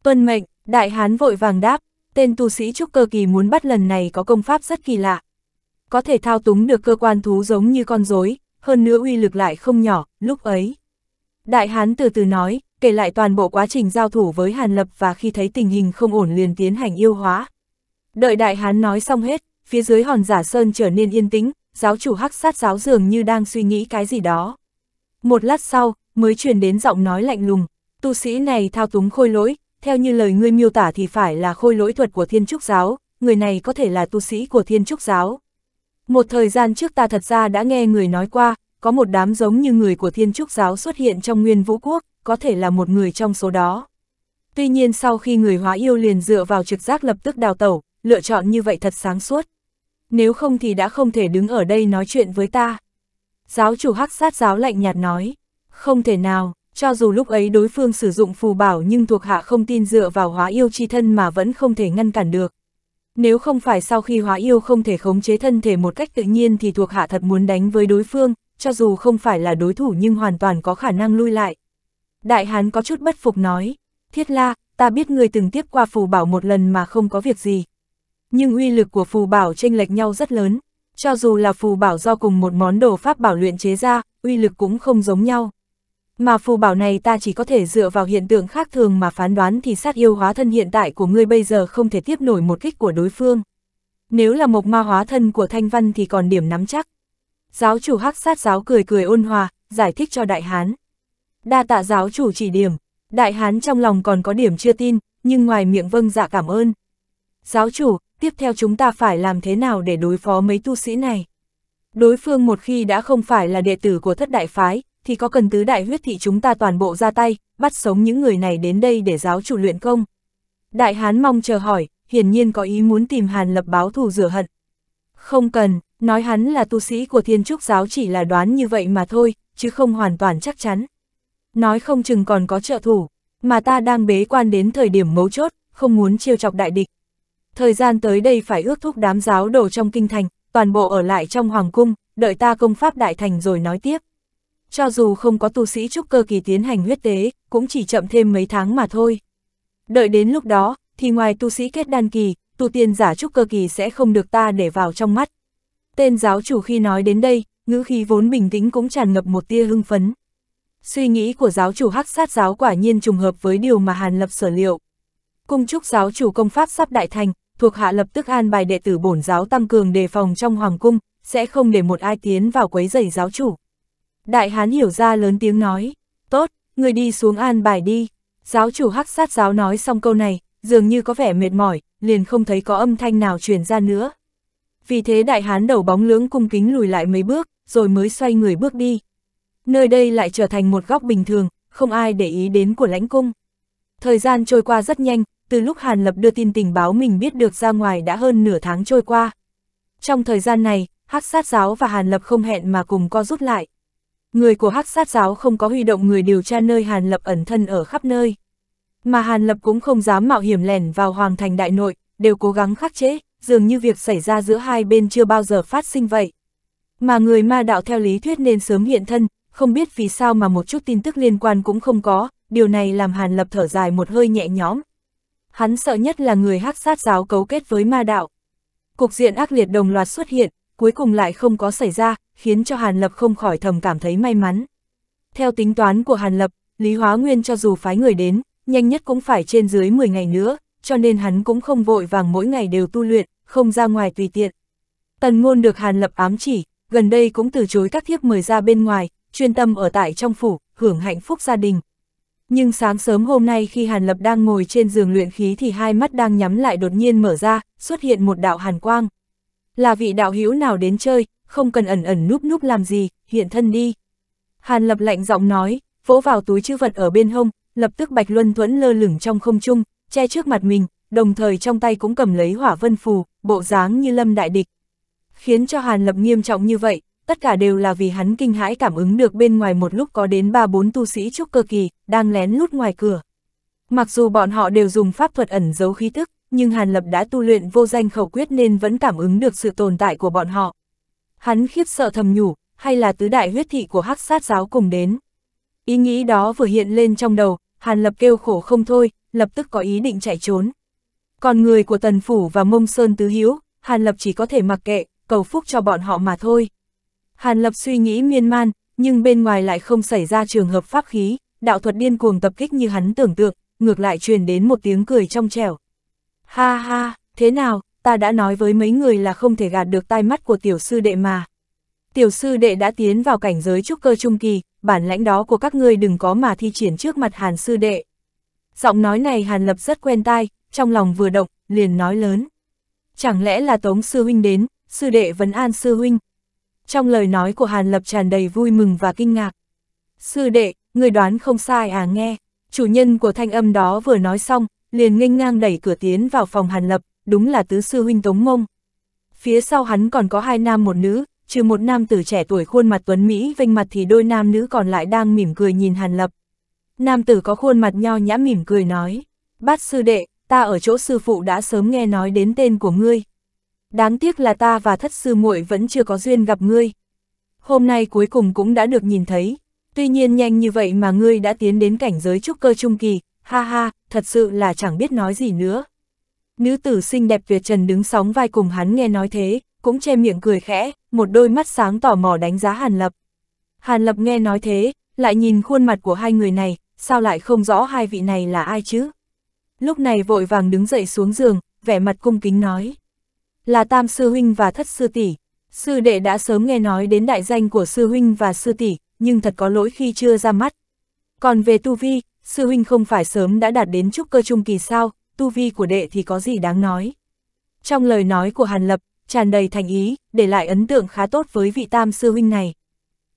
Tuân mệnh, đại hán vội vàng đáp, tên tu sĩ trúc cơ kỳ muốn bắt lần này có công pháp rất kỳ lạ. Có thể thao túng được cơ quan thú giống như con rối, hơn nữa uy lực lại không nhỏ, lúc ấy. Đại hán từ từ nói, kể lại toàn bộ quá trình giao thủ với Hàn Lập và khi thấy tình hình không ổn liền tiến hành yêu hóa. Đợi đại hán nói xong hết, phía dưới hòn giả sơn trở nên yên tĩnh, giáo chủ hắc sát giáo dường như đang suy nghĩ cái gì đó. Một lát sau, mới truyền đến giọng nói lạnh lùng, tu sĩ này thao túng khôi lỗi, theo như lời ngươi miêu tả thì phải là khôi lỗi thuật của thiên trúc giáo, người này có thể là tu sĩ của thiên trúc giáo. Một thời gian trước ta thật ra đã nghe người nói qua, có một đám giống như người của thiên trúc giáo xuất hiện trong nguyên vũ quốc, có thể là một người trong số đó. Tuy nhiên sau khi người hóa yêu liền dựa vào trực giác lập tức đào tẩu, lựa chọn như vậy thật sáng suốt nếu không thì đã không thể đứng ở đây nói chuyện với ta. Giáo chủ hắc sát giáo lạnh nhạt nói, không thể nào, cho dù lúc ấy đối phương sử dụng phù bảo nhưng thuộc hạ không tin dựa vào hóa yêu chi thân mà vẫn không thể ngăn cản được. Nếu không phải sau khi hóa yêu không thể khống chế thân thể một cách tự nhiên thì thuộc hạ thật muốn đánh với đối phương, cho dù không phải là đối thủ nhưng hoàn toàn có khả năng lui lại. Đại hán có chút bất phục nói, thiết la, ta biết người từng tiếp qua phù bảo một lần mà không có việc gì, nhưng uy lực của phù bảo tranh lệch nhau rất lớn. Cho dù là phù bảo do cùng một món đồ pháp bảo luyện chế ra, uy lực cũng không giống nhau. Mà phù bảo này ta chỉ có thể dựa vào hiện tượng khác thường mà phán đoán thì sát yêu hóa thân hiện tại của ngươi bây giờ không thể tiếp nổi một kích của đối phương. Nếu là mộc ma hóa thân của Thanh Văn thì còn điểm nắm chắc. Giáo chủ hắc sát giáo cười cười ôn hòa, giải thích cho Đại Hán. Đa tạ giáo chủ chỉ điểm, Đại Hán trong lòng còn có điểm chưa tin, nhưng ngoài miệng vâng dạ cảm ơn. Giáo chủ, tiếp theo chúng ta phải làm thế nào để đối phó mấy tu sĩ này? Đối phương một khi đã không phải là đệ tử của thất đại phái, thì có cần tứ đại huyết thị chúng ta toàn bộ ra tay, bắt sống những người này đến đây để giáo chủ luyện công. Đại Hán mong chờ hỏi, hiển nhiên có ý muốn tìm Hàn lập báo thù rửa hận. Không cần, nói hắn là tu sĩ của thiên trúc giáo chỉ là đoán như vậy mà thôi, chứ không hoàn toàn chắc chắn. Nói không chừng còn có trợ thủ, mà ta đang bế quan đến thời điểm mấu chốt, không muốn chiêu chọc đại địch thời gian tới đây phải ước thúc đám giáo đồ trong kinh thành, toàn bộ ở lại trong hoàng cung, đợi ta công pháp đại thành rồi nói tiếp. Cho dù không có tu sĩ trúc cơ kỳ tiến hành huyết tế, cũng chỉ chậm thêm mấy tháng mà thôi. Đợi đến lúc đó, thì ngoài tu sĩ kết đan kỳ, tu tiên giả trúc cơ kỳ sẽ không được ta để vào trong mắt. Tên giáo chủ khi nói đến đây, ngữ khí vốn bình tĩnh cũng tràn ngập một tia hưng phấn. Suy nghĩ của giáo chủ hắc sát giáo quả nhiên trùng hợp với điều mà Hàn Lập sở liệu. Cung trúc giáo chủ công pháp sắp đại thành, thuộc hạ lập tức an bài đệ tử bổn giáo tăng cường đề phòng trong hoàng cung, sẽ không để một ai tiến vào quấy rầy giáo chủ. Đại hán hiểu ra lớn tiếng nói, tốt, người đi xuống an bài đi. Giáo chủ hắc sát giáo nói xong câu này, dường như có vẻ mệt mỏi, liền không thấy có âm thanh nào truyền ra nữa. Vì thế đại hán đầu bóng lưỡng cung kính lùi lại mấy bước, rồi mới xoay người bước đi. Nơi đây lại trở thành một góc bình thường, không ai để ý đến của lãnh cung. Thời gian trôi qua rất nhanh, từ lúc Hàn Lập đưa tin tình báo mình biết được ra ngoài đã hơn nửa tháng trôi qua. Trong thời gian này, Hắc Sát Giáo và Hàn Lập không hẹn mà cùng co rút lại. Người của Hắc Sát Giáo không có huy động người điều tra nơi Hàn Lập ẩn thân ở khắp nơi. Mà Hàn Lập cũng không dám mạo hiểm lẻn vào Hoàng Thành Đại Nội, đều cố gắng khắc chế, dường như việc xảy ra giữa hai bên chưa bao giờ phát sinh vậy. Mà người ma đạo theo lý thuyết nên sớm hiện thân, không biết vì sao mà một chút tin tức liên quan cũng không có, điều này làm Hàn Lập thở dài một hơi nhẹ nhõm, hắn sợ nhất là người hắc sát giáo cấu kết với ma đạo. Cục diện ác liệt đồng loạt xuất hiện, cuối cùng lại không có xảy ra, khiến cho Hàn Lập không khỏi thầm cảm thấy may mắn. Theo tính toán của Hàn Lập, Lý Hóa Nguyên cho dù phái người đến, nhanh nhất cũng phải trên dưới 10 ngày nữa, cho nên hắn cũng không vội vàng mỗi ngày đều tu luyện, không ra ngoài tùy tiện. Tần ngôn được Hàn Lập ám chỉ, gần đây cũng từ chối các thiếp mời ra bên ngoài, chuyên tâm ở tại trong phủ, hưởng hạnh phúc gia đình. Nhưng sáng sớm hôm nay khi Hàn Lập đang ngồi trên giường luyện khí thì hai mắt đang nhắm lại đột nhiên mở ra, xuất hiện một đạo hàn quang. Là vị đạo hữu nào đến chơi, không cần ẩn ẩn núp núp làm gì, hiện thân đi. Hàn Lập lạnh giọng nói, vỗ vào túi chữ vật ở bên hông, lập tức Bạch Luân Thuẫn lơ lửng trong không trung, che trước mặt mình, đồng thời trong tay cũng cầm lấy hỏa vân phù, bộ dáng như lâm đại địch. Khiến cho Hàn Lập nghiêm trọng như vậy, tất cả đều là vì hắn kinh hãi cảm ứng được bên ngoài một lúc có đến ba bốn tu sĩ trúc cơ kỳ, đang lén lút ngoài cửa. Mặc dù bọn họ đều dùng pháp thuật ẩn giấu khí tức, nhưng Hàn Lập đã tu luyện vô danh khẩu quyết nên vẫn cảm ứng được sự tồn tại của bọn họ. Hắn khiếp sợ thầm nhủ, hay là tứ đại huyết thị của hắc sát giáo cùng đến. Ý nghĩ đó vừa hiện lên trong đầu, Hàn Lập kêu khổ không thôi, lập tức có ý định chạy trốn. Còn người của Tần Phủ và Mông Sơn Tứ Hiếu, Hàn Lập chỉ có thể mặc kệ, cầu phúc cho bọn họ mà thôi. Hàn Lập suy nghĩ miên man, nhưng bên ngoài lại không xảy ra trường hợp pháp khí, đạo thuật điên cuồng tập kích như hắn tưởng tượng, ngược lại truyền đến một tiếng cười trong trẻo. Ha ha, thế nào, ta đã nói với mấy người là không thể gạt được tai mắt của tiểu sư đệ mà. Tiểu sư đệ đã tiến vào cảnh giới trúc cơ trung kỳ, bản lãnh đó của các ngươi đừng có mà thi triển trước mặt Hàn sư đệ. Giọng nói này Hàn Lập rất quen tai, trong lòng vừa động, liền nói lớn. Chẳng lẽ là Tống sư huynh đến, sư đệ vấn an sư huynh, trong lời nói của Hàn Lập tràn đầy vui mừng và kinh ngạc. Sư đệ, người đoán không sai à nghe, chủ nhân của thanh âm đó vừa nói xong, liền nghênh ngang đẩy cửa tiến vào phòng Hàn Lập, đúng là tứ sư huynh Tống Mông. Phía sau hắn còn có hai nam một nữ, trừ một nam tử trẻ tuổi khuôn mặt tuấn Mỹ vênh mặt thì đôi nam nữ còn lại đang mỉm cười nhìn Hàn Lập. Nam tử có khuôn mặt nho nhã mỉm cười nói, bát sư đệ, ta ở chỗ sư phụ đã sớm nghe nói đến tên của ngươi, đáng tiếc là ta và thất sư muội vẫn chưa có duyên gặp ngươi. Hôm nay cuối cùng cũng đã được nhìn thấy, tuy nhiên nhanh như vậy mà ngươi đã tiến đến cảnh giới trúc cơ trung kỳ, ha ha, thật sự là chẳng biết nói gì nữa. Nữ tử xinh đẹp việt trần đứng sóng vai cùng hắn nghe nói thế, cũng che miệng cười khẽ, một đôi mắt sáng tỏ mò đánh giá Hàn Lập. Hàn Lập nghe nói thế, lại nhìn khuôn mặt của hai người này, sao lại không rõ hai vị này là ai chứ? Lúc này vội vàng đứng dậy xuống giường, vẻ mặt cung kính nói là tam sư huynh và thất sư tỷ. Sư đệ đã sớm nghe nói đến đại danh của sư huynh và sư tỷ, nhưng thật có lỗi khi chưa ra mắt. Còn về tu vi, sư huynh không phải sớm đã đạt đến trúc cơ trung kỳ sao, tu vi của đệ thì có gì đáng nói. Trong lời nói của Hàn Lập, tràn đầy thành ý, để lại ấn tượng khá tốt với vị tam sư huynh này.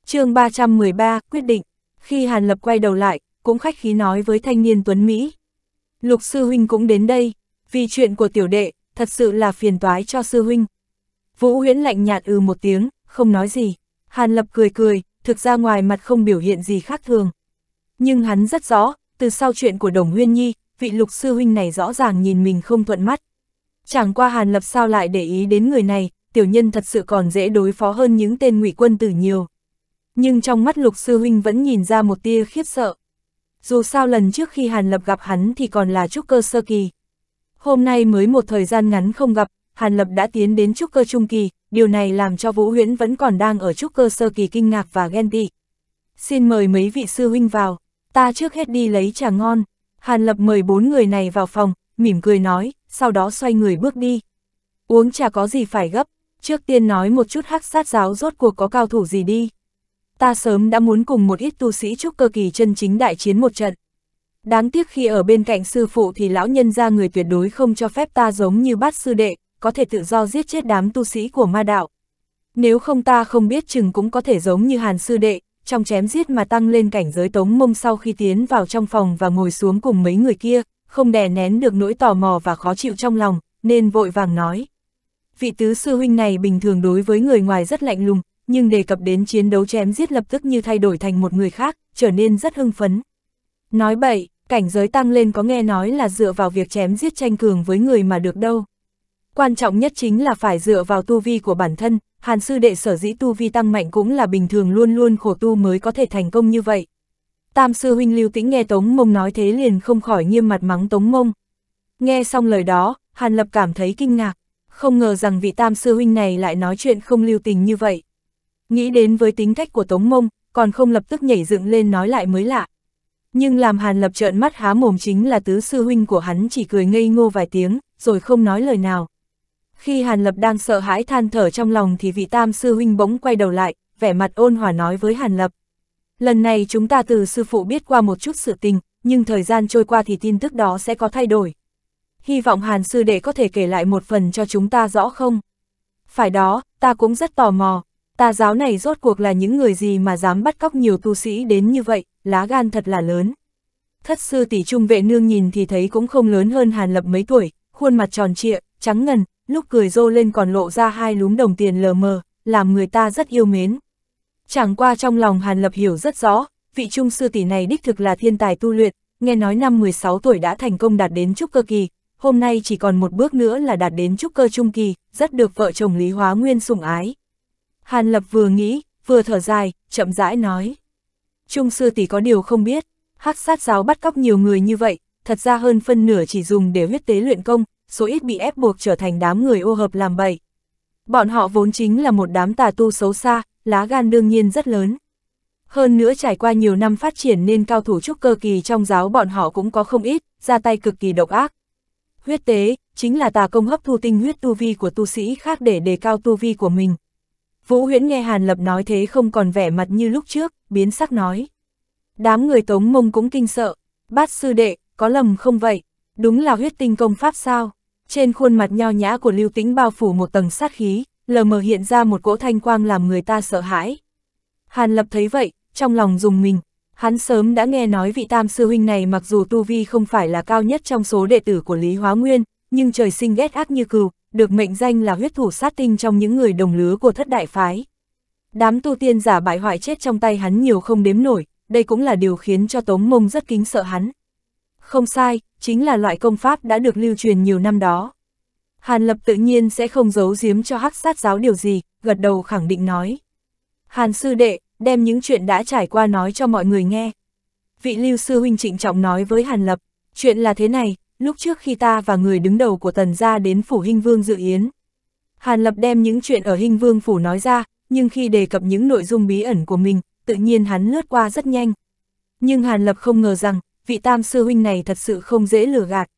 chương 313, quyết định, khi Hàn Lập quay đầu lại, cũng khách khí nói với thanh niên Tuấn Mỹ. Lục sư huynh cũng đến đây, vì chuyện của tiểu đệ, thật sự là phiền toái cho sư huynh. Vũ huyễn lạnh nhạt ừ một tiếng, không nói gì. Hàn lập cười cười, thực ra ngoài mặt không biểu hiện gì khác thường. Nhưng hắn rất rõ, từ sau chuyện của đồng huyên nhi, vị lục sư huynh này rõ ràng nhìn mình không thuận mắt. Chẳng qua hàn lập sao lại để ý đến người này, tiểu nhân thật sự còn dễ đối phó hơn những tên ngụy quân tử nhiều. Nhưng trong mắt lục sư huynh vẫn nhìn ra một tia khiếp sợ. Dù sao lần trước khi Hàn Lập gặp hắn thì còn là trúc cơ sơ kỳ. Hôm nay mới một thời gian ngắn không gặp, Hàn Lập đã tiến đến trúc cơ trung kỳ, điều này làm cho Vũ Huyễn vẫn còn đang ở trúc cơ sơ kỳ kinh ngạc và ghen tị. Xin mời mấy vị sư huynh vào, ta trước hết đi lấy trà ngon. Hàn Lập mời bốn người này vào phòng, mỉm cười nói, sau đó xoay người bước đi. Uống trà có gì phải gấp, trước tiên nói một chút hắc sát giáo rốt cuộc có cao thủ gì đi. Ta sớm đã muốn cùng một ít tu sĩ trúc cơ kỳ chân chính đại chiến một trận. Đáng tiếc khi ở bên cạnh sư phụ thì lão nhân ra người tuyệt đối không cho phép ta giống như bát sư đệ, có thể tự do giết chết đám tu sĩ của ma đạo. Nếu không ta không biết chừng cũng có thể giống như hàn sư đệ, trong chém giết mà tăng lên cảnh giới tống mông sau khi tiến vào trong phòng và ngồi xuống cùng mấy người kia, không đè nén được nỗi tò mò và khó chịu trong lòng, nên vội vàng nói. Vị tứ sư huynh này bình thường đối với người ngoài rất lạnh lùng, nhưng đề cập đến chiến đấu chém giết lập tức như thay đổi thành một người khác, trở nên rất hưng phấn. Nói bậy, cảnh giới tăng lên có nghe nói là dựa vào việc chém giết tranh cường với người mà được đâu. Quan trọng nhất chính là phải dựa vào tu vi của bản thân, hàn sư đệ sở dĩ tu vi tăng mạnh cũng là bình thường luôn luôn khổ tu mới có thể thành công như vậy. Tam sư huynh lưu tĩnh nghe Tống Mông nói thế liền không khỏi nghiêm mặt mắng Tống Mông. Nghe xong lời đó, Hàn Lập cảm thấy kinh ngạc, không ngờ rằng vị tam sư huynh này lại nói chuyện không lưu tình như vậy. Nghĩ đến với tính cách của Tống Mông, còn không lập tức nhảy dựng lên nói lại mới lạ. Nhưng làm Hàn Lập trợn mắt há mồm chính là tứ sư huynh của hắn chỉ cười ngây ngô vài tiếng, rồi không nói lời nào. Khi Hàn Lập đang sợ hãi than thở trong lòng thì vị tam sư huynh bỗng quay đầu lại, vẻ mặt ôn hòa nói với Hàn Lập. Lần này chúng ta từ sư phụ biết qua một chút sự tình, nhưng thời gian trôi qua thì tin tức đó sẽ có thay đổi. Hy vọng Hàn sư đệ có thể kể lại một phần cho chúng ta rõ không? Phải đó, ta cũng rất tò mò, tà giáo này rốt cuộc là những người gì mà dám bắt cóc nhiều tu sĩ đến như vậy, lá gan thật là lớn. Thất sư tỷ trung vệ nương nhìn thì thấy cũng không lớn hơn Hàn Lập mấy tuổi, khuôn mặt tròn trịa, trắng ngần, lúc cười rô lên còn lộ ra hai lúm đồng tiền lờ mờ, làm người ta rất yêu mến. Chẳng qua trong lòng Hàn Lập hiểu rất rõ, vị trung sư tỷ này đích thực là thiên tài tu luyện, nghe nói năm 16 tuổi đã thành công đạt đến trúc cơ kỳ, hôm nay chỉ còn một bước nữa là đạt đến trúc cơ trung kỳ, rất được vợ chồng Lý Hóa Nguyên sủng ái. Hàn Lập vừa nghĩ, vừa thở dài, chậm rãi nói. Trung sư tỷ có điều không biết, hắc sát giáo bắt cóc nhiều người như vậy, thật ra hơn phân nửa chỉ dùng để huyết tế luyện công, số ít bị ép buộc trở thành đám người ô hợp làm bậy. Bọn họ vốn chính là một đám tà tu xấu xa, lá gan đương nhiên rất lớn. Hơn nữa trải qua nhiều năm phát triển nên cao thủ trúc cơ kỳ trong giáo bọn họ cũng có không ít, ra tay cực kỳ độc ác. Huyết tế, chính là tà công hấp thu tinh huyết tu vi của tu sĩ khác để đề cao tu vi của mình, Vũ huyễn nghe Hàn Lập nói thế không còn vẻ mặt như lúc trước, biến sắc nói. Đám người tống mông cũng kinh sợ, bát sư đệ, có lầm không vậy? Đúng là huyết tinh công pháp sao? Trên khuôn mặt nho nhã của Lưu Tĩnh bao phủ một tầng sát khí, lờ mờ hiện ra một cỗ thanh quang làm người ta sợ hãi. Hàn Lập thấy vậy, trong lòng dùng mình, hắn sớm đã nghe nói vị tam sư huynh này mặc dù tu vi không phải là cao nhất trong số đệ tử của Lý Hóa Nguyên, nhưng trời sinh ghét ác như cừu, được mệnh danh là huyết thủ sát tinh trong những người đồng lứa của thất đại phái. Đám tu tiên giả bại hoại chết trong tay hắn nhiều không đếm nổi, đây cũng là điều khiến cho Tống Mông rất kính sợ hắn. Không sai, chính là loại công pháp đã được lưu truyền nhiều năm đó. Hàn Lập tự nhiên sẽ không giấu giếm cho hắc sát giáo điều gì, gật đầu khẳng định nói. Hàn sư đệ, đem những chuyện đã trải qua nói cho mọi người nghe. Vị lưu sư huynh trịnh trọng nói với Hàn Lập, chuyện là thế này, lúc trước khi ta và người đứng đầu của tần gia đến phủ Hinh Vương dự yến. Hàn Lập đem những chuyện ở Hinh Vương phủ nói ra, nhưng khi đề cập những nội dung bí ẩn của mình, tự nhiên hắn lướt qua rất nhanh. Nhưng Hàn Lập không ngờ rằng, vị tam sư huynh này thật sự không dễ lừa gạt.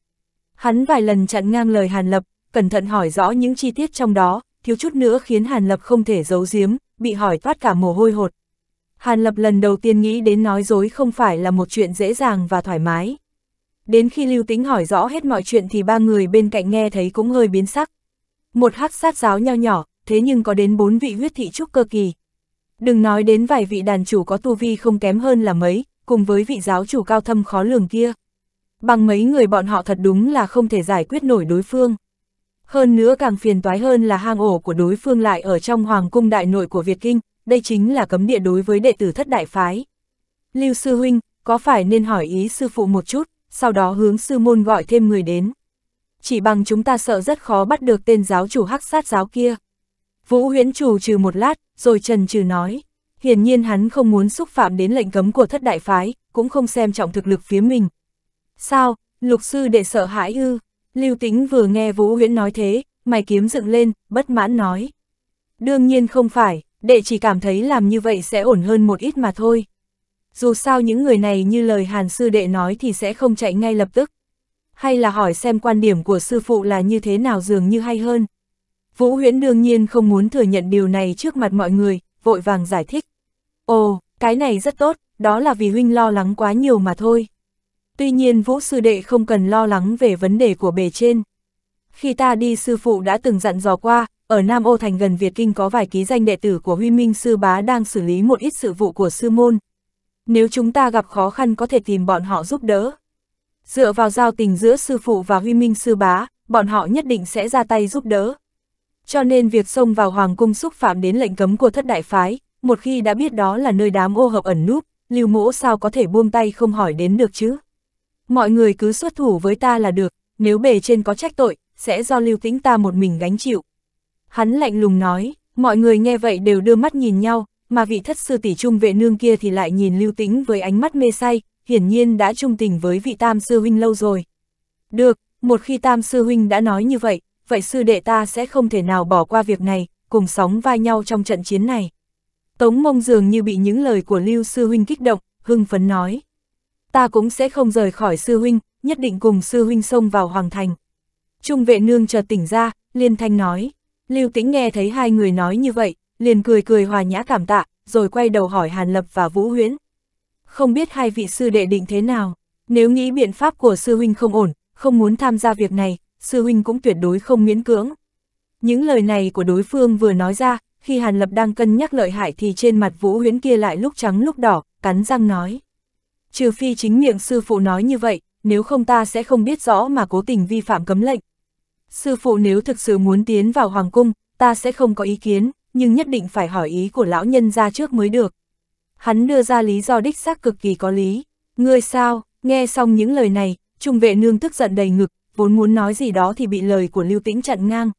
Hắn vài lần chặn ngang lời Hàn Lập, cẩn thận hỏi rõ những chi tiết trong đó, thiếu chút nữa khiến Hàn Lập không thể giấu giếm, bị hỏi toát cả mồ hôi hột. Hàn Lập lần đầu tiên nghĩ đến nói dối không phải là một chuyện dễ dàng và thoải mái. Đến khi Lưu Tĩnh hỏi rõ hết mọi chuyện thì ba người bên cạnh nghe thấy cũng hơi biến sắc. Một hắc sát giáo nho nhỏ, thế nhưng có đến bốn vị huyết thị trúc cơ kỳ. Đừng nói đến vài vị đàn chủ có tu vi không kém hơn là mấy, cùng với vị giáo chủ cao thâm khó lường kia. Bằng mấy người bọn họ thật đúng là không thể giải quyết nổi đối phương. Hơn nữa càng phiền toái hơn là hang ổ của đối phương lại ở trong hoàng cung đại nội của Việt Kinh, đây chính là cấm địa đối với đệ tử thất đại phái. Lưu Sư Huynh, có phải nên hỏi ý sư phụ một chút, sau đó hướng sư môn gọi thêm người đến. Chỉ bằng chúng ta sợ rất khó bắt được tên giáo chủ hắc sát giáo kia. Vũ huyễn chủ trừ một lát, rồi trần trừ nói. Hiển nhiên hắn không muốn xúc phạm đến lệnh cấm của thất đại phái, cũng không xem trọng thực lực phía mình. Sao, lục sư đệ sợ hãi ư? Lưu Tĩnh vừa nghe Vũ huyễn nói thế, mày kiếm dựng lên, bất mãn nói. Đương nhiên không phải, đệ chỉ cảm thấy làm như vậy sẽ ổn hơn một ít mà thôi dù sao những người này như lời Hàn sư đệ nói thì sẽ không chạy ngay lập tức. Hay là hỏi xem quan điểm của sư phụ là như thế nào dường như hay hơn. Vũ huyễn đương nhiên không muốn thừa nhận điều này trước mặt mọi người, vội vàng giải thích. Ồ, cái này rất tốt, đó là vì huynh lo lắng quá nhiều mà thôi. Tuy nhiên vũ sư đệ không cần lo lắng về vấn đề của bề trên. Khi ta đi sư phụ đã từng dặn dò qua, ở Nam Ô Thành gần Việt Kinh có vài ký danh đệ tử của Huy Minh Sư Bá đang xử lý một ít sự vụ của sư môn, nếu chúng ta gặp khó khăn có thể tìm bọn họ giúp đỡ. Dựa vào giao tình giữa sư phụ và huy minh sư bá, bọn họ nhất định sẽ ra tay giúp đỡ. Cho nên việc xông vào hoàng cung xúc phạm đến lệnh cấm của thất đại phái, một khi đã biết đó là nơi đám ô hợp ẩn núp, lưu mỗ sao có thể buông tay không hỏi đến được chứ. Mọi người cứ xuất thủ với ta là được, nếu bề trên có trách tội, sẽ do lưu tĩnh ta một mình gánh chịu. Hắn lạnh lùng nói, mọi người nghe vậy đều đưa mắt nhìn nhau, mà vị thất sư tỷ trung vệ nương kia thì lại nhìn lưu tĩnh với ánh mắt mê say, hiển nhiên đã trung tình với vị tam sư huynh lâu rồi. Được, một khi tam sư huynh đã nói như vậy, vậy sư đệ ta sẽ không thể nào bỏ qua việc này, cùng sóng vai nhau trong trận chiến này. Tống mông dường như bị những lời của lưu sư huynh kích động, hưng phấn nói. Ta cũng sẽ không rời khỏi sư huynh, nhất định cùng sư huynh xông vào hoàng thành. Trung vệ nương chợt tỉnh ra, liên thanh nói. Lưu tĩnh nghe thấy hai người nói như vậy, liền cười cười hòa nhã cảm tạ, rồi quay đầu hỏi Hàn Lập và Vũ Huyễn. Không biết hai vị sư đệ định thế nào, nếu nghĩ biện pháp của sư huynh không ổn, không muốn tham gia việc này, sư huynh cũng tuyệt đối không miễn cưỡng. Những lời này của đối phương vừa nói ra, khi Hàn Lập đang cân nhắc lợi hại thì trên mặt Vũ Huyễn kia lại lúc trắng lúc đỏ, cắn răng nói. Trừ phi chính miệng sư phụ nói như vậy, nếu không ta sẽ không biết rõ mà cố tình vi phạm cấm lệnh. Sư phụ nếu thực sự muốn tiến vào Hoàng Cung, ta sẽ không có ý kiến, nhưng nhất định phải hỏi ý của lão nhân ra trước mới được. Hắn đưa ra lý do đích xác cực kỳ có lý. Ngươi sao, nghe xong những lời này, trung vệ nương tức giận đầy ngực, vốn muốn nói gì đó thì bị lời của Lưu Tĩnh chặn ngang.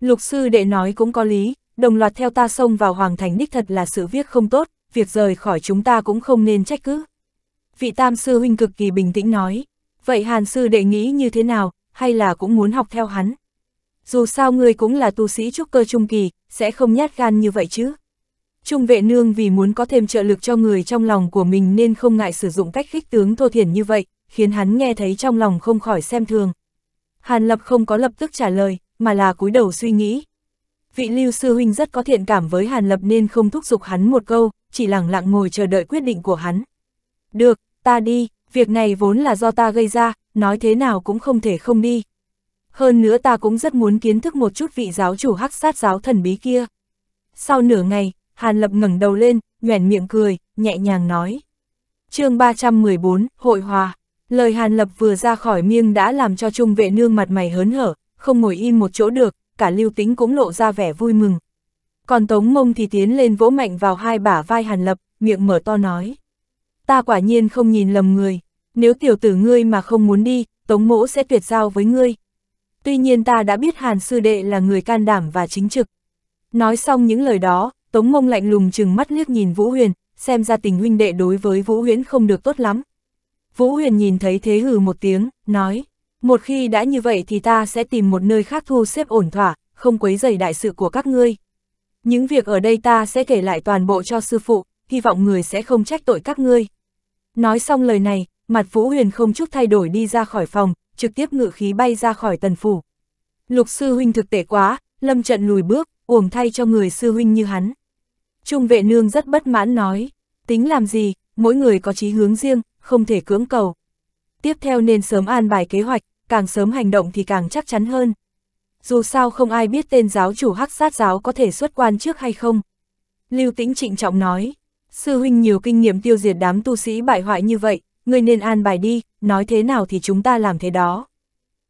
Lục sư đệ nói cũng có lý, đồng loạt theo ta xông vào hoàng thành đích thật là sự việc không tốt, việc rời khỏi chúng ta cũng không nên trách cứ. Vị tam sư huynh cực kỳ bình tĩnh nói, vậy hàn sư đệ nghĩ như thế nào, hay là cũng muốn học theo hắn dù sao ngươi cũng là tu sĩ trúc cơ trung kỳ, sẽ không nhát gan như vậy chứ. Trung vệ nương vì muốn có thêm trợ lực cho người trong lòng của mình nên không ngại sử dụng cách khích tướng thô thiển như vậy, khiến hắn nghe thấy trong lòng không khỏi xem thường. Hàn Lập không có lập tức trả lời, mà là cúi đầu suy nghĩ. Vị lưu sư huynh rất có thiện cảm với Hàn Lập nên không thúc giục hắn một câu, chỉ lặng lặng ngồi chờ đợi quyết định của hắn. Được, ta đi, việc này vốn là do ta gây ra, nói thế nào cũng không thể không đi. Hơn nữa ta cũng rất muốn kiến thức một chút vị giáo chủ hắc sát giáo thần bí kia. Sau nửa ngày, Hàn Lập ngẩng đầu lên, nhoẻn miệng cười, nhẹ nhàng nói. chương 314, Hội Hòa. Lời Hàn Lập vừa ra khỏi miêng đã làm cho trung vệ nương mặt mày hớn hở, không ngồi im một chỗ được, cả lưu tính cũng lộ ra vẻ vui mừng. Còn Tống Mông thì tiến lên vỗ mạnh vào hai bả vai Hàn Lập, miệng mở to nói. Ta quả nhiên không nhìn lầm người, nếu tiểu tử ngươi mà không muốn đi, Tống Mỗ sẽ tuyệt giao với ngươi, Tuy nhiên ta đã biết Hàn Sư Đệ là người can đảm và chính trực. Nói xong những lời đó, Tống Mông lạnh lùng chừng mắt liếc nhìn Vũ Huyền, xem ra tình huynh đệ đối với Vũ Huyền không được tốt lắm. Vũ Huyền nhìn thấy thế hừ một tiếng, nói, một khi đã như vậy thì ta sẽ tìm một nơi khác thu xếp ổn thỏa, không quấy rầy đại sự của các ngươi. Những việc ở đây ta sẽ kể lại toàn bộ cho sư phụ, hy vọng người sẽ không trách tội các ngươi. Nói xong lời này, mặt Vũ Huyền không chút thay đổi đi ra khỏi phòng, trực tiếp ngự khí bay ra khỏi tần phủ. Lục sư huynh thực tệ quá, lâm trận lùi bước, uổng thay cho người sư huynh như hắn. Trung vệ nương rất bất mãn nói, tính làm gì, mỗi người có chí hướng riêng, không thể cưỡng cầu. Tiếp theo nên sớm an bài kế hoạch, càng sớm hành động thì càng chắc chắn hơn. Dù sao không ai biết tên giáo chủ hắc sát giáo có thể xuất quan trước hay không. Lưu Tĩnh trịnh trọng nói, sư huynh nhiều kinh nghiệm tiêu diệt đám tu sĩ bại hoại như vậy, ngươi nên an bài đi, nói thế nào thì chúng ta làm thế đó.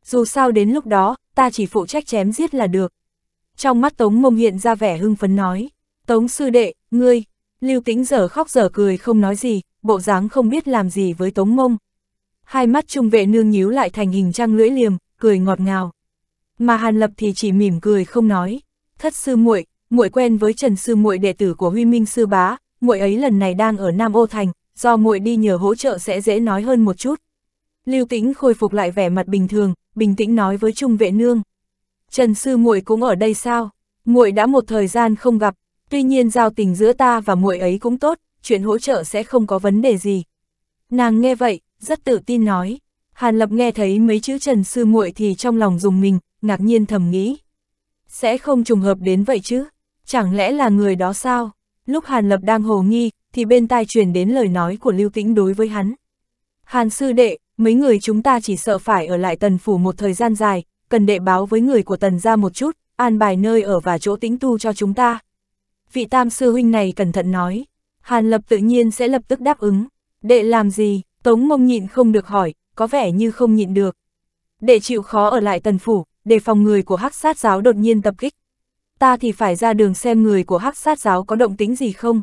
Dù sao đến lúc đó, ta chỉ phụ trách chém giết là được. Trong mắt Tống Mông hiện ra vẻ hưng phấn nói, Tống sư đệ, ngươi, Lưu Tĩnh giờ khóc giờ cười không nói gì, bộ dáng không biết làm gì với Tống Mông. Hai mắt trung vệ nương nhíu lại thành hình trăng lưỡi liềm, cười ngọt ngào. Mà Hàn Lập thì chỉ mỉm cười không nói, thất sư muội, muội quen với Trần sư muội đệ tử của Huy Minh sư bá, muội ấy lần này đang ở Nam Ô thành, do muội đi nhờ hỗ trợ sẽ dễ nói hơn một chút. Lưu Tĩnh khôi phục lại vẻ mặt bình thường, bình tĩnh nói với Trung Vệ Nương. Trần sư muội cũng ở đây sao? Muội đã một thời gian không gặp, tuy nhiên giao tình giữa ta và muội ấy cũng tốt, chuyện hỗ trợ sẽ không có vấn đề gì. Nàng nghe vậy, rất tự tin nói. Hàn Lập nghe thấy mấy chữ Trần sư muội thì trong lòng dùng mình, ngạc nhiên thầm nghĩ. Sẽ không trùng hợp đến vậy chứ? Chẳng lẽ là người đó sao? Lúc Hàn Lập đang hồ nghi, thì bên tai truyền đến lời nói của Lưu Kính đối với hắn. Hàn sư đệ, mấy người chúng ta chỉ sợ phải ở lại tần phủ một thời gian dài, cần đệ báo với người của tần ra một chút, an bài nơi ở và chỗ tĩnh tu cho chúng ta. Vị tam sư huynh này cẩn thận nói, Hàn lập tự nhiên sẽ lập tức đáp ứng. Đệ làm gì, tống mông nhịn không được hỏi, có vẻ như không nhịn được. Đệ chịu khó ở lại tần phủ, để phòng người của hắc sát giáo đột nhiên tập kích. Ta thì phải ra đường xem người của hắc sát giáo có động tính gì không,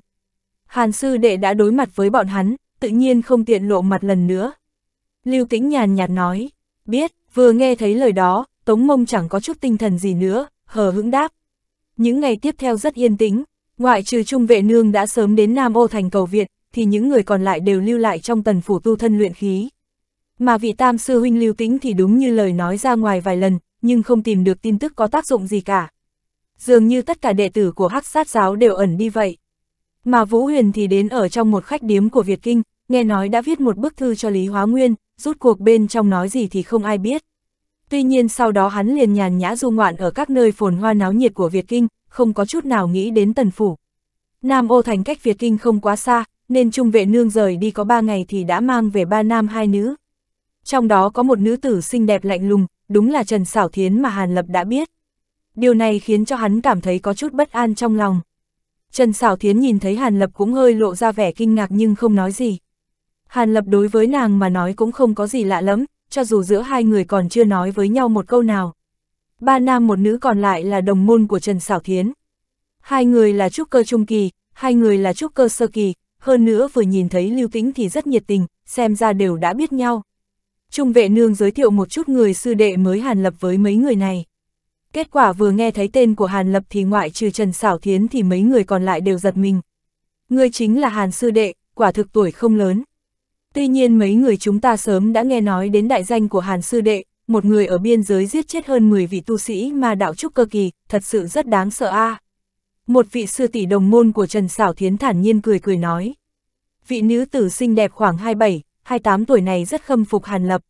Hàn sư đệ đã đối mặt với bọn hắn, tự nhiên không tiện lộ mặt lần nữa. Lưu Tĩnh nhàn nhạt nói, biết, vừa nghe thấy lời đó, Tống Mông chẳng có chút tinh thần gì nữa, hờ hững đáp. Những ngày tiếp theo rất yên tĩnh, ngoại trừ Trung Vệ Nương đã sớm đến Nam Ô thành cầu viện, thì những người còn lại đều lưu lại trong tần phủ tu thân luyện khí. Mà vị tam sư huynh lưu tĩnh thì đúng như lời nói ra ngoài vài lần, nhưng không tìm được tin tức có tác dụng gì cả. Dường như tất cả đệ tử của hắc sát giáo đều ẩn đi vậy. Mà Vũ Huyền thì đến ở trong một khách điếm của Việt Kinh, nghe nói đã viết một bức thư cho Lý Hóa Nguyên, rút cuộc bên trong nói gì thì không ai biết. Tuy nhiên sau đó hắn liền nhàn nhã du ngoạn ở các nơi phồn hoa náo nhiệt của Việt Kinh, không có chút nào nghĩ đến tần phủ. Nam ô thành cách Việt Kinh không quá xa, nên trung vệ nương rời đi có ba ngày thì đã mang về ba nam hai nữ. Trong đó có một nữ tử xinh đẹp lạnh lùng, đúng là Trần Sảo Thiến mà Hàn Lập đã biết. Điều này khiến cho hắn cảm thấy có chút bất an trong lòng. Trần Sảo Thiến nhìn thấy Hàn Lập cũng hơi lộ ra vẻ kinh ngạc nhưng không nói gì. Hàn Lập đối với nàng mà nói cũng không có gì lạ lắm, cho dù giữa hai người còn chưa nói với nhau một câu nào. Ba nam một nữ còn lại là đồng môn của Trần Sảo Thiến. Hai người là trúc cơ trung kỳ, hai người là trúc cơ sơ kỳ, hơn nữa vừa nhìn thấy Lưu Tĩnh thì rất nhiệt tình, xem ra đều đã biết nhau. Trung vệ nương giới thiệu một chút người sư đệ mới Hàn Lập với mấy người này. Kết quả vừa nghe thấy tên của Hàn Lập thì ngoại trừ Trần Sảo Thiến thì mấy người còn lại đều giật mình. Ngươi chính là Hàn Sư Đệ, quả thực tuổi không lớn. Tuy nhiên mấy người chúng ta sớm đã nghe nói đến đại danh của Hàn Sư Đệ, một người ở biên giới giết chết hơn 10 vị tu sĩ mà đạo trúc cơ kỳ, thật sự rất đáng sợ a. À. Một vị sư tỷ đồng môn của Trần Sảo Thiến thản nhiên cười cười nói. Vị nữ tử xinh đẹp khoảng 27, 28 tuổi này rất khâm phục Hàn Lập.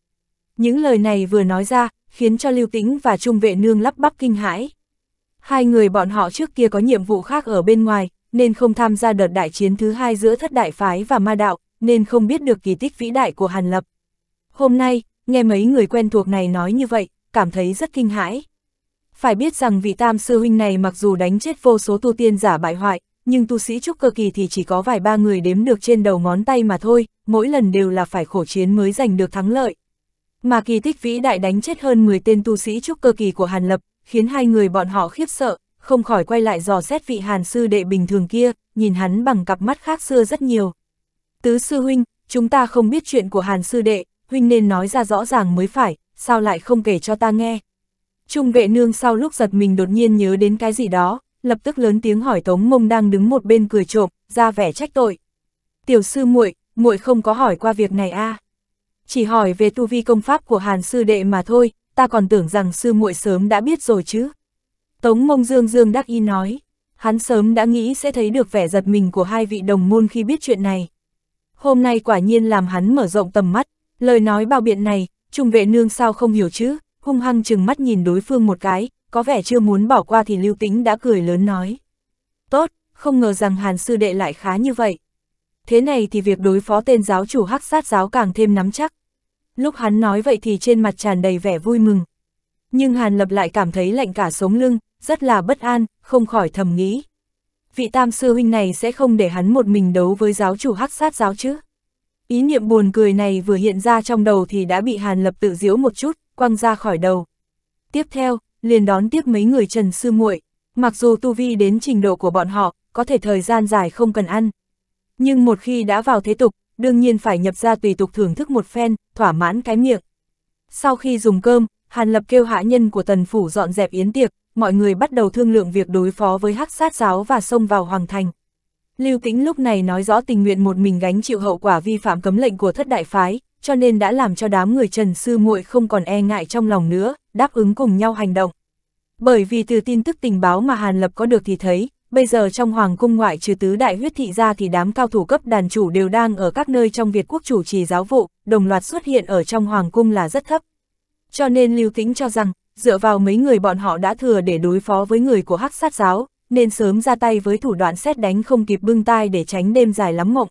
Những lời này vừa nói ra, khiến cho Lưu Tĩnh và Trung Vệ Nương lắp bắp kinh hãi. Hai người bọn họ trước kia có nhiệm vụ khác ở bên ngoài, nên không tham gia đợt đại chiến thứ hai giữa thất đại phái và ma đạo, nên không biết được kỳ tích vĩ đại của Hàn Lập. Hôm nay, nghe mấy người quen thuộc này nói như vậy, cảm thấy rất kinh hãi. Phải biết rằng vị tam sư huynh này mặc dù đánh chết vô số tu tiên giả bại hoại, nhưng tu sĩ trúc cơ kỳ thì chỉ có vài ba người đếm được trên đầu ngón tay mà thôi, mỗi lần đều là phải khổ chiến mới giành được thắng lợi, mà kỳ tích vĩ đại đánh chết hơn 10 tên tu sĩ trúc cơ kỳ của Hàn Lập, khiến hai người bọn họ khiếp sợ, không khỏi quay lại dò xét vị Hàn sư đệ bình thường kia, nhìn hắn bằng cặp mắt khác xưa rất nhiều. Tứ sư huynh, chúng ta không biết chuyện của Hàn sư đệ, huynh nên nói ra rõ ràng mới phải, sao lại không kể cho ta nghe. Trung vệ nương sau lúc giật mình đột nhiên nhớ đến cái gì đó, lập tức lớn tiếng hỏi Tống Mông đang đứng một bên cười trộm, ra vẻ trách tội. Tiểu sư muội, muội không có hỏi qua việc này a. À chỉ hỏi về tu vi công pháp của Hàn sư đệ mà thôi, ta còn tưởng rằng sư muội sớm đã biết rồi chứ. Tống mông dương dương đắc y nói, hắn sớm đã nghĩ sẽ thấy được vẻ giật mình của hai vị đồng môn khi biết chuyện này. Hôm nay quả nhiên làm hắn mở rộng tầm mắt, lời nói bao biện này, trung vệ nương sao không hiểu chứ, hung hăng chừng mắt nhìn đối phương một cái, có vẻ chưa muốn bỏ qua thì lưu tĩnh đã cười lớn nói. Tốt, không ngờ rằng hàn sư đệ lại khá như vậy. Thế này thì việc đối phó tên giáo chủ hắc sát giáo càng thêm nắm chắc. Lúc hắn nói vậy thì trên mặt tràn đầy vẻ vui mừng. Nhưng Hàn Lập lại cảm thấy lạnh cả sống lưng, rất là bất an, không khỏi thầm nghĩ. Vị tam sư huynh này sẽ không để hắn một mình đấu với giáo chủ hắc sát giáo chứ. Ý niệm buồn cười này vừa hiện ra trong đầu thì đã bị Hàn Lập tự giễu một chút, quăng ra khỏi đầu. Tiếp theo, liền đón tiếp mấy người Trần Sư muội Mặc dù tu vi đến trình độ của bọn họ, có thể thời gian dài không cần ăn. Nhưng một khi đã vào thế tục, đương nhiên phải nhập ra tùy tục thưởng thức một phen, thỏa mãn cái miệng. Sau khi dùng cơm, Hàn Lập kêu hạ nhân của tần phủ dọn dẹp yến tiệc, mọi người bắt đầu thương lượng việc đối phó với hắc sát giáo và xông vào Hoàng Thành. Lưu kính lúc này nói rõ tình nguyện một mình gánh chịu hậu quả vi phạm cấm lệnh của thất đại phái, cho nên đã làm cho đám người Trần Sư muội không còn e ngại trong lòng nữa, đáp ứng cùng nhau hành động. Bởi vì từ tin tức tình báo mà Hàn Lập có được thì thấy, Bây giờ trong hoàng cung ngoại trừ tứ đại huyết thị ra thì đám cao thủ cấp đàn chủ đều đang ở các nơi trong Việt quốc chủ trì giáo vụ, đồng loạt xuất hiện ở trong hoàng cung là rất thấp. Cho nên Lưu kính cho rằng, dựa vào mấy người bọn họ đã thừa để đối phó với người của hắc sát giáo, nên sớm ra tay với thủ đoạn xét đánh không kịp bưng tai để tránh đêm dài lắm mộng.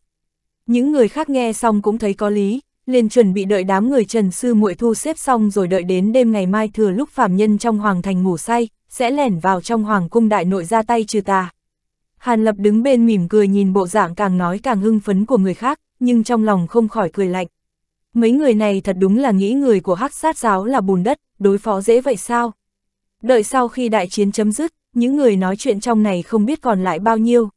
Những người khác nghe xong cũng thấy có lý, liền chuẩn bị đợi đám người Trần Sư muội thu xếp xong rồi đợi đến đêm ngày mai thừa lúc phạm nhân trong hoàng thành ngủ say, sẽ lẻn vào trong hoàng cung đại nội ra tay trừ ta. Hàn Lập đứng bên mỉm cười nhìn bộ dạng càng nói càng hưng phấn của người khác, nhưng trong lòng không khỏi cười lạnh. Mấy người này thật đúng là nghĩ người của hắc sát giáo là bùn đất, đối phó dễ vậy sao? Đợi sau khi đại chiến chấm dứt, những người nói chuyện trong này không biết còn lại bao nhiêu.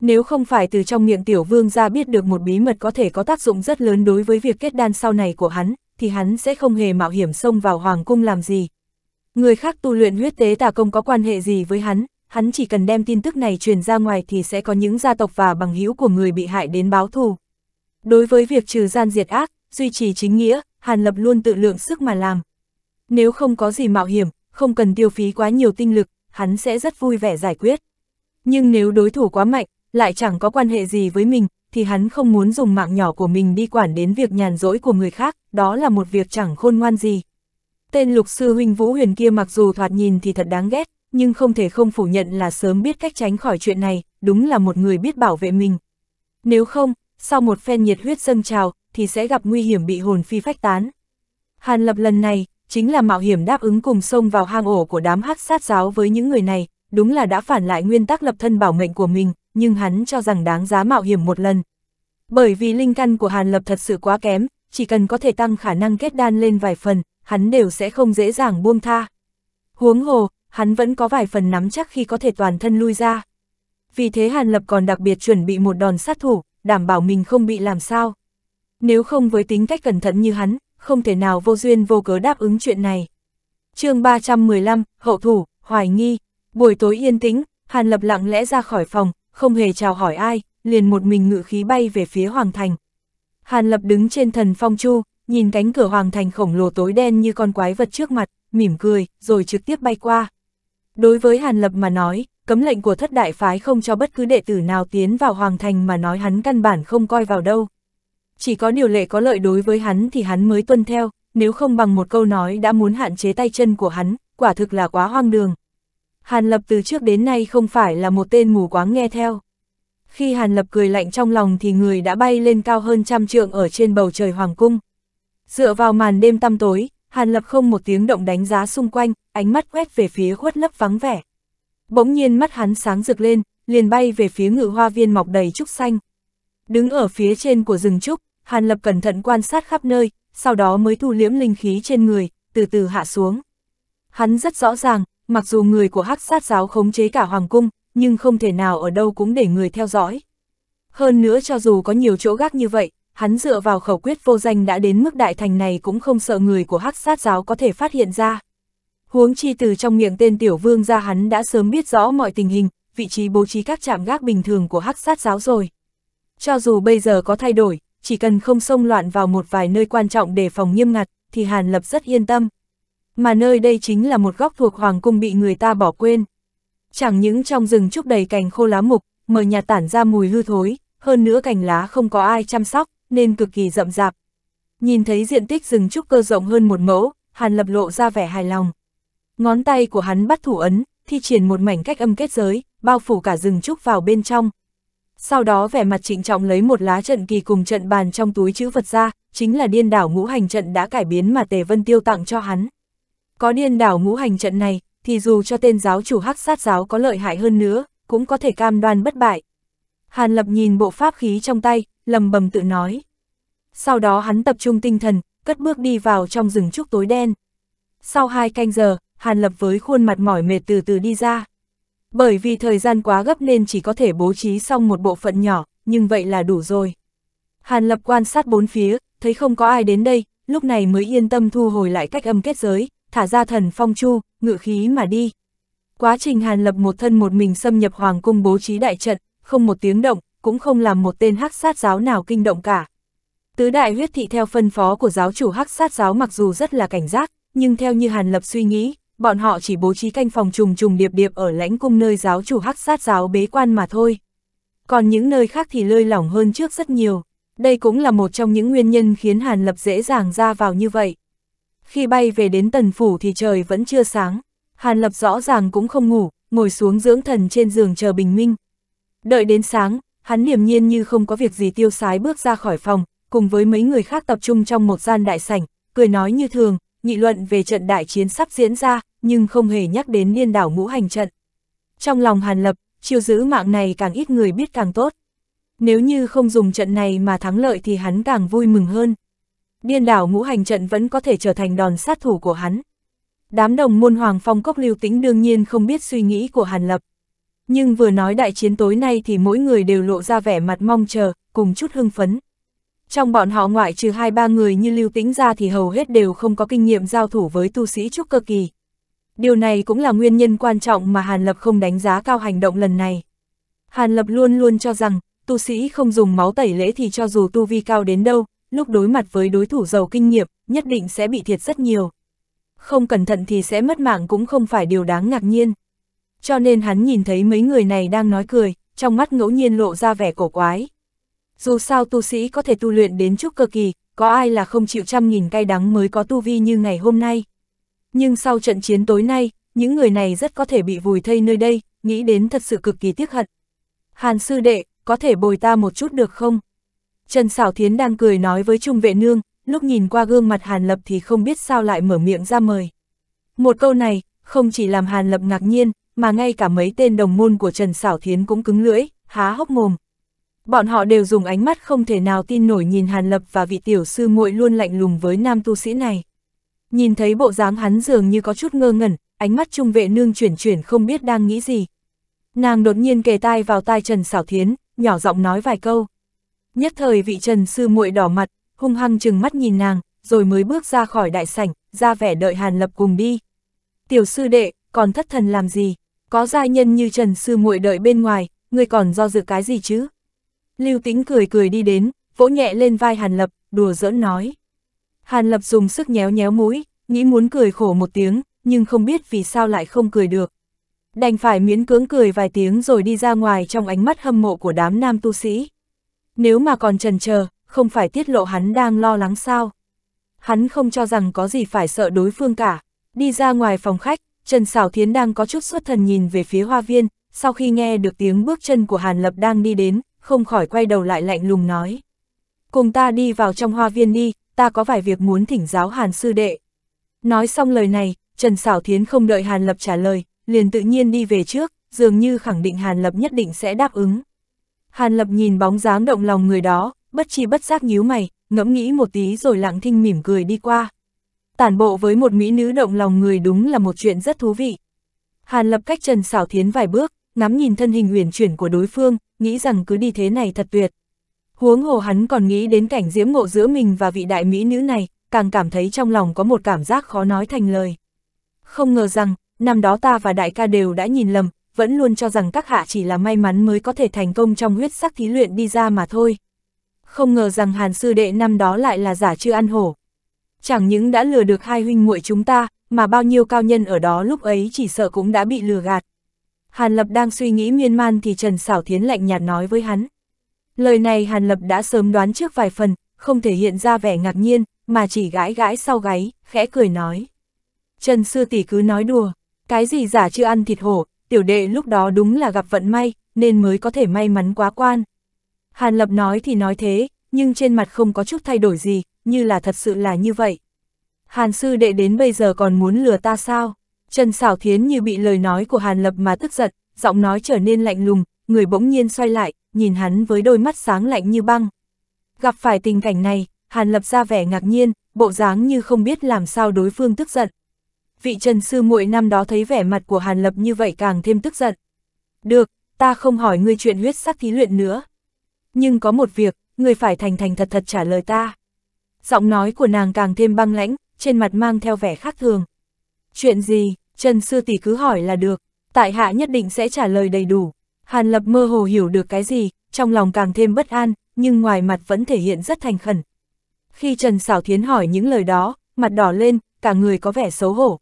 Nếu không phải từ trong miệng tiểu vương ra biết được một bí mật có thể có tác dụng rất lớn đối với việc kết đan sau này của hắn, thì hắn sẽ không hề mạo hiểm xông vào hoàng cung làm gì, Người khác tu luyện huyết tế tà công có quan hệ gì với hắn, hắn chỉ cần đem tin tức này truyền ra ngoài thì sẽ có những gia tộc và bằng hữu của người bị hại đến báo thù. Đối với việc trừ gian diệt ác, duy trì chính nghĩa, Hàn Lập luôn tự lượng sức mà làm. Nếu không có gì mạo hiểm, không cần tiêu phí quá nhiều tinh lực, hắn sẽ rất vui vẻ giải quyết. Nhưng nếu đối thủ quá mạnh, lại chẳng có quan hệ gì với mình, thì hắn không muốn dùng mạng nhỏ của mình đi quản đến việc nhàn rỗi của người khác, đó là một việc chẳng khôn ngoan gì. Tên lục sư huynh Vũ Huyền kia mặc dù thoạt nhìn thì thật đáng ghét, nhưng không thể không phủ nhận là sớm biết cách tránh khỏi chuyện này, đúng là một người biết bảo vệ mình. Nếu không, sau một phen nhiệt huyết dâng trào, thì sẽ gặp nguy hiểm bị hồn phi phách tán. Hàn Lập lần này, chính là mạo hiểm đáp ứng cùng xông vào hang ổ của đám hắc sát giáo với những người này, đúng là đã phản lại nguyên tắc lập thân bảo mệnh của mình, nhưng hắn cho rằng đáng giá mạo hiểm một lần. Bởi vì linh căn của Hàn Lập thật sự quá kém, chỉ cần có thể tăng khả năng kết đan lên vài phần, hắn đều sẽ không dễ dàng buông tha. Huống hồ, hắn vẫn có vài phần nắm chắc khi có thể toàn thân lui ra. Vì thế Hàn Lập còn đặc biệt chuẩn bị một đòn sát thủ, đảm bảo mình không bị làm sao. Nếu không với tính cách cẩn thận như hắn, không thể nào vô duyên vô cớ đáp ứng chuyện này. chương 315, Hậu thủ, Hoài nghi, buổi tối yên tĩnh, Hàn Lập lặng lẽ ra khỏi phòng, không hề chào hỏi ai, liền một mình ngự khí bay về phía Hoàng Thành. Hàn Lập đứng trên thần phong chu, nhìn cánh cửa hoàng thành khổng lồ tối đen như con quái vật trước mặt, mỉm cười, rồi trực tiếp bay qua. Đối với Hàn Lập mà nói, cấm lệnh của thất đại phái không cho bất cứ đệ tử nào tiến vào hoàng thành mà nói hắn căn bản không coi vào đâu. Chỉ có điều lệ có lợi đối với hắn thì hắn mới tuân theo, nếu không bằng một câu nói đã muốn hạn chế tay chân của hắn, quả thực là quá hoang đường. Hàn Lập từ trước đến nay không phải là một tên mù quáng nghe theo. Khi Hàn Lập cười lạnh trong lòng thì người đã bay lên cao hơn trăm trượng ở trên bầu trời hoàng cung. Dựa vào màn đêm tăm tối, Hàn Lập không một tiếng động đánh giá xung quanh, ánh mắt quét về phía khuất lấp vắng vẻ. Bỗng nhiên mắt hắn sáng rực lên, liền bay về phía ngự hoa viên mọc đầy trúc xanh. Đứng ở phía trên của rừng trúc, Hàn Lập cẩn thận quan sát khắp nơi, sau đó mới thu liễm linh khí trên người, từ từ hạ xuống. Hắn rất rõ ràng, mặc dù người của hắc sát giáo khống chế cả hoàng cung, nhưng không thể nào ở đâu cũng để người theo dõi. Hơn nữa cho dù có nhiều chỗ gác như vậy, hắn dựa vào khẩu quyết vô danh đã đến mức đại thành này cũng không sợ người của hắc sát giáo có thể phát hiện ra. Huống chi từ trong miệng tên tiểu vương ra hắn đã sớm biết rõ mọi tình hình, vị trí bố trí các trạm gác bình thường của hắc sát giáo rồi. Cho dù bây giờ có thay đổi, chỉ cần không xông loạn vào một vài nơi quan trọng để phòng nghiêm ngặt, thì Hàn Lập rất yên tâm. Mà nơi đây chính là một góc thuộc Hoàng Cung bị người ta bỏ quên. Chẳng những trong rừng trúc đầy cành khô lá mục, mờ nhà tản ra mùi hư thối, hơn nữa cành lá không có ai chăm sóc, nên cực kỳ rậm rạp. Nhìn thấy diện tích rừng trúc cơ rộng hơn một mẫu, Hàn Lập lộ ra vẻ hài lòng. Ngón tay của hắn bắt thủ ấn, thi triển một mảnh cách âm kết giới, bao phủ cả rừng trúc vào bên trong. Sau đó vẻ mặt trịnh trọng lấy một lá trận kỳ cùng trận bàn trong túi chữ vật ra, chính là điên đảo ngũ hành trận đã cải biến mà Tề Vân Tiêu tặng cho hắn. Có điên đảo ngũ hành trận này, thì dù cho tên giáo chủ hắc sát giáo có lợi hại hơn nữa, cũng có thể cam đoan bất bại. Hàn Lập nhìn bộ pháp khí trong tay, lầm bầm tự nói. Sau đó hắn tập trung tinh thần, cất bước đi vào trong rừng trúc tối đen. Sau hai canh giờ, Hàn Lập với khuôn mặt mỏi mệt từ từ đi ra. Bởi vì thời gian quá gấp nên chỉ có thể bố trí xong một bộ phận nhỏ, nhưng vậy là đủ rồi. Hàn Lập quan sát bốn phía, thấy không có ai đến đây, lúc này mới yên tâm thu hồi lại cách âm kết giới, thả ra thần phong chu, ngự khí mà đi. Quá trình Hàn Lập một thân một mình xâm nhập hoàng cung bố trí đại trận, không một tiếng động, cũng không làm một tên hắc sát giáo nào kinh động cả. Tứ đại huyết thị theo phân phó của giáo chủ hắc sát giáo mặc dù rất là cảnh giác, nhưng theo như Hàn Lập suy nghĩ, bọn họ chỉ bố trí canh phòng trùng trùng điệp điệp ở lãnh cung nơi giáo chủ hắc sát giáo bế quan mà thôi. Còn những nơi khác thì lơi lỏng hơn trước rất nhiều. Đây cũng là một trong những nguyên nhân khiến Hàn Lập dễ dàng ra vào như vậy. Khi bay về đến tần phủ thì trời vẫn chưa sáng. Hàn Lập rõ ràng cũng không ngủ, ngồi xuống dưỡng thần trên giường chờ bình minh. Đợi đến sáng, Hắn điềm nhiên như không có việc gì tiêu sái bước ra khỏi phòng, cùng với mấy người khác tập trung trong một gian đại sảnh, cười nói như thường, nghị luận về trận đại chiến sắp diễn ra, nhưng không hề nhắc đến niên đảo ngũ hành trận. Trong lòng Hàn Lập, chiêu giữ mạng này càng ít người biết càng tốt. Nếu như không dùng trận này mà thắng lợi thì hắn càng vui mừng hơn. Điên đảo ngũ hành trận vẫn có thể trở thành đòn sát thủ của hắn. Đám đồng môn hoàng phong cốc lưu tĩnh đương nhiên không biết suy nghĩ của Hàn Lập. Nhưng vừa nói đại chiến tối nay thì mỗi người đều lộ ra vẻ mặt mong chờ, cùng chút hưng phấn. Trong bọn họ ngoại trừ hai ba người như lưu tĩnh ra thì hầu hết đều không có kinh nghiệm giao thủ với tu sĩ trúc cơ kỳ. Điều này cũng là nguyên nhân quan trọng mà Hàn Lập không đánh giá cao hành động lần này. Hàn Lập luôn luôn cho rằng, tu sĩ không dùng máu tẩy lễ thì cho dù tu vi cao đến đâu, lúc đối mặt với đối thủ giàu kinh nghiệm, nhất định sẽ bị thiệt rất nhiều. Không cẩn thận thì sẽ mất mạng cũng không phải điều đáng ngạc nhiên cho nên hắn nhìn thấy mấy người này đang nói cười, trong mắt ngẫu nhiên lộ ra vẻ cổ quái. Dù sao tu sĩ có thể tu luyện đến chút cơ kỳ, có ai là không chịu trăm nghìn cay đắng mới có tu vi như ngày hôm nay. Nhưng sau trận chiến tối nay, những người này rất có thể bị vùi thây nơi đây, nghĩ đến thật sự cực kỳ tiếc hận. Hàn sư đệ, có thể bồi ta một chút được không? Trần Sảo Thiến đang cười nói với Trung Vệ Nương, lúc nhìn qua gương mặt Hàn Lập thì không biết sao lại mở miệng ra mời. Một câu này, không chỉ làm Hàn Lập ngạc nhiên, mà ngay cả mấy tên đồng môn của Trần Sảo Thiến cũng cứng lưỡi, há hốc mồm. Bọn họ đều dùng ánh mắt không thể nào tin nổi nhìn Hàn Lập và vị tiểu sư muội luôn lạnh lùng với nam tu sĩ này. Nhìn thấy bộ dáng hắn dường như có chút ngơ ngẩn, ánh mắt trung vệ nương chuyển chuyển không biết đang nghĩ gì. Nàng đột nhiên kề tai vào tai Trần Sảo Thiến, nhỏ giọng nói vài câu. Nhất thời vị Trần sư muội đỏ mặt, hung hăng chừng mắt nhìn nàng, rồi mới bước ra khỏi đại sảnh, ra vẻ đợi Hàn Lập cùng đi. Tiểu sư đệ, còn thất thần làm gì? có giai nhân như Trần Sư muội đợi bên ngoài, người còn do dự cái gì chứ? Lưu Tĩnh cười cười đi đến, vỗ nhẹ lên vai Hàn Lập, đùa giỡn nói. Hàn Lập dùng sức nhéo nhéo mũi, nghĩ muốn cười khổ một tiếng, nhưng không biết vì sao lại không cười được. Đành phải miễn cưỡng cười vài tiếng rồi đi ra ngoài trong ánh mắt hâm mộ của đám nam tu sĩ. Nếu mà còn trần chờ, không phải tiết lộ hắn đang lo lắng sao. Hắn không cho rằng có gì phải sợ đối phương cả. Đi ra ngoài phòng khách, Trần Sảo Thiến đang có chút xuất thần nhìn về phía hoa viên, sau khi nghe được tiếng bước chân của Hàn Lập đang đi đến, không khỏi quay đầu lại lạnh lùng nói. Cùng ta đi vào trong hoa viên đi, ta có vài việc muốn thỉnh giáo Hàn sư đệ. Nói xong lời này, Trần Sảo Thiến không đợi Hàn Lập trả lời, liền tự nhiên đi về trước, dường như khẳng định Hàn Lập nhất định sẽ đáp ứng. Hàn Lập nhìn bóng dáng động lòng người đó, bất chi bất giác nhíu mày, ngẫm nghĩ một tí rồi lặng thinh mỉm cười đi qua tản bộ với một mỹ nữ động lòng người đúng là một chuyện rất thú vị. Hàn lập cách Trần Sảo Thiến vài bước, ngắm nhìn thân hình uyển chuyển của đối phương, nghĩ rằng cứ đi thế này thật tuyệt. Huống hồ hắn còn nghĩ đến cảnh diễm ngộ giữa mình và vị đại mỹ nữ này, càng cảm thấy trong lòng có một cảm giác khó nói thành lời. Không ngờ rằng, năm đó ta và đại ca đều đã nhìn lầm, vẫn luôn cho rằng các hạ chỉ là may mắn mới có thể thành công trong huyết sắc thí luyện đi ra mà thôi. Không ngờ rằng Hàn Sư Đệ năm đó lại là giả chưa ăn hổ, chẳng những đã lừa được hai huynh muội chúng ta, mà bao nhiêu cao nhân ở đó lúc ấy chỉ sợ cũng đã bị lừa gạt. Hàn Lập đang suy nghĩ miên man thì Trần Sảo Thiến lạnh nhạt nói với hắn. Lời này Hàn Lập đã sớm đoán trước vài phần, không thể hiện ra vẻ ngạc nhiên, mà chỉ gãi gãi sau gáy, khẽ cười nói. Trần Sư Tỷ cứ nói đùa, cái gì giả chưa ăn thịt hổ, tiểu đệ lúc đó đúng là gặp vận may, nên mới có thể may mắn quá quan. Hàn Lập nói thì nói thế, nhưng trên mặt không có chút thay đổi gì, như là thật sự là như vậy. Hàn sư đệ đến bây giờ còn muốn lừa ta sao? Trần xảo thiến như bị lời nói của Hàn Lập mà tức giận, giọng nói trở nên lạnh lùng, người bỗng nhiên xoay lại, nhìn hắn với đôi mắt sáng lạnh như băng. Gặp phải tình cảnh này, Hàn Lập ra vẻ ngạc nhiên, bộ dáng như không biết làm sao đối phương tức giận. Vị Trần sư muội năm đó thấy vẻ mặt của Hàn Lập như vậy càng thêm tức giận. Được, ta không hỏi ngươi chuyện huyết sắc thí luyện nữa. Nhưng có một việc, ngươi phải thành thành thật thật trả lời ta. Giọng nói của nàng càng thêm băng lãnh, trên mặt mang theo vẻ khác thường. Chuyện gì, Trần Sư Tỷ cứ hỏi là được, tại hạ nhất định sẽ trả lời đầy đủ. Hàn Lập mơ hồ hiểu được cái gì, trong lòng càng thêm bất an, nhưng ngoài mặt vẫn thể hiện rất thành khẩn. Khi Trần Sảo Thiến hỏi những lời đó, mặt đỏ lên, cả người có vẻ xấu hổ.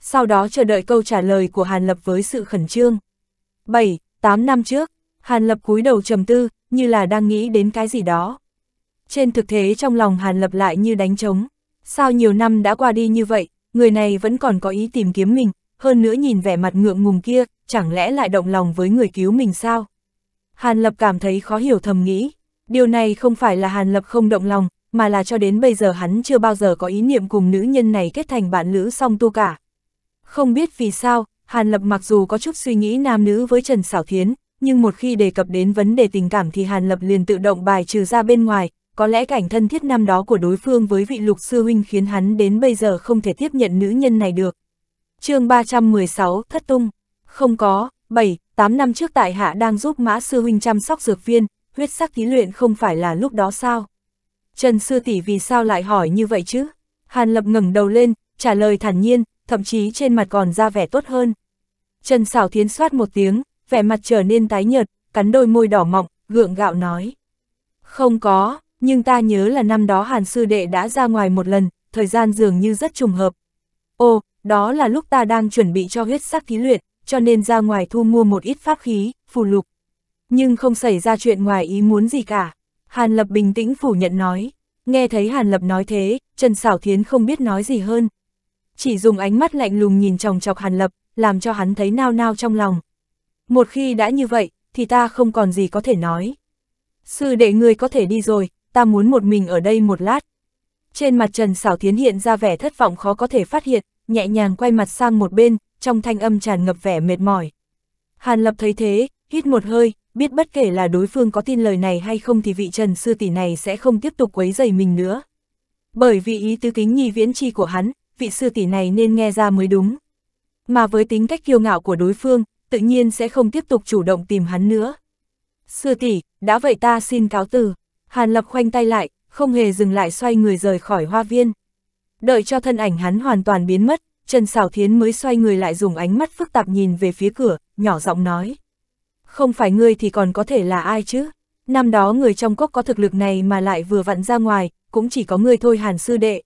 Sau đó chờ đợi câu trả lời của Hàn Lập với sự khẩn trương. 7, 8 năm trước, Hàn Lập cúi đầu trầm tư, như là đang nghĩ đến cái gì đó trên thực thế trong lòng Hàn Lập lại như đánh trống. Sao nhiều năm đã qua đi như vậy, người này vẫn còn có ý tìm kiếm mình, hơn nữa nhìn vẻ mặt ngượng ngùng kia, chẳng lẽ lại động lòng với người cứu mình sao? Hàn Lập cảm thấy khó hiểu thầm nghĩ, điều này không phải là Hàn Lập không động lòng, mà là cho đến bây giờ hắn chưa bao giờ có ý niệm cùng nữ nhân này kết thành bạn lữ song tu cả. Không biết vì sao, Hàn Lập mặc dù có chút suy nghĩ nam nữ với Trần Sảo Thiến, nhưng một khi đề cập đến vấn đề tình cảm thì Hàn Lập liền tự động bài trừ ra bên ngoài, có lẽ cảnh thân thiết năm đó của đối phương với vị lục sư huynh khiến hắn đến bây giờ không thể tiếp nhận nữ nhân này được. chương 316 Thất Tung Không có, 7, 8 năm trước tại hạ đang giúp mã sư huynh chăm sóc dược viên, huyết sắc thí luyện không phải là lúc đó sao? Trần sư tỷ vì sao lại hỏi như vậy chứ? Hàn lập ngẩng đầu lên, trả lời thản nhiên, thậm chí trên mặt còn ra vẻ tốt hơn. Trần xảo thiến soát một tiếng, vẻ mặt trở nên tái nhợt, cắn đôi môi đỏ mọng, gượng gạo nói. Không có, nhưng ta nhớ là năm đó Hàn Sư Đệ đã ra ngoài một lần, thời gian dường như rất trùng hợp. Ồ, đó là lúc ta đang chuẩn bị cho huyết sắc thí luyện, cho nên ra ngoài thu mua một ít pháp khí, phù lục. Nhưng không xảy ra chuyện ngoài ý muốn gì cả. Hàn Lập bình tĩnh phủ nhận nói. Nghe thấy Hàn Lập nói thế, Trần Sảo Thiến không biết nói gì hơn. Chỉ dùng ánh mắt lạnh lùng nhìn chòng chọc Hàn Lập, làm cho hắn thấy nao nao trong lòng. Một khi đã như vậy, thì ta không còn gì có thể nói. Sư đệ người có thể đi rồi, ta muốn một mình ở đây một lát. Trên mặt Trần Sảo Thiến hiện ra vẻ thất vọng khó có thể phát hiện, nhẹ nhàng quay mặt sang một bên, trong thanh âm tràn ngập vẻ mệt mỏi. Hàn Lập thấy thế, hít một hơi, biết bất kể là đối phương có tin lời này hay không thì vị Trần Sư Tỷ này sẽ không tiếp tục quấy dày mình nữa. Bởi vì ý tứ kính nhi viễn chi của hắn, vị Sư Tỷ này nên nghe ra mới đúng. Mà với tính cách kiêu ngạo của đối phương, tự nhiên sẽ không tiếp tục chủ động tìm hắn nữa. Sư Tỷ, đã vậy ta xin cáo từ. Hàn Lập khoanh tay lại, không hề dừng lại xoay người rời khỏi hoa viên. Đợi cho thân ảnh hắn hoàn toàn biến mất, Trần Sảo Thiến mới xoay người lại dùng ánh mắt phức tạp nhìn về phía cửa, nhỏ giọng nói. Không phải ngươi thì còn có thể là ai chứ? Năm đó người trong cốc có thực lực này mà lại vừa vặn ra ngoài, cũng chỉ có ngươi thôi hàn sư đệ.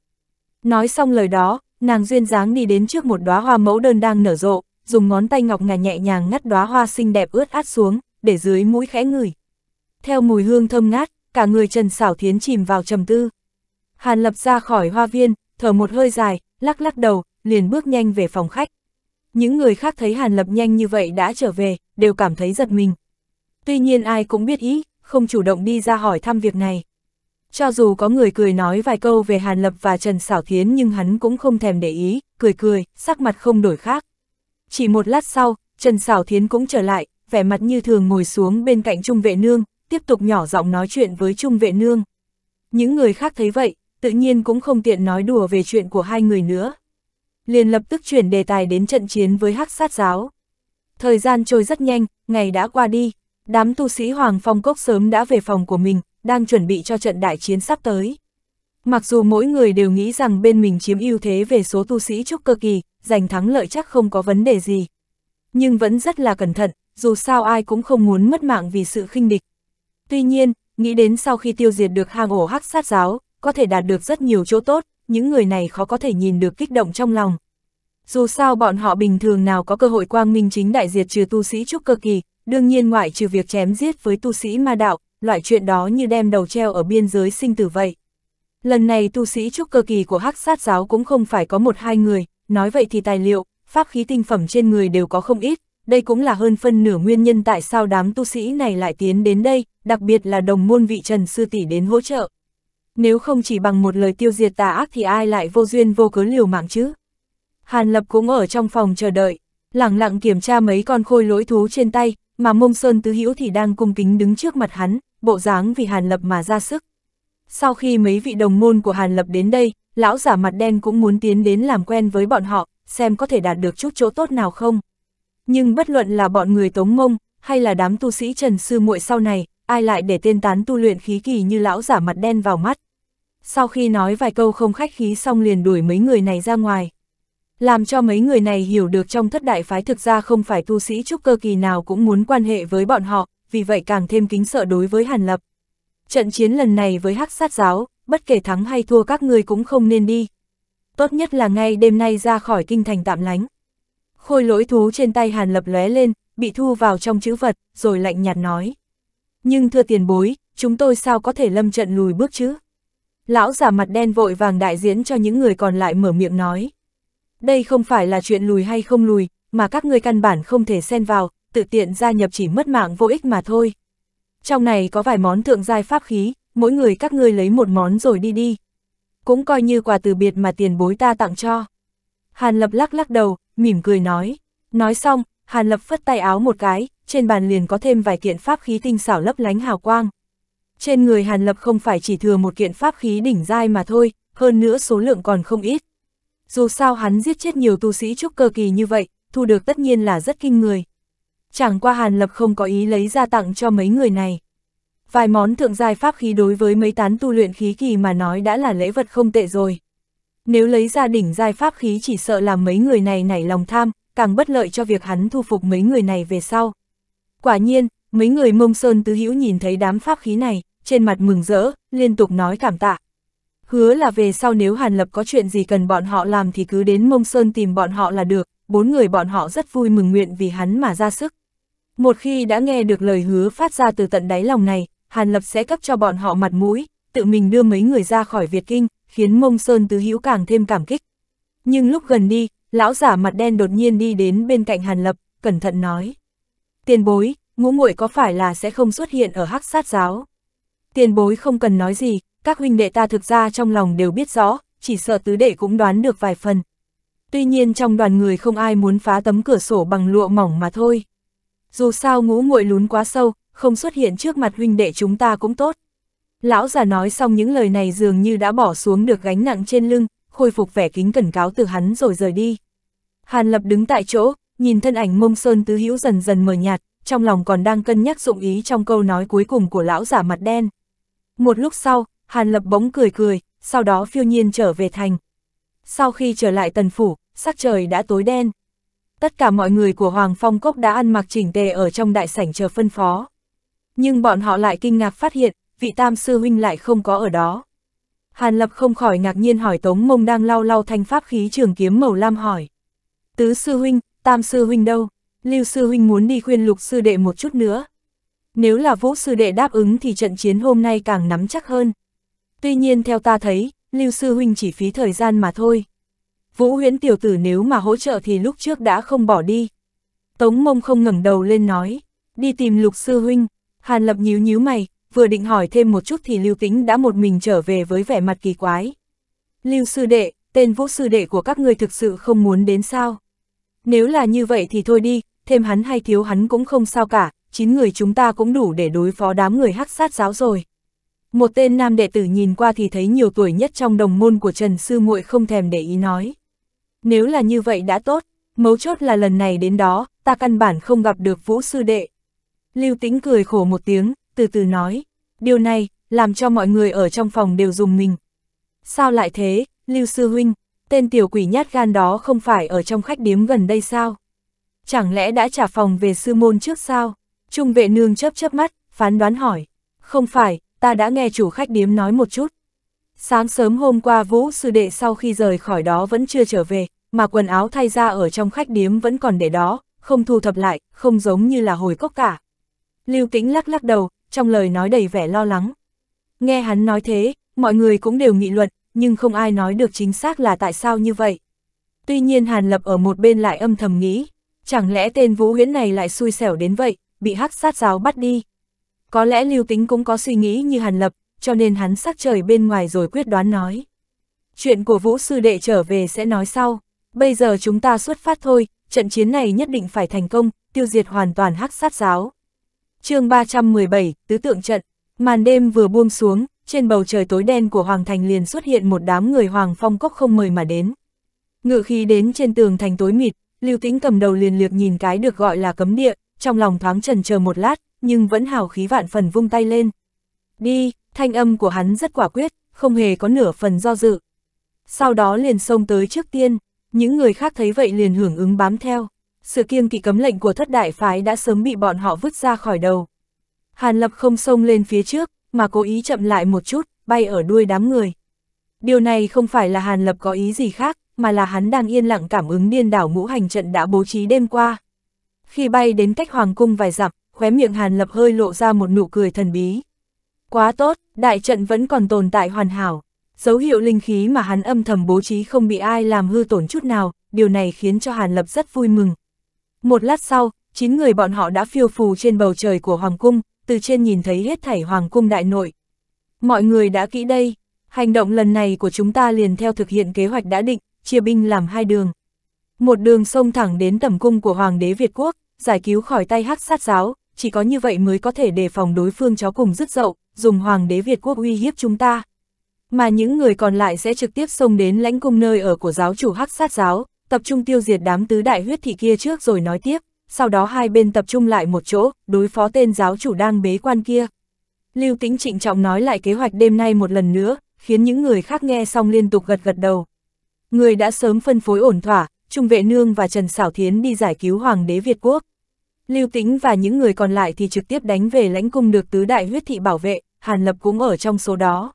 Nói xong lời đó, nàng duyên dáng đi đến trước một đóa hoa mẫu đơn đang nở rộ, dùng ngón tay ngọc ngà nhẹ nhàng ngắt đóa hoa xinh đẹp ướt át xuống, để dưới mũi khẽ ngửi. Theo mùi hương thơm ngát, cả người Trần Sảo Thiến chìm vào trầm tư. Hàn Lập ra khỏi hoa viên, thở một hơi dài, lắc lắc đầu, liền bước nhanh về phòng khách. Những người khác thấy Hàn Lập nhanh như vậy đã trở về, đều cảm thấy giật mình. Tuy nhiên ai cũng biết ý, không chủ động đi ra hỏi thăm việc này. Cho dù có người cười nói vài câu về Hàn Lập và Trần Sảo Thiến nhưng hắn cũng không thèm để ý, cười cười, sắc mặt không đổi khác. Chỉ một lát sau, Trần Sảo Thiến cũng trở lại, vẻ mặt như thường ngồi xuống bên cạnh Trung Vệ Nương, tiếp tục nhỏ giọng nói chuyện với Trung Vệ Nương. Những người khác thấy vậy, tự nhiên cũng không tiện nói đùa về chuyện của hai người nữa. Liền lập tức chuyển đề tài đến trận chiến với hắc sát giáo. Thời gian trôi rất nhanh, ngày đã qua đi, đám tu sĩ Hoàng Phong Cốc sớm đã về phòng của mình, đang chuẩn bị cho trận đại chiến sắp tới. Mặc dù mỗi người đều nghĩ rằng bên mình chiếm ưu thế về số tu sĩ trúc cơ kỳ, giành thắng lợi chắc không có vấn đề gì. Nhưng vẫn rất là cẩn thận, dù sao ai cũng không muốn mất mạng vì sự khinh địch. Tuy nhiên, nghĩ đến sau khi tiêu diệt được hang ổ hắc sát giáo, có thể đạt được rất nhiều chỗ tốt, những người này khó có thể nhìn được kích động trong lòng. Dù sao bọn họ bình thường nào có cơ hội quang minh chính đại diệt trừ tu sĩ trúc cơ kỳ, đương nhiên ngoại trừ việc chém giết với tu sĩ ma đạo, loại chuyện đó như đem đầu treo ở biên giới sinh tử vậy. Lần này tu sĩ trúc cơ kỳ của hắc sát giáo cũng không phải có một hai người, nói vậy thì tài liệu, pháp khí tinh phẩm trên người đều có không ít, đây cũng là hơn phân nửa nguyên nhân tại sao đám tu sĩ này lại tiến đến đây, đặc biệt là đồng môn vị Trần Sư Tỷ đến hỗ trợ. Nếu không chỉ bằng một lời tiêu diệt tà ác thì ai lại vô duyên vô cớ liều mạng chứ? Hàn Lập cũng ở trong phòng chờ đợi, lặng lặng kiểm tra mấy con khôi lỗi thú trên tay, mà mông sơn tứ hữu thì đang cung kính đứng trước mặt hắn, bộ dáng vì Hàn Lập mà ra sức. Sau khi mấy vị đồng môn của Hàn Lập đến đây, lão giả mặt đen cũng muốn tiến đến làm quen với bọn họ, xem có thể đạt được chút chỗ tốt nào không. Nhưng bất luận là bọn người Tống Mông, hay là đám tu sĩ Trần Sư muội sau này, ai lại để tên tán tu luyện khí kỳ như lão giả mặt đen vào mắt. Sau khi nói vài câu không khách khí xong liền đuổi mấy người này ra ngoài. Làm cho mấy người này hiểu được trong thất đại phái thực ra không phải tu sĩ trúc cơ kỳ nào cũng muốn quan hệ với bọn họ, vì vậy càng thêm kính sợ đối với Hàn Lập. Trận chiến lần này với hắc sát giáo, bất kể thắng hay thua các ngươi cũng không nên đi. Tốt nhất là ngay đêm nay ra khỏi kinh thành tạm lánh. Khôi lỗi thú trên tay Hàn Lập lóe lên, bị thu vào trong chữ vật, rồi lạnh nhạt nói. Nhưng thưa tiền bối, chúng tôi sao có thể lâm trận lùi bước chứ? Lão giả mặt đen vội vàng đại diễn cho những người còn lại mở miệng nói. Đây không phải là chuyện lùi hay không lùi, mà các ngươi căn bản không thể xen vào, tự tiện gia nhập chỉ mất mạng vô ích mà thôi. Trong này có vài món thượng giai pháp khí, mỗi người các ngươi lấy một món rồi đi đi. Cũng coi như quà từ biệt mà tiền bối ta tặng cho. Hàn Lập lắc lắc đầu, mỉm cười nói. Nói xong, Hàn Lập phất tay áo một cái, trên bàn liền có thêm vài kiện pháp khí tinh xảo lấp lánh hào quang. Trên người Hàn Lập không phải chỉ thừa một kiện pháp khí đỉnh dai mà thôi, hơn nữa số lượng còn không ít. Dù sao hắn giết chết nhiều tu sĩ trúc cơ kỳ như vậy, thu được tất nhiên là rất kinh người. Chẳng qua Hàn Lập không có ý lấy ra tặng cho mấy người này. Vài món thượng giai pháp khí đối với mấy tán tu luyện khí kỳ mà nói đã là lễ vật không tệ rồi. Nếu lấy ra đỉnh giai pháp khí chỉ sợ làm mấy người này nảy lòng tham, càng bất lợi cho việc hắn thu phục mấy người này về sau. Quả nhiên, mấy người mông sơn tứ hữu nhìn thấy đám pháp khí này, trên mặt mừng rỡ, liên tục nói cảm tạ. Hứa là về sau nếu Hàn Lập có chuyện gì cần bọn họ làm thì cứ đến mông sơn tìm bọn họ là được, bốn người bọn họ rất vui mừng nguyện vì hắn mà ra sức. Một khi đã nghe được lời hứa phát ra từ tận đáy lòng này, Hàn Lập sẽ cấp cho bọn họ mặt mũi, tự mình đưa mấy người ra khỏi Việt Kinh, khiến Mông Sơn Tứ Hữu càng thêm cảm kích. Nhưng lúc gần đi, lão giả mặt đen đột nhiên đi đến bên cạnh Hàn Lập, cẩn thận nói. Tiền bối, ngũ muội có phải là sẽ không xuất hiện ở hắc sát giáo? Tiền bối không cần nói gì, các huynh đệ ta thực ra trong lòng đều biết rõ, chỉ sợ tứ đệ cũng đoán được vài phần. Tuy nhiên trong đoàn người không ai muốn phá tấm cửa sổ bằng lụa mỏng mà thôi. Dù sao ngũ muội lún quá sâu, không xuất hiện trước mặt huynh đệ chúng ta cũng tốt. Lão già nói xong những lời này dường như đã bỏ xuống được gánh nặng trên lưng, khôi phục vẻ kính cẩn cáo từ hắn rồi rời đi. Hàn Lập đứng tại chỗ, nhìn thân ảnh mông sơn tứ hữu dần dần mờ nhạt, trong lòng còn đang cân nhắc dụng ý trong câu nói cuối cùng của lão giả mặt đen. Một lúc sau, Hàn Lập bỗng cười cười, sau đó phiêu nhiên trở về thành. Sau khi trở lại tần phủ, sắc trời đã tối đen. Tất cả mọi người của Hoàng Phong Cốc đã ăn mặc chỉnh tề ở trong đại sảnh chờ phân phó. Nhưng bọn họ lại kinh ngạc phát hiện, vị tam sư huynh lại không có ở đó. Hàn Lập không khỏi ngạc nhiên hỏi Tống Mông đang lau lau thanh pháp khí trường kiếm màu lam hỏi. Tứ sư huynh, tam sư huynh đâu? Lưu sư huynh muốn đi khuyên lục sư đệ một chút nữa. Nếu là vũ sư đệ đáp ứng thì trận chiến hôm nay càng nắm chắc hơn. Tuy nhiên theo ta thấy, Lưu sư huynh chỉ phí thời gian mà thôi. Vũ huyễn tiểu tử nếu mà hỗ trợ thì lúc trước đã không bỏ đi. Tống mông không ngẩng đầu lên nói, đi tìm lục sư huynh. Hàn lập nhíu nhíu mày, vừa định hỏi thêm một chút thì Lưu Tĩnh đã một mình trở về với vẻ mặt kỳ quái. Lưu sư đệ, tên vũ sư đệ của các ngươi thực sự không muốn đến sao? Nếu là như vậy thì thôi đi, thêm hắn hay thiếu hắn cũng không sao cả, chín người chúng ta cũng đủ để đối phó đám người hắc sát giáo rồi. Một tên nam đệ tử nhìn qua thì thấy nhiều tuổi nhất trong đồng môn của Trần Sư muội không thèm để ý nói. Nếu là như vậy đã tốt, mấu chốt là lần này đến đó, ta căn bản không gặp được vũ sư đệ. Lưu Tĩnh cười khổ một tiếng, từ từ nói, điều này, làm cho mọi người ở trong phòng đều dùng mình. Sao lại thế, Lưu Sư Huynh, tên tiểu quỷ nhát gan đó không phải ở trong khách điếm gần đây sao? Chẳng lẽ đã trả phòng về sư môn trước sao? Trung vệ nương chớp chớp mắt, phán đoán hỏi. Không phải, ta đã nghe chủ khách điếm nói một chút. Sáng sớm hôm qua Vũ Sư Đệ sau khi rời khỏi đó vẫn chưa trở về, mà quần áo thay ra ở trong khách điếm vẫn còn để đó, không thu thập lại, không giống như là hồi cốc cả. Lưu Tĩnh lắc lắc đầu, trong lời nói đầy vẻ lo lắng. Nghe hắn nói thế, mọi người cũng đều nghị luận, nhưng không ai nói được chính xác là tại sao như vậy. Tuy nhiên Hàn Lập ở một bên lại âm thầm nghĩ, chẳng lẽ tên Vũ Huyễn này lại xui xẻo đến vậy, bị hắc sát giáo bắt đi. Có lẽ Lưu Tính cũng có suy nghĩ như Hàn Lập, cho nên hắn sắc trời bên ngoài rồi quyết đoán nói. Chuyện của Vũ Sư Đệ trở về sẽ nói sau, bây giờ chúng ta xuất phát thôi, trận chiến này nhất định phải thành công, tiêu diệt hoàn toàn hắc sát giáo chương 317, tứ tượng trận, màn đêm vừa buông xuống, trên bầu trời tối đen của Hoàng Thành liền xuất hiện một đám người Hoàng Phong Cốc không mời mà đến. Ngự khí đến trên tường thành tối mịt, Lưu Tĩnh cầm đầu liền liệt nhìn cái được gọi là cấm địa, trong lòng thoáng trần chờ một lát, nhưng vẫn hào khí vạn phần vung tay lên. Đi, thanh âm của hắn rất quả quyết, không hề có nửa phần do dự. Sau đó liền xông tới trước tiên, những người khác thấy vậy liền hưởng ứng bám theo sự kiêng kỵ cấm lệnh của thất đại phái đã sớm bị bọn họ vứt ra khỏi đầu. Hàn Lập không xông lên phía trước, mà cố ý chậm lại một chút, bay ở đuôi đám người. Điều này không phải là Hàn Lập có ý gì khác, mà là hắn đang yên lặng cảm ứng điên đảo ngũ hành trận đã bố trí đêm qua. Khi bay đến cách Hoàng Cung vài dặm, khóe miệng Hàn Lập hơi lộ ra một nụ cười thần bí. Quá tốt, đại trận vẫn còn tồn tại hoàn hảo. Dấu hiệu linh khí mà hắn âm thầm bố trí không bị ai làm hư tổn chút nào, điều này khiến cho Hàn Lập rất vui mừng. Một lát sau, chín người bọn họ đã phiêu phù trên bầu trời của Hoàng Cung, từ trên nhìn thấy hết thảy Hoàng Cung đại nội. Mọi người đã kỹ đây, hành động lần này của chúng ta liền theo thực hiện kế hoạch đã định, chia binh làm hai đường. Một đường sông thẳng đến tầm cung của Hoàng đế Việt Quốc, giải cứu khỏi tay hắc sát giáo, chỉ có như vậy mới có thể đề phòng đối phương chó cùng rứt dậu, dùng Hoàng đế Việt Quốc uy hiếp chúng ta. Mà những người còn lại sẽ trực tiếp xông đến lãnh cung nơi ở của giáo chủ hắc sát giáo, tập trung tiêu diệt đám tứ đại huyết thị kia trước rồi nói tiếp, sau đó hai bên tập trung lại một chỗ, đối phó tên giáo chủ đang bế quan kia. Lưu Tĩnh trịnh trọng nói lại kế hoạch đêm nay một lần nữa, khiến những người khác nghe xong liên tục gật gật đầu. Người đã sớm phân phối ổn thỏa, Trung Vệ Nương và Trần Sảo Thiến đi giải cứu Hoàng đế Việt Quốc. Lưu Tĩnh và những người còn lại thì trực tiếp đánh về lãnh cung được tứ đại huyết thị bảo vệ, Hàn Lập cũng ở trong số đó.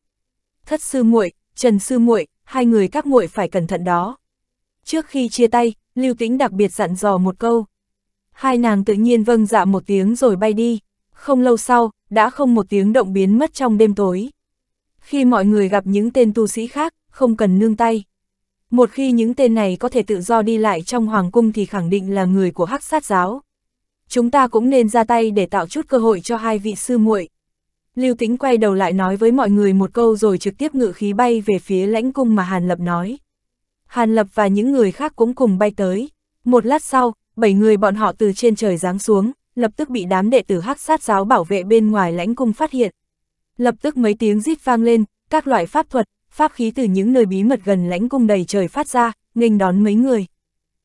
Thất sư muội, Trần sư muội, hai người các muội phải cẩn thận đó. Trước khi chia tay, Lưu Tĩnh đặc biệt dặn dò một câu. Hai nàng tự nhiên vâng dạ một tiếng rồi bay đi. Không lâu sau, đã không một tiếng động biến mất trong đêm tối. Khi mọi người gặp những tên tu sĩ khác, không cần nương tay. Một khi những tên này có thể tự do đi lại trong hoàng cung thì khẳng định là người của hắc sát giáo. Chúng ta cũng nên ra tay để tạo chút cơ hội cho hai vị sư muội. Lưu Tĩnh quay đầu lại nói với mọi người một câu rồi trực tiếp ngự khí bay về phía lãnh cung mà Hàn Lập nói. Hàn Lập và những người khác cũng cùng bay tới. Một lát sau, bảy người bọn họ từ trên trời giáng xuống, lập tức bị đám đệ tử hắc sát giáo bảo vệ bên ngoài lãnh cung phát hiện. Lập tức mấy tiếng rít vang lên, các loại pháp thuật, pháp khí từ những nơi bí mật gần lãnh cung đầy trời phát ra, nghênh đón mấy người.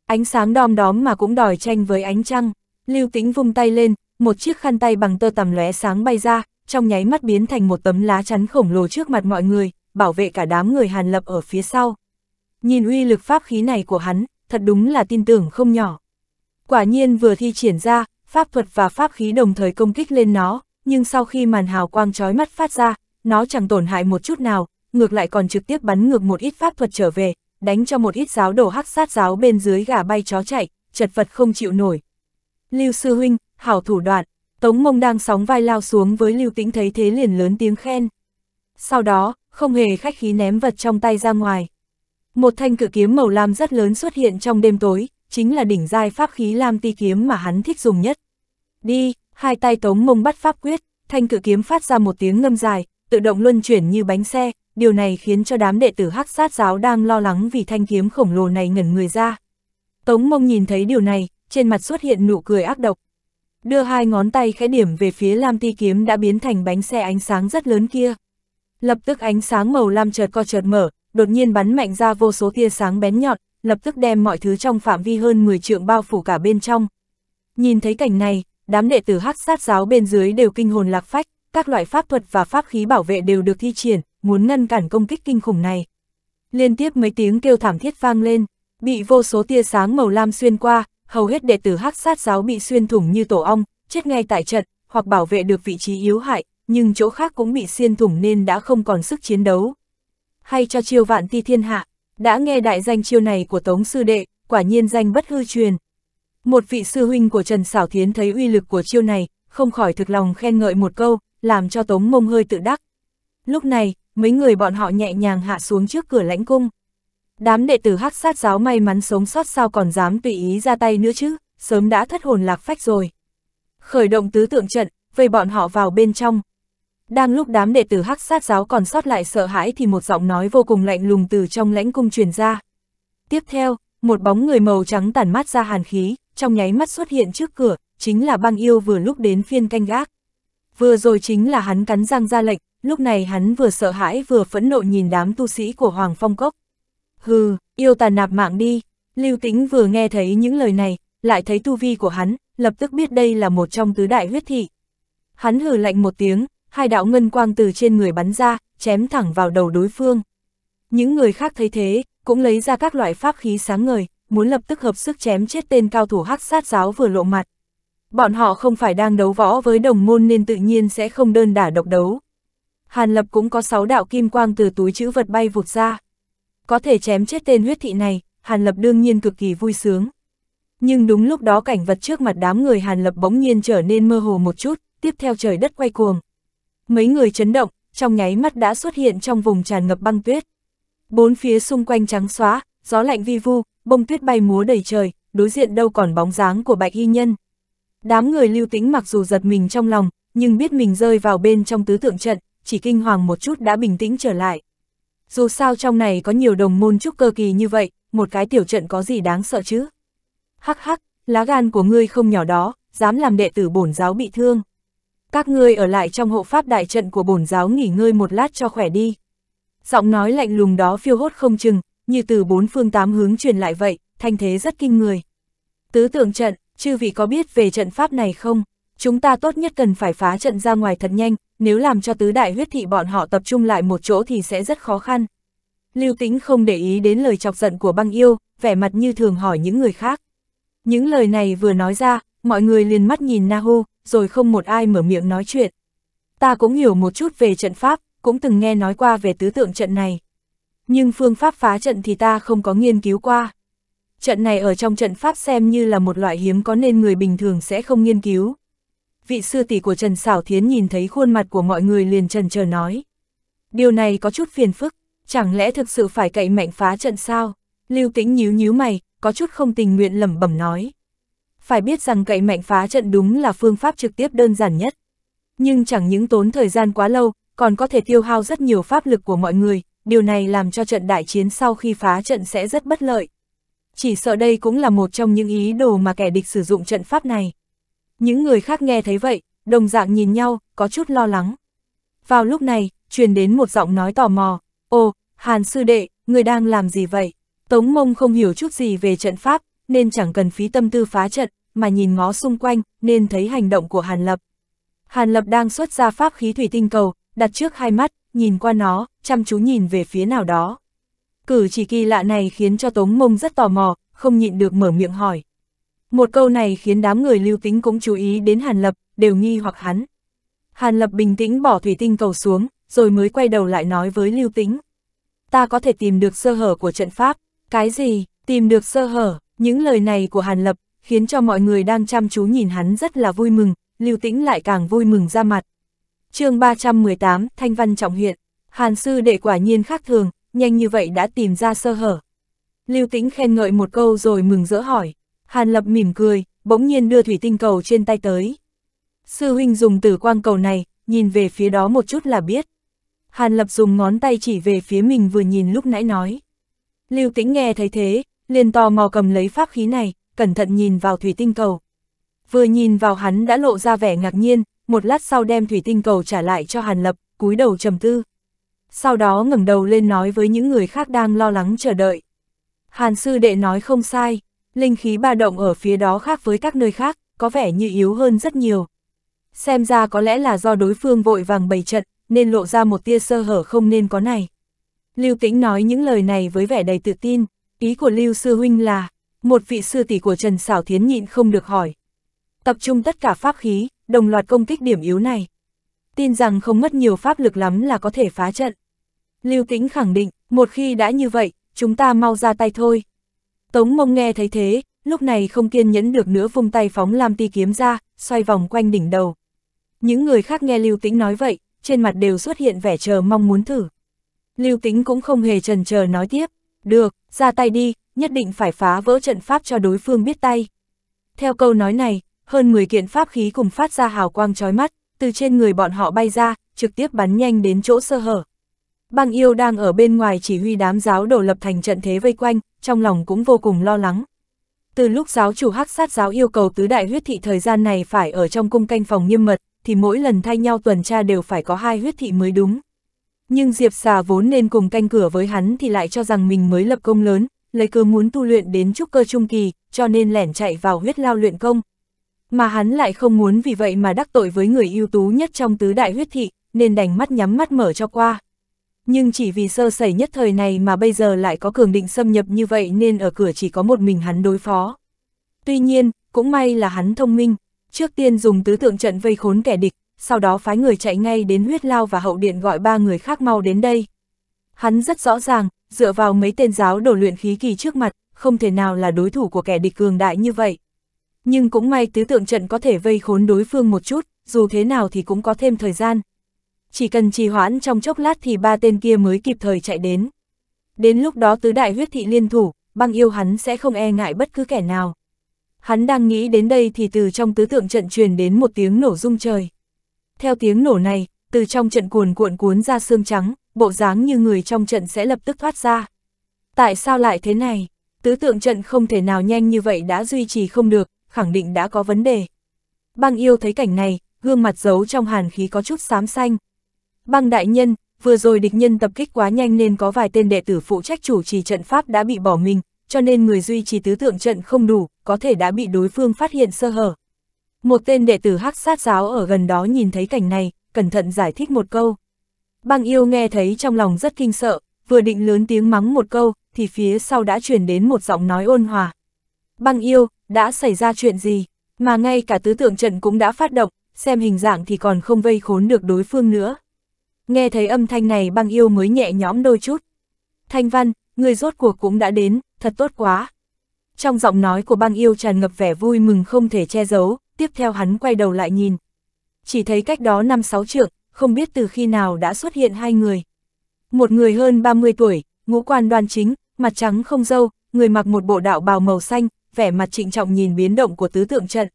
Ánh sáng đom đóm mà cũng đòi tranh với ánh trăng. Lưu Tĩnh vung tay lên, một chiếc khăn tay bằng tơ tằm lóe sáng bay ra, trong nháy mắt biến thành một tấm lá chắn khổng lồ trước mặt mọi người, bảo vệ cả đám người Hàn Lập ở phía sau nhìn uy lực pháp khí này của hắn, thật đúng là tin tưởng không nhỏ. Quả nhiên vừa thi triển ra, pháp thuật và pháp khí đồng thời công kích lên nó, nhưng sau khi màn hào quang trói mắt phát ra, nó chẳng tổn hại một chút nào, ngược lại còn trực tiếp bắn ngược một ít pháp thuật trở về, đánh cho một ít giáo đổ hắc sát giáo bên dưới gà bay chó chạy, chật vật không chịu nổi. Lưu Sư Huynh, hảo thủ đoạn, Tống Mông đang sóng vai lao xuống với Lưu Tĩnh thấy thế liền lớn tiếng khen. Sau đó, không hề khách khí ném vật trong tay ra ngoài. Một thanh cử kiếm màu lam rất lớn xuất hiện trong đêm tối, chính là đỉnh giai pháp khí lam ti kiếm mà hắn thích dùng nhất. Đi, hai tay tống mông bắt pháp quyết, thanh cử kiếm phát ra một tiếng ngâm dài, tự động luân chuyển như bánh xe, điều này khiến cho đám đệ tử hắc sát giáo đang lo lắng vì thanh kiếm khổng lồ này ngẩn người ra. Tống mông nhìn thấy điều này, trên mặt xuất hiện nụ cười ác độc. Đưa hai ngón tay khẽ điểm về phía lam ti kiếm đã biến thành bánh xe ánh sáng rất lớn kia. Lập tức ánh sáng màu lam chợt co chợt mở, đột nhiên bắn mạnh ra vô số tia sáng bén nhọn, lập tức đem mọi thứ trong phạm vi hơn 10 trượng bao phủ cả bên trong. Nhìn thấy cảnh này, đám đệ tử hắc sát giáo bên dưới đều kinh hồn lạc phách, các loại pháp thuật và pháp khí bảo vệ đều được thi triển, muốn ngăn cản công kích kinh khủng này. Liên tiếp mấy tiếng kêu thảm thiết vang lên, bị vô số tia sáng màu lam xuyên qua, hầu hết đệ tử hắc sát giáo bị xuyên thủng như tổ ong, chết ngay tại trận, hoặc bảo vệ được vị trí yếu hại, nhưng chỗ khác cũng bị xuyên thủng nên đã không còn sức chiến đấu hay cho chiêu vạn ti thiên hạ, đã nghe đại danh chiêu này của Tống Sư Đệ, quả nhiên danh bất hư truyền. Một vị sư huynh của Trần Sảo Thiến thấy uy lực của chiêu này, không khỏi thực lòng khen ngợi một câu, làm cho Tống Mông hơi tự đắc. Lúc này, mấy người bọn họ nhẹ nhàng hạ xuống trước cửa lãnh cung. Đám đệ tử hắc sát giáo may mắn sống sót sao còn dám tùy ý ra tay nữa chứ, sớm đã thất hồn lạc phách rồi. Khởi động tứ tượng trận, vây bọn họ vào bên trong, đang lúc đám đệ tử hắc sát giáo còn sót lại sợ hãi thì một giọng nói vô cùng lạnh lùng từ trong lãnh cung truyền ra. Tiếp theo, một bóng người màu trắng tản mát ra hàn khí, trong nháy mắt xuất hiện trước cửa, chính là băng yêu vừa lúc đến phiên canh gác. Vừa rồi chính là hắn cắn răng ra lệnh, lúc này hắn vừa sợ hãi vừa phẫn nộ nhìn đám tu sĩ của Hoàng Phong Cốc. Hừ, yêu tà nạp mạng đi, Lưu Tĩnh vừa nghe thấy những lời này, lại thấy tu vi của hắn, lập tức biết đây là một trong tứ đại huyết thị. Hắn hừ lạnh một tiếng, hai đạo ngân quang từ trên người bắn ra, chém thẳng vào đầu đối phương. Những người khác thấy thế, cũng lấy ra các loại pháp khí sáng ngời, muốn lập tức hợp sức chém chết tên cao thủ hắc sát giáo vừa lộ mặt. Bọn họ không phải đang đấu võ với đồng môn nên tự nhiên sẽ không đơn đả độc đấu. Hàn Lập cũng có sáu đạo kim quang từ túi chữ vật bay vụt ra. Có thể chém chết tên huyết thị này, Hàn Lập đương nhiên cực kỳ vui sướng. Nhưng đúng lúc đó cảnh vật trước mặt đám người Hàn Lập bỗng nhiên trở nên mơ hồ một chút, tiếp theo trời đất quay cuồng mấy người chấn động, trong nháy mắt đã xuất hiện trong vùng tràn ngập băng tuyết. Bốn phía xung quanh trắng xóa, gió lạnh vi vu, bông tuyết bay múa đầy trời, đối diện đâu còn bóng dáng của bạch hy nhân. Đám người lưu tĩnh mặc dù giật mình trong lòng, nhưng biết mình rơi vào bên trong tứ tượng trận, chỉ kinh hoàng một chút đã bình tĩnh trở lại. Dù sao trong này có nhiều đồng môn trúc cơ kỳ như vậy, một cái tiểu trận có gì đáng sợ chứ? Hắc hắc, lá gan của ngươi không nhỏ đó, dám làm đệ tử bổn giáo bị thương các ngươi ở lại trong hộ pháp đại trận của bổn giáo nghỉ ngơi một lát cho khỏe đi. Giọng nói lạnh lùng đó phiêu hốt không chừng, như từ bốn phương tám hướng truyền lại vậy, thanh thế rất kinh người. Tứ tượng trận, chư vị có biết về trận pháp này không? Chúng ta tốt nhất cần phải phá trận ra ngoài thật nhanh, nếu làm cho tứ đại huyết thị bọn họ tập trung lại một chỗ thì sẽ rất khó khăn. Lưu Tĩnh không để ý đến lời chọc giận của băng yêu, vẻ mặt như thường hỏi những người khác. Những lời này vừa nói ra, mọi người liền mắt nhìn Nahu, rồi không một ai mở miệng nói chuyện. Ta cũng hiểu một chút về trận pháp, cũng từng nghe nói qua về tứ tượng trận này. Nhưng phương pháp phá trận thì ta không có nghiên cứu qua. Trận này ở trong trận pháp xem như là một loại hiếm có nên người bình thường sẽ không nghiên cứu. Vị sư tỷ của Trần Sảo Thiến nhìn thấy khuôn mặt của mọi người liền trần chờ nói. Điều này có chút phiền phức, chẳng lẽ thực sự phải cậy mạnh phá trận sao? Lưu Tĩnh nhíu nhíu mày, có chút không tình nguyện lẩm bẩm nói phải biết rằng cậy mạnh phá trận đúng là phương pháp trực tiếp đơn giản nhất. Nhưng chẳng những tốn thời gian quá lâu, còn có thể tiêu hao rất nhiều pháp lực của mọi người, điều này làm cho trận đại chiến sau khi phá trận sẽ rất bất lợi. Chỉ sợ đây cũng là một trong những ý đồ mà kẻ địch sử dụng trận pháp này. Những người khác nghe thấy vậy, đồng dạng nhìn nhau, có chút lo lắng. Vào lúc này, truyền đến một giọng nói tò mò, ô Hàn Sư Đệ, người đang làm gì vậy? Tống Mông không hiểu chút gì về trận pháp, nên chẳng cần phí tâm tư phá trận, mà nhìn ngó xung quanh, nên thấy hành động của Hàn Lập. Hàn Lập đang xuất ra pháp khí thủy tinh cầu, đặt trước hai mắt, nhìn qua nó, chăm chú nhìn về phía nào đó. Cử chỉ kỳ lạ này khiến cho Tống Mông rất tò mò, không nhịn được mở miệng hỏi. Một câu này khiến đám người lưu tính cũng chú ý đến Hàn Lập, đều nghi hoặc hắn. Hàn Lập bình tĩnh bỏ thủy tinh cầu xuống, rồi mới quay đầu lại nói với lưu tính. Ta có thể tìm được sơ hở của trận pháp, cái gì, tìm được sơ hở, những lời này của Hàn Lập khiến cho mọi người đang chăm chú nhìn hắn rất là vui mừng, Lưu Tĩnh lại càng vui mừng ra mặt. chương 318, Thanh Văn Trọng Huyện, Hàn Sư đệ quả nhiên khác thường, nhanh như vậy đã tìm ra sơ hở. Lưu Tĩnh khen ngợi một câu rồi mừng rỡ hỏi, Hàn Lập mỉm cười, bỗng nhiên đưa thủy tinh cầu trên tay tới. Sư huynh dùng tử quang cầu này, nhìn về phía đó một chút là biết. Hàn Lập dùng ngón tay chỉ về phía mình vừa nhìn lúc nãy nói. Lưu Tĩnh nghe thấy thế, liền tò mò cầm lấy pháp khí này, cẩn thận nhìn vào thủy tinh cầu. Vừa nhìn vào hắn đã lộ ra vẻ ngạc nhiên, một lát sau đem thủy tinh cầu trả lại cho Hàn Lập, cúi đầu trầm tư. Sau đó ngẩng đầu lên nói với những người khác đang lo lắng chờ đợi. Hàn sư đệ nói không sai, linh khí ba động ở phía đó khác với các nơi khác, có vẻ như yếu hơn rất nhiều. Xem ra có lẽ là do đối phương vội vàng bày trận, nên lộ ra một tia sơ hở không nên có này. Lưu Tĩnh nói những lời này với vẻ đầy tự tin, Ý của Lưu Sư Huynh là, một vị sư tỷ của Trần Sảo Thiến nhịn không được hỏi. Tập trung tất cả pháp khí, đồng loạt công kích điểm yếu này. Tin rằng không mất nhiều pháp lực lắm là có thể phá trận. Lưu Tĩnh khẳng định, một khi đã như vậy, chúng ta mau ra tay thôi. Tống mông nghe thấy thế, lúc này không kiên nhẫn được nữa vung tay phóng Lam Ti kiếm ra, xoay vòng quanh đỉnh đầu. Những người khác nghe Lưu Tĩnh nói vậy, trên mặt đều xuất hiện vẻ chờ mong muốn thử. Lưu Tĩnh cũng không hề trần chờ nói tiếp. Được, ra tay đi, nhất định phải phá vỡ trận pháp cho đối phương biết tay. Theo câu nói này, hơn 10 kiện pháp khí cùng phát ra hào quang chói mắt, từ trên người bọn họ bay ra, trực tiếp bắn nhanh đến chỗ sơ hở. Băng yêu đang ở bên ngoài chỉ huy đám giáo đổ lập thành trận thế vây quanh, trong lòng cũng vô cùng lo lắng. Từ lúc giáo chủ hắc sát giáo yêu cầu tứ đại huyết thị thời gian này phải ở trong cung canh phòng nghiêm mật, thì mỗi lần thay nhau tuần tra đều phải có hai huyết thị mới đúng. Nhưng Diệp xà vốn nên cùng canh cửa với hắn thì lại cho rằng mình mới lập công lớn, lấy cơ muốn tu luyện đến trúc cơ trung kỳ, cho nên lẻn chạy vào huyết lao luyện công. Mà hắn lại không muốn vì vậy mà đắc tội với người ưu tú nhất trong tứ đại huyết thị, nên đành mắt nhắm mắt mở cho qua. Nhưng chỉ vì sơ sẩy nhất thời này mà bây giờ lại có cường định xâm nhập như vậy nên ở cửa chỉ có một mình hắn đối phó. Tuy nhiên, cũng may là hắn thông minh, trước tiên dùng tứ tượng trận vây khốn kẻ địch, sau đó phái người chạy ngay đến huyết lao và hậu điện gọi ba người khác mau đến đây. Hắn rất rõ ràng, dựa vào mấy tên giáo đổ luyện khí kỳ trước mặt, không thể nào là đối thủ của kẻ địch cường đại như vậy. Nhưng cũng may tứ tượng trận có thể vây khốn đối phương một chút, dù thế nào thì cũng có thêm thời gian. Chỉ cần trì hoãn trong chốc lát thì ba tên kia mới kịp thời chạy đến. Đến lúc đó tứ đại huyết thị liên thủ, băng yêu hắn sẽ không e ngại bất cứ kẻ nào. Hắn đang nghĩ đến đây thì từ trong tứ tượng trận truyền đến một tiếng nổ rung trời theo tiếng nổ này, từ trong trận cuồn cuộn cuốn ra xương trắng, bộ dáng như người trong trận sẽ lập tức thoát ra. Tại sao lại thế này? Tứ tượng trận không thể nào nhanh như vậy đã duy trì không được, khẳng định đã có vấn đề. Băng yêu thấy cảnh này, gương mặt giấu trong hàn khí có chút xám xanh. Băng đại nhân, vừa rồi địch nhân tập kích quá nhanh nên có vài tên đệ tử phụ trách chủ trì trận pháp đã bị bỏ mình, cho nên người duy trì tứ tượng trận không đủ, có thể đã bị đối phương phát hiện sơ hở, một tên đệ tử hắc sát giáo ở gần đó nhìn thấy cảnh này, cẩn thận giải thích một câu. Băng yêu nghe thấy trong lòng rất kinh sợ, vừa định lớn tiếng mắng một câu, thì phía sau đã truyền đến một giọng nói ôn hòa. Băng yêu, đã xảy ra chuyện gì? Mà ngay cả tứ tượng trận cũng đã phát động, xem hình dạng thì còn không vây khốn được đối phương nữa. Nghe thấy âm thanh này băng yêu mới nhẹ nhõm đôi chút. Thanh văn, người rốt cuộc cũng đã đến, thật tốt quá. Trong giọng nói của băng yêu tràn ngập vẻ vui mừng không thể che giấu, tiếp theo hắn quay đầu lại nhìn. Chỉ thấy cách đó năm sáu trượng, không biết từ khi nào đã xuất hiện hai người. Một người hơn 30 tuổi, ngũ quan đoan chính, mặt trắng không dâu, người mặc một bộ đạo bào màu xanh, vẻ mặt trịnh trọng nhìn biến động của tứ tượng trận.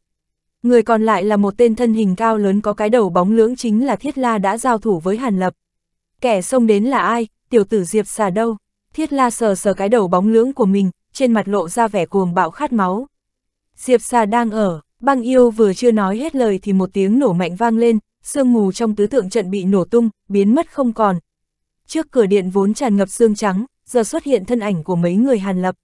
Người còn lại là một tên thân hình cao lớn có cái đầu bóng lưỡng chính là Thiết La đã giao thủ với Hàn Lập. Kẻ xông đến là ai, tiểu tử Diệp xà đâu? Thiết La sờ sờ cái đầu bóng lưỡng của mình, trên mặt lộ ra vẻ cuồng bạo khát máu. Diệp xà đang ở, Băng yêu vừa chưa nói hết lời thì một tiếng nổ mạnh vang lên, sương mù trong tứ tượng trận bị nổ tung, biến mất không còn. Trước cửa điện vốn tràn ngập sương trắng, giờ xuất hiện thân ảnh của mấy người Hàn Lập.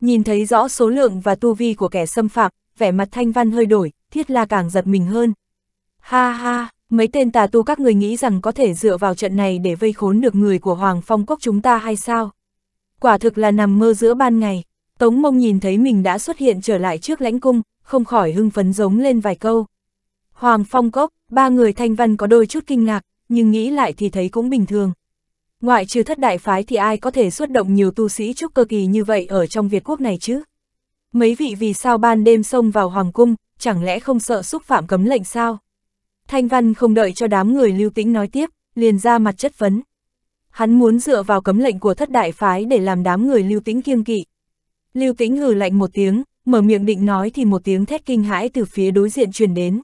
Nhìn thấy rõ số lượng và tu vi của kẻ xâm phạm, vẻ mặt thanh văn hơi đổi, thiết la càng giật mình hơn. Ha ha, mấy tên tà tu các người nghĩ rằng có thể dựa vào trận này để vây khốn được người của Hoàng Phong quốc chúng ta hay sao? Quả thực là nằm mơ giữa ban ngày. Tống mông nhìn thấy mình đã xuất hiện trở lại trước lãnh cung, không khỏi hưng phấn giống lên vài câu. Hoàng Phong Cốc, ba người thanh văn có đôi chút kinh ngạc, nhưng nghĩ lại thì thấy cũng bình thường. Ngoại trừ thất đại phái thì ai có thể xuất động nhiều tu sĩ trúc cơ kỳ như vậy ở trong Việt quốc này chứ? Mấy vị vì sao ban đêm xông vào Hoàng Cung, chẳng lẽ không sợ xúc phạm cấm lệnh sao? Thanh Văn không đợi cho đám người lưu tĩnh nói tiếp, liền ra mặt chất vấn. Hắn muốn dựa vào cấm lệnh của thất đại phái để làm đám người lưu tĩnh kiêng kỵ. Lưu tĩnh hừ lạnh một tiếng, mở miệng định nói thì một tiếng thét kinh hãi từ phía đối diện truyền đến.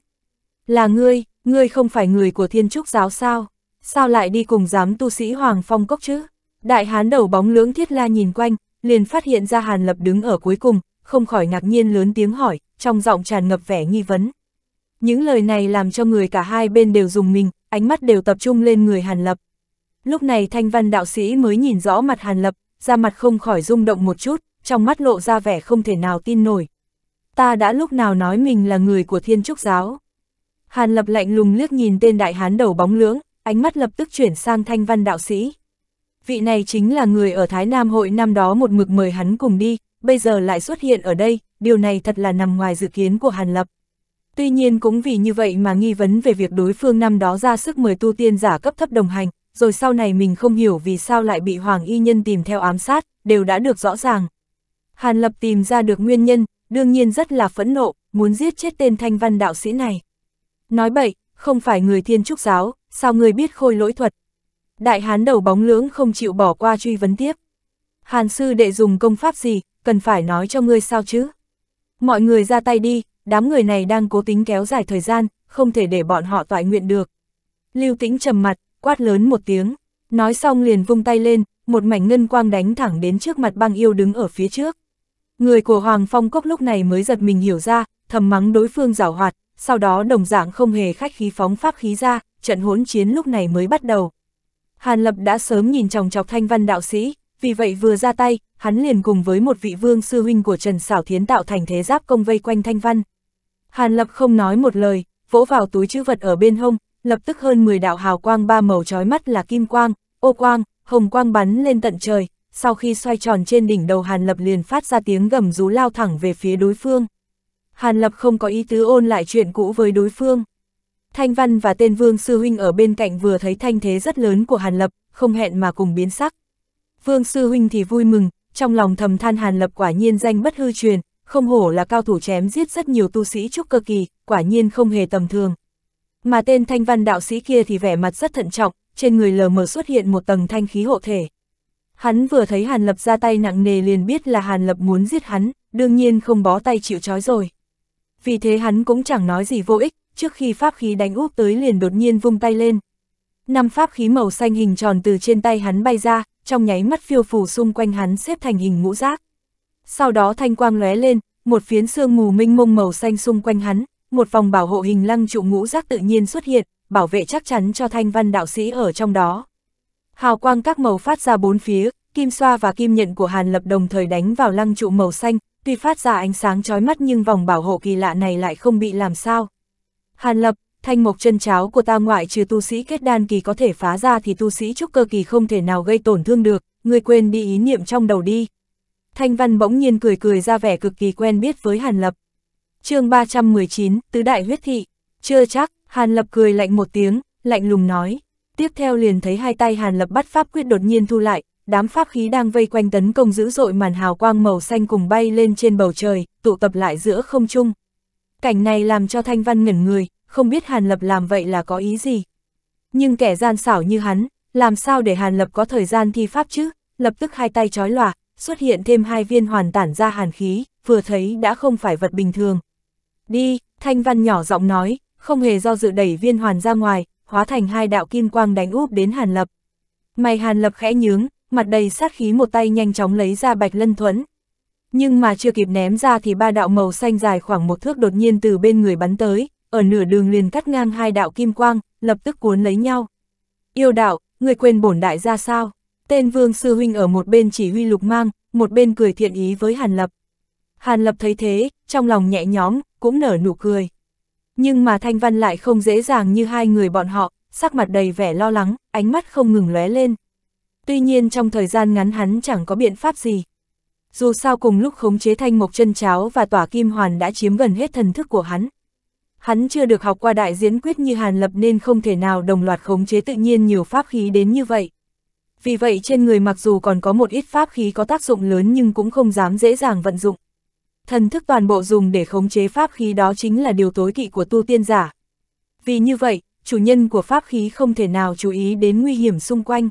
Là ngươi, ngươi không phải người của thiên trúc giáo sao? Sao lại đi cùng giám tu sĩ Hoàng Phong Cốc chứ? Đại hán đầu bóng lưỡng thiết la nhìn quanh, liền phát hiện ra Hàn Lập đứng ở cuối cùng, không khỏi ngạc nhiên lớn tiếng hỏi, trong giọng tràn ngập vẻ nghi vấn. Những lời này làm cho người cả hai bên đều dùng mình, ánh mắt đều tập trung lên người Hàn Lập. Lúc này thanh văn đạo sĩ mới nhìn rõ mặt Hàn Lập, ra mặt không khỏi rung động một chút, trong mắt lộ ra vẻ không thể nào tin nổi. Ta đã lúc nào nói mình là người của thiên trúc giáo. Hàn lập lạnh lùng liếc nhìn tên đại hán đầu bóng lưỡng, ánh mắt lập tức chuyển sang thanh văn đạo sĩ. Vị này chính là người ở Thái Nam hội năm đó một mực mời hắn cùng đi, bây giờ lại xuất hiện ở đây, điều này thật là nằm ngoài dự kiến của Hàn Lập. Tuy nhiên cũng vì như vậy mà nghi vấn về việc đối phương năm đó ra sức mời tu tiên giả cấp thấp đồng hành, rồi sau này mình không hiểu vì sao lại bị Hoàng Y Nhân tìm theo ám sát, đều đã được rõ ràng. Hàn Lập tìm ra được nguyên nhân, đương nhiên rất là phẫn nộ, muốn giết chết tên thanh văn đạo sĩ này. Nói bậy, không phải người thiên trúc giáo, sao người biết khôi lỗi thuật? Đại hán đầu bóng lưỡng không chịu bỏ qua truy vấn tiếp. Hàn sư đệ dùng công pháp gì, cần phải nói cho ngươi sao chứ? Mọi người ra tay đi, đám người này đang cố tính kéo dài thời gian, không thể để bọn họ toại nguyện được. Lưu tĩnh trầm mặt, quát lớn một tiếng, nói xong liền vung tay lên, một mảnh ngân quang đánh thẳng đến trước mặt băng yêu đứng ở phía trước. Người của Hoàng Phong Cốc lúc này mới giật mình hiểu ra, thầm mắng đối phương giảo hoạt, sau đó đồng dạng không hề khách khí phóng pháp khí ra, trận hỗn chiến lúc này mới bắt đầu. Hàn Lập đã sớm nhìn chòng chọc thanh văn đạo sĩ, vì vậy vừa ra tay, hắn liền cùng với một vị vương sư huynh của Trần Sảo Thiến tạo thành thế giáp công vây quanh thanh văn. Hàn Lập không nói một lời, vỗ vào túi chữ vật ở bên hông, lập tức hơn 10 đạo hào quang ba màu chói mắt là kim quang, ô quang, hồng quang bắn lên tận trời, sau khi xoay tròn trên đỉnh đầu Hàn Lập liền phát ra tiếng gầm rú lao thẳng về phía đối phương. Hàn Lập không có ý tứ ôn lại chuyện cũ với đối phương. Thanh Văn và tên Vương Sư Huynh ở bên cạnh vừa thấy thanh thế rất lớn của Hàn Lập, không hẹn mà cùng biến sắc. Vương Sư Huynh thì vui mừng, trong lòng thầm than Hàn Lập quả nhiên danh bất hư truyền, không hổ là cao thủ chém giết rất nhiều tu sĩ trúc cơ kỳ, quả nhiên không hề tầm thường. Mà tên Thanh Văn đạo sĩ kia thì vẻ mặt rất thận trọng, trên người lờ mờ xuất hiện một tầng thanh khí hộ thể. Hắn vừa thấy Hàn Lập ra tay nặng nề liền biết là Hàn Lập muốn giết hắn, đương nhiên không bó tay chịu trói rồi. Vì thế hắn cũng chẳng nói gì vô ích, trước khi pháp khí đánh úp tới liền đột nhiên vung tay lên. Năm pháp khí màu xanh hình tròn từ trên tay hắn bay ra, trong nháy mắt phiêu phủ xung quanh hắn xếp thành hình ngũ giác. Sau đó thanh quang lóe lên, một phiến sương mù minh mông màu xanh xung quanh hắn, một vòng bảo hộ hình lăng trụ ngũ giác tự nhiên xuất hiện, bảo vệ chắc chắn cho thanh văn đạo sĩ ở trong đó. Hào quang các màu phát ra bốn phía, kim xoa và kim nhận của Hàn Lập đồng thời đánh vào lăng trụ màu xanh, tuy phát ra ánh sáng chói mắt nhưng vòng bảo hộ kỳ lạ này lại không bị làm sao. Hàn Lập, thanh mộc chân cháo của ta ngoại trừ tu sĩ kết đan kỳ có thể phá ra thì tu sĩ trúc cơ kỳ không thể nào gây tổn thương được, ngươi quên đi ý niệm trong đầu đi. Thanh Văn bỗng nhiên cười cười ra vẻ cực kỳ quen biết với Hàn Lập. chương 319, Tứ Đại Huyết Thị. Chưa chắc, Hàn Lập cười lạnh một tiếng, lạnh lùng nói, Tiếp theo liền thấy hai tay Hàn Lập bắt pháp quyết đột nhiên thu lại, đám pháp khí đang vây quanh tấn công dữ dội màn hào quang màu xanh cùng bay lên trên bầu trời, tụ tập lại giữa không trung. Cảnh này làm cho Thanh Văn ngẩn người, không biết Hàn Lập làm vậy là có ý gì. Nhưng kẻ gian xảo như hắn, làm sao để Hàn Lập có thời gian thi pháp chứ, lập tức hai tay trói lòa, xuất hiện thêm hai viên hoàn tản ra hàn khí, vừa thấy đã không phải vật bình thường. Đi, Thanh Văn nhỏ giọng nói, không hề do dự đẩy viên hoàn ra ngoài, hóa thành hai đạo kim quang đánh úp đến Hàn Lập. Mày Hàn Lập khẽ nhướng, mặt đầy sát khí một tay nhanh chóng lấy ra bạch lân thuẫn. Nhưng mà chưa kịp ném ra thì ba đạo màu xanh dài khoảng một thước đột nhiên từ bên người bắn tới, ở nửa đường liền cắt ngang hai đạo kim quang, lập tức cuốn lấy nhau. Yêu đạo, người quên bổn đại ra sao? Tên vương sư huynh ở một bên chỉ huy lục mang, một bên cười thiện ý với Hàn Lập. Hàn Lập thấy thế, trong lòng nhẹ nhõm, cũng nở nụ cười. Nhưng mà Thanh Văn lại không dễ dàng như hai người bọn họ, sắc mặt đầy vẻ lo lắng, ánh mắt không ngừng lóe lên. Tuy nhiên trong thời gian ngắn hắn chẳng có biện pháp gì. Dù sao cùng lúc khống chế thanh mộc chân cháo và tỏa kim hoàn đã chiếm gần hết thần thức của hắn. Hắn chưa được học qua đại diễn quyết như Hàn Lập nên không thể nào đồng loạt khống chế tự nhiên nhiều pháp khí đến như vậy. Vì vậy trên người mặc dù còn có một ít pháp khí có tác dụng lớn nhưng cũng không dám dễ dàng vận dụng thần thức toàn bộ dùng để khống chế pháp khí đó chính là điều tối kỵ của tu tiên giả. Vì như vậy, chủ nhân của pháp khí không thể nào chú ý đến nguy hiểm xung quanh.